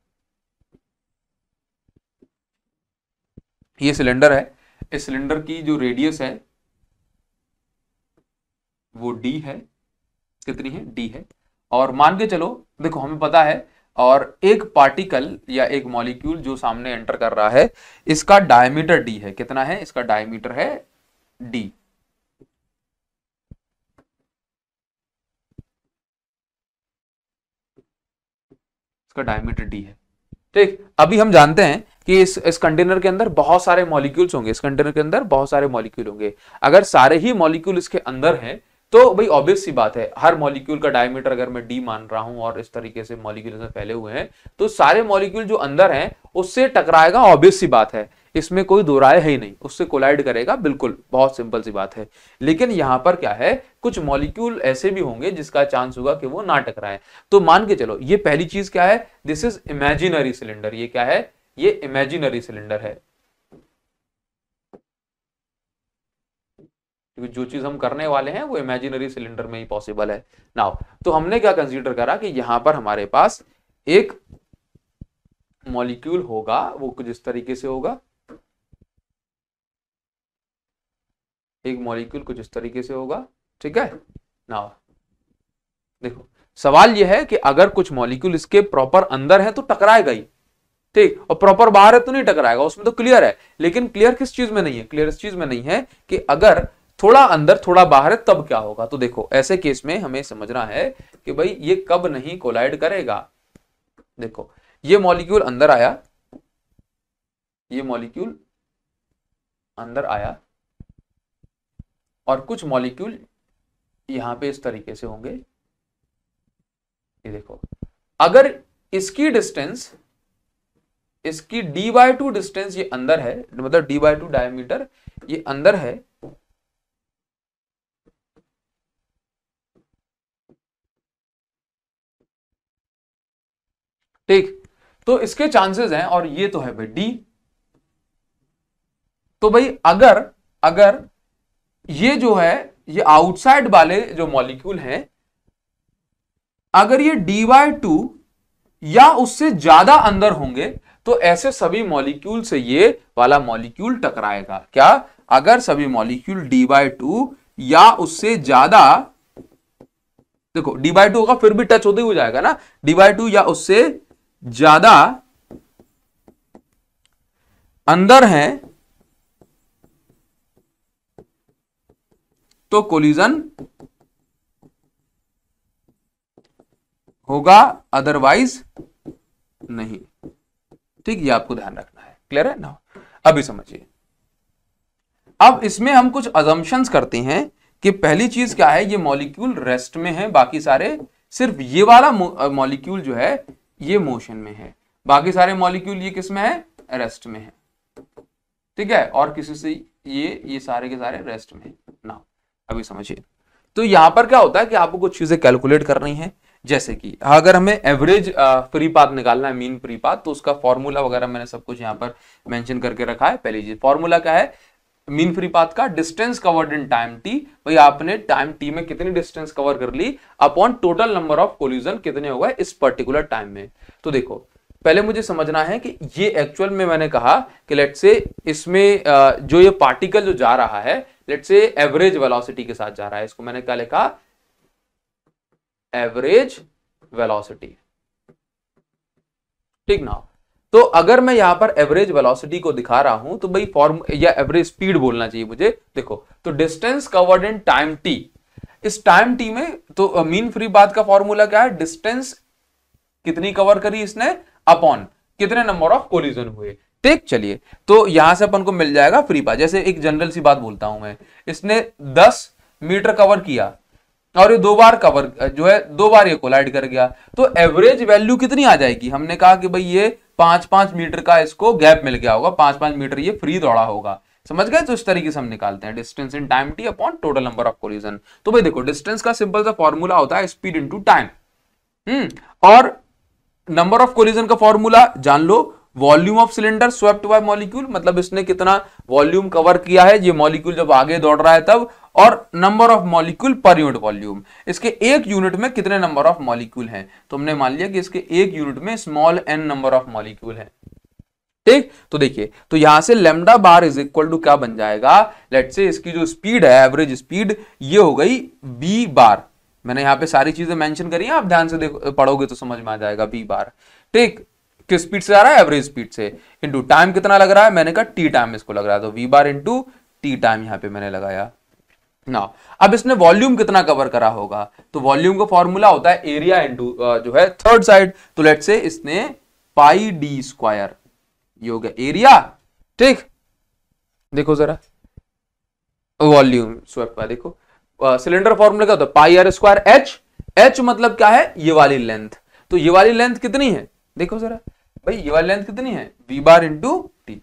ये सिलेंडर है इस सिलेंडर की जो रेडियस है वो डी है कितनी है डी है और मान के चलो देखो हमें पता है और एक पार्टिकल या एक मॉलिक्यूल जो सामने एंटर कर रहा है इसका डायमीटर डी है कितना है इसका डायमीटर है डी इसका डायमीटर डी है ठीक अभी हम जानते हैं कि इस इस कंटेनर के अंदर बहुत सारे मॉलिक्यूल्स होंगे इस कंटेनर के अंदर बहुत सारे मॉलिक्यूल होंगे अगर सारे ही मॉलिक्यूल इसके अंदर हैं तो भाई ऑब्वियस सी बात है हर मॉलिक्यूल का डायमीटर अगर मैं डी मान रहा हूं और इस तरीके से मॉलिक्यूल फैले हुए हैं तो सारे मॉलिक्यूल जो अंदर हैं उससे टकराएगा ऑब्वियस सी बात है इसमें कोई दो राय है ही नहीं उससे कोलाइड करेगा बिल्कुल बहुत सिंपल सी बात है लेकिन यहां पर क्या है कुछ मॉलिक्यूल ऐसे भी होंगे जिसका चांस होगा कि वो ना टकराए तो मान के चलो ये पहली चीज क्या है दिस इज इमेजिनरी सिलेंडर ये क्या है ये इमेजिनरी सिलेंडर है जो चीज हम करने वाले हैं वो इमेजिनरी सिलेंडर में ही पॉसिबल है नाउ तो हमने क्या कंसीडर करा कि यहां पर हमारे पास एक मॉलिक्यूल होगा वो कुछ इस तरीके से होगा एक मॉलिक्यूल कुछ इस तरीके से होगा ठीक है ना देखो सवाल यह है कि अगर कुछ मॉलिक्यूल इसके प्रॉपर अंदर है तो टकराएगा ही ठीक और प्रॉपर बाहर है तो नहीं टकराएगा उसमें तो क्लियर है लेकिन क्लियर किस चीज में नहीं है क्लियर इस चीज में नहीं है कि अगर थोड़ा अंदर थोड़ा बाहर है तब क्या होगा तो देखो ऐसे केस में हमें समझना है कि भाई ये कब नहीं कोलाइड करेगा देखो ये मॉलिक्यूल अंदर आया ये मॉलिक्यूल अंदर आया और कुछ मॉलिक्यूल यहां पे इस तरीके से होंगे ये देखो अगर इसकी डिस्टेंस इसकी डी बाय टू डिस्टेंस ये अंदर है मतलब डी बाय टू डायमीटर ये अंदर है ठीक तो इसके चांसेस हैं और ये तो है भाई डी तो भाई अगर अगर ये जो है ये आउटसाइड वाले जो मॉलिक्यूल हैं अगर ये डी वाई टू या उससे ज्यादा अंदर होंगे तो ऐसे सभी मॉलिक्यूल से ये वाला मॉलिक्यूल टकराएगा क्या अगर सभी मॉलिक्यूल डी वाई टू या उससे ज्यादा देखो डी बाई टू होगा फिर भी टच होते हुए जाएगा ना डी वाई टू या उससे ज्यादा अंदर है तो कोलिजन होगा अदरवाइज नहीं ठीक ये आपको ध्यान रखना है क्लियर है ना अभी समझिए अब इसमें हम कुछ अजम्पन्स करते हैं कि पहली चीज क्या है ये मॉलिक्यूल रेस्ट में है बाकी सारे सिर्फ ये वाला मॉलिक्यूल जो है ये मोशन में है बाकी सारे मॉलिक्यूल ये किस में है रेस्ट में है ठीक है और किसी से ये ये सारे के सारे रेस्ट में है अभी समझिए तो यहां पर क्या होता है कि आपको कुछ चीज़ें कैलकुलेट करनी है जैसे कि अगर हमें एवरेज फ्री पाथ निकालना है मीन फ्री पाथ तो उसका फॉर्मूला वगैरह मैंने सब कुछ यहाँ पर मेंशन करके रखा है पहली चीज फॉर्मूला क्या है मीन फ्री पाथ का distance covered in time T भाई आपने टाइम टी में कितनी डिस्टेंस कवर कर ली upon total number of collision कितने हो गए इस पर्टिकुलर टाइम में तो देखो पहले मुझे समझना है कि ये एक्चुअल में मैंने कहा कि लेट से इसमें जो ये पार्टिकल जो जा रहा है लेट से एवरेज वेलोसिटी के साथ जा रहा है इसको मैंने क्या लिखा एवरेज वेलोसिटी ठीक ना तो अगर मैं यहां पर एवरेज वेलोसिटी को दिखा रहा हूं तो भाई फॉर्म या एवरेज स्पीड बोलना चाहिए मुझे देखो तो distance covered in time T इस टाइम टी में तो मीन फ्री बात का फॉर्मूला क्या है डिस्टेंस कितनी कवर करी इसने अपॉन कितने नंबर ऑफ कोलिजन हुए ठीक चलिए तो यहां से अपन को मिल जाएगा फ्री पास जैसे एक जनरल सी बात बोलता हूं मैं इसने दस मीटर कवर किया और ये दो बार कवर जो है दो बार ये कोलाइड कर गया तो एवरेज वैल्यू कितनी आ जाएगी हमने कहा कि भाई ये पांच पांच मीटर का इसको गैप मिल गया होगा पांच पांच मीटर ये फ्री दौड़ा होगा समझ गए तो इस तरीके से हम निकालते हैं distance in time T upon total number of collision तो भाई देखो डिस्टेंस का सिंपल सा फॉर्मूला होता है स्पीड इंटू टाइम और नंबर ऑफ कोलिजन का फॉर्मूला जान लो volume of cylinder swept by molecule मतलब इसने कितना वॉल्यूम कवर किया है ये मॉलिक्यूल जब आगे दौड़ रहा है तब और number of molecule per unit volume इसके एक यूनिट में कितने नंबर ऑफ मॉलिक्यूल हैं तो हमने मान लिया कि इसके एक यूनिट में small N number of molecule है ठीक तो देखिए तो यहां से lambda bar is equal to क्या बन जाएगा लेट से इसकी जो स्पीड है एवरेज स्पीड ये हो गई बी बार मैंने यहां पे सारी चीजें मेंशन करी हैं आप ध्यान से देखो पढ़ोगे तो समझ में आ जाएगा बी बार ठीक किस स्पीड से आ रहा है एवरेज स्पीड से इंटू टाइम कितना लग रहा है मैंने कहा टी टाइम इसको लग रहा है तो V bar into T time यहां पे मैंने लगाया ना अब इसने वॉल्यूम कितना कवर करा होगा तो वॉल्यूम का फॉर्मूला होता है एरिया इंटू जो है थर्ड साइड तो लेट से इसने पाई डी स्क्वायर ये हो गया एरिया ठीक देखो जरा वॉल्यूम स्वेप का देखो सिलेंडर फॉर्मूला क्या होता है pi R square H H मतलब क्या है ये वाली लेंथ तो ये वाली लेंथ कितनी है देखो जरा भाई ये वाली लेंथ कितनी है v bar into T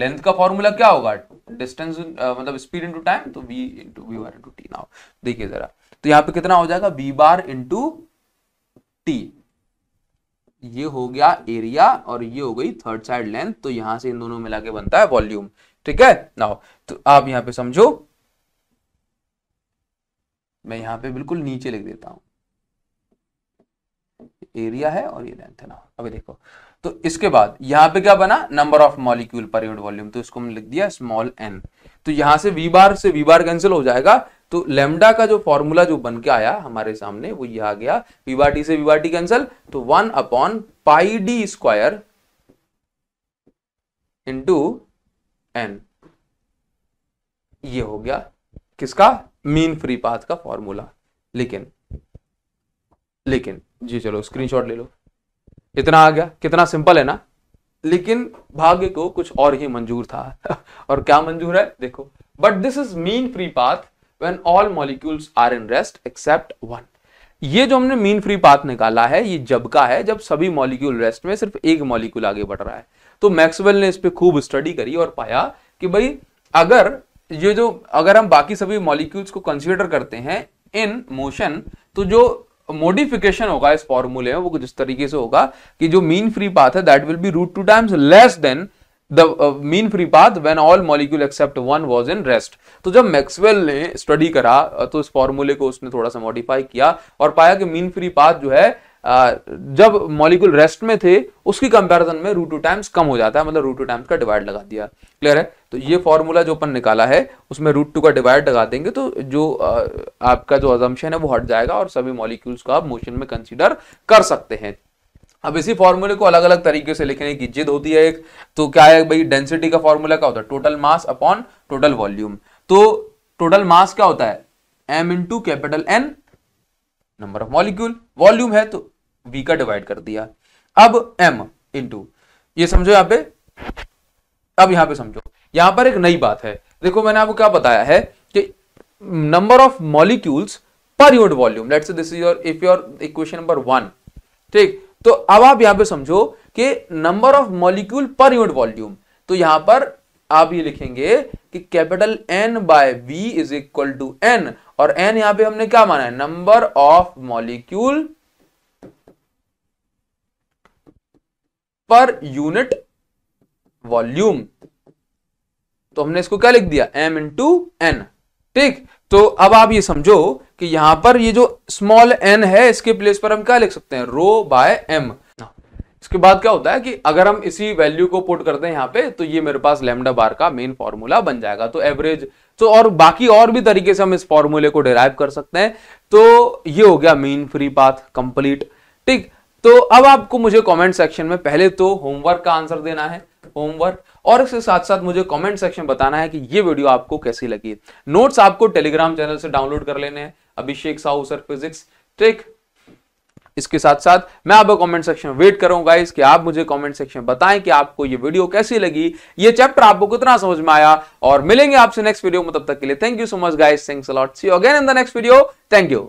length का फॉर्मूला क्या होगा डिस्टेंस uh, मतलब स्पीड इंटू टाइम तो v into V bar into T ना देखिए जरा तो यहाँ पे कितना हो जाएगा v बार इंटू टी ये हो गया एरिया और ये हो गई थर्ड साइड लेंथ तो यहां से इन दोनों मिला के बनता है वॉल्यूम ठीक है नाउ तो आप यहां पे समझो मैं यहां पे बिल्कुल नीचे लिख देता हूं एरिया है और ये लेंथ है ना अभी देखो तो इसके बाद यहां पे क्या बना number of molecule per unit volume तो इसको हमने लिख दिया स्मॉल एन तो यहां से वी बार से वी बार कैंसिल हो जाएगा तो लेमडा का जो फॉर्मूला जो बन के आया हमारे सामने वो ये आ गया वीवा टी से वीवा टी कैंसिल तो one upon pi D square into N ये हो गया किसका मीन फ्री पाथ का फॉर्मूला लेकिन लेकिन जी चलो स्क्रीनशॉट ले लो इतना आ गया कितना सिंपल है ना लेकिन भाग्य को कुछ और ही मंजूर था (laughs) और क्या मंजूर है देखो but this is mean free path when all molecules are in rest except one ये जो हमने मीन फ्री पाथ निकाला है ये जब का है जब सभी मॉलिक्यूल रेस्ट में सिर्फ एक मॉलिक्यूल आगे बढ़ रहा है तो मैक्सवेल ने इस पर खूब स्टडी करी और पाया कि भाई अगर ये जो अगर हम बाकी सभी मॉलिक्यूल्स को कंसिडर करते हैं इन मोशन तो जो मॉडिफिकेशन होगा इस फॉर्मूले में वो कुछ तरीके से होगा कि जो मीन फ्री पाथ है that will be root two times less than the mean free path when all molecule except one was in rest तो जब मैक्सवेल ने स्टडी करा तो इस फॉर्मूले को उसने थोड़ा सा मॉडिफाई किया और पाया कि मीन फ्री पाथ जो है जब मॉलिक्यूल रेस्ट में थे उसकी कंपैरिजन में रूट टू टाइम्स कम हो जाता है मतलब रूट टू टाइम्स का डिवाइड लगा दिया क्लियर है तो ये फॉर्मूला जो अपन निकाला है उसमें रूट टू का डिवाइड लगा देंगे तो जो आपका जो अजम्पन है वो हट जाएगा और सभी मॉलिक्यूल्स को आप मोशन में कंसिडर कर सकते हैं अब इसी फॉर्मूले को अलग अलग तरीके से लिखने की जिद होती है एक तो क्या है भाई डेंसिटी का फॉर्मूला क्या होता है total mass upon total volume तो टोटल मास क्या होता है M into capital N number of molecule volume है तो वी का डिवाइड कर दिया अब एम इंटू ये समझो यहां पे अब यहां पे समझो यहां पर एक नई बात है देखो मैंने आपको क्या बताया है कि number of molecules per unit volume let's this is your if your equation number one ठीक तो अब आप यहां पे समझो कि number of molecule per unit volume तो यहां पर आप ये लिखेंगे कि capital N by V is equal to N और एन यहां पे हमने क्या माना है number of molecule per unit volume तो हमने इसको क्या लिख दिया एम इंटू एन ठीक तो अब आप ये समझो कि यहां पर ये जो स्मॉल एन है इसके प्लेस पर हम क्या लिख सकते हैं रो बाय एम उसके बाद क्या होता है कि अगर हम इसी वैल्यू को पुट करते हैं यहाँ पे तो ये मेरे पास लेमडा बार का मेन फॉर्मूला बन जाएगा तो एवरेज तो और बाकी और भी तरीके से हम इस फॉर्मूले को डिराइव कर सकते हैं तो ये हो गया मेन फ्री पाथ कंप्लीट ठीक तो अब आपको मुझे कमेंट सेक्शन में पहले तो होमवर्क का आंसर देना है होमवर्क और इसके साथ साथ मुझे कमेंट सेक्शन बताना है कि ये वीडियो आपको कैसी लगी नोट्स आपको टेलीग्राम चैनल से डाउनलोड कर लेने हैं अभिषेक साहू सर फिजिक्स ठीक इसके साथ साथ मैं आपको कमेंट सेक्शन में वेट करूंगा गाइस कि आप मुझे कमेंट सेक्शन में बताएं कि आपको ये वीडियो कैसी लगी ये चैप्टर आपको कितना समझ में आया और मिलेंगे आपसे नेक्स्ट वीडियो में तब तक के लिए thank you so much guys thanks a lot see again in the next video thank you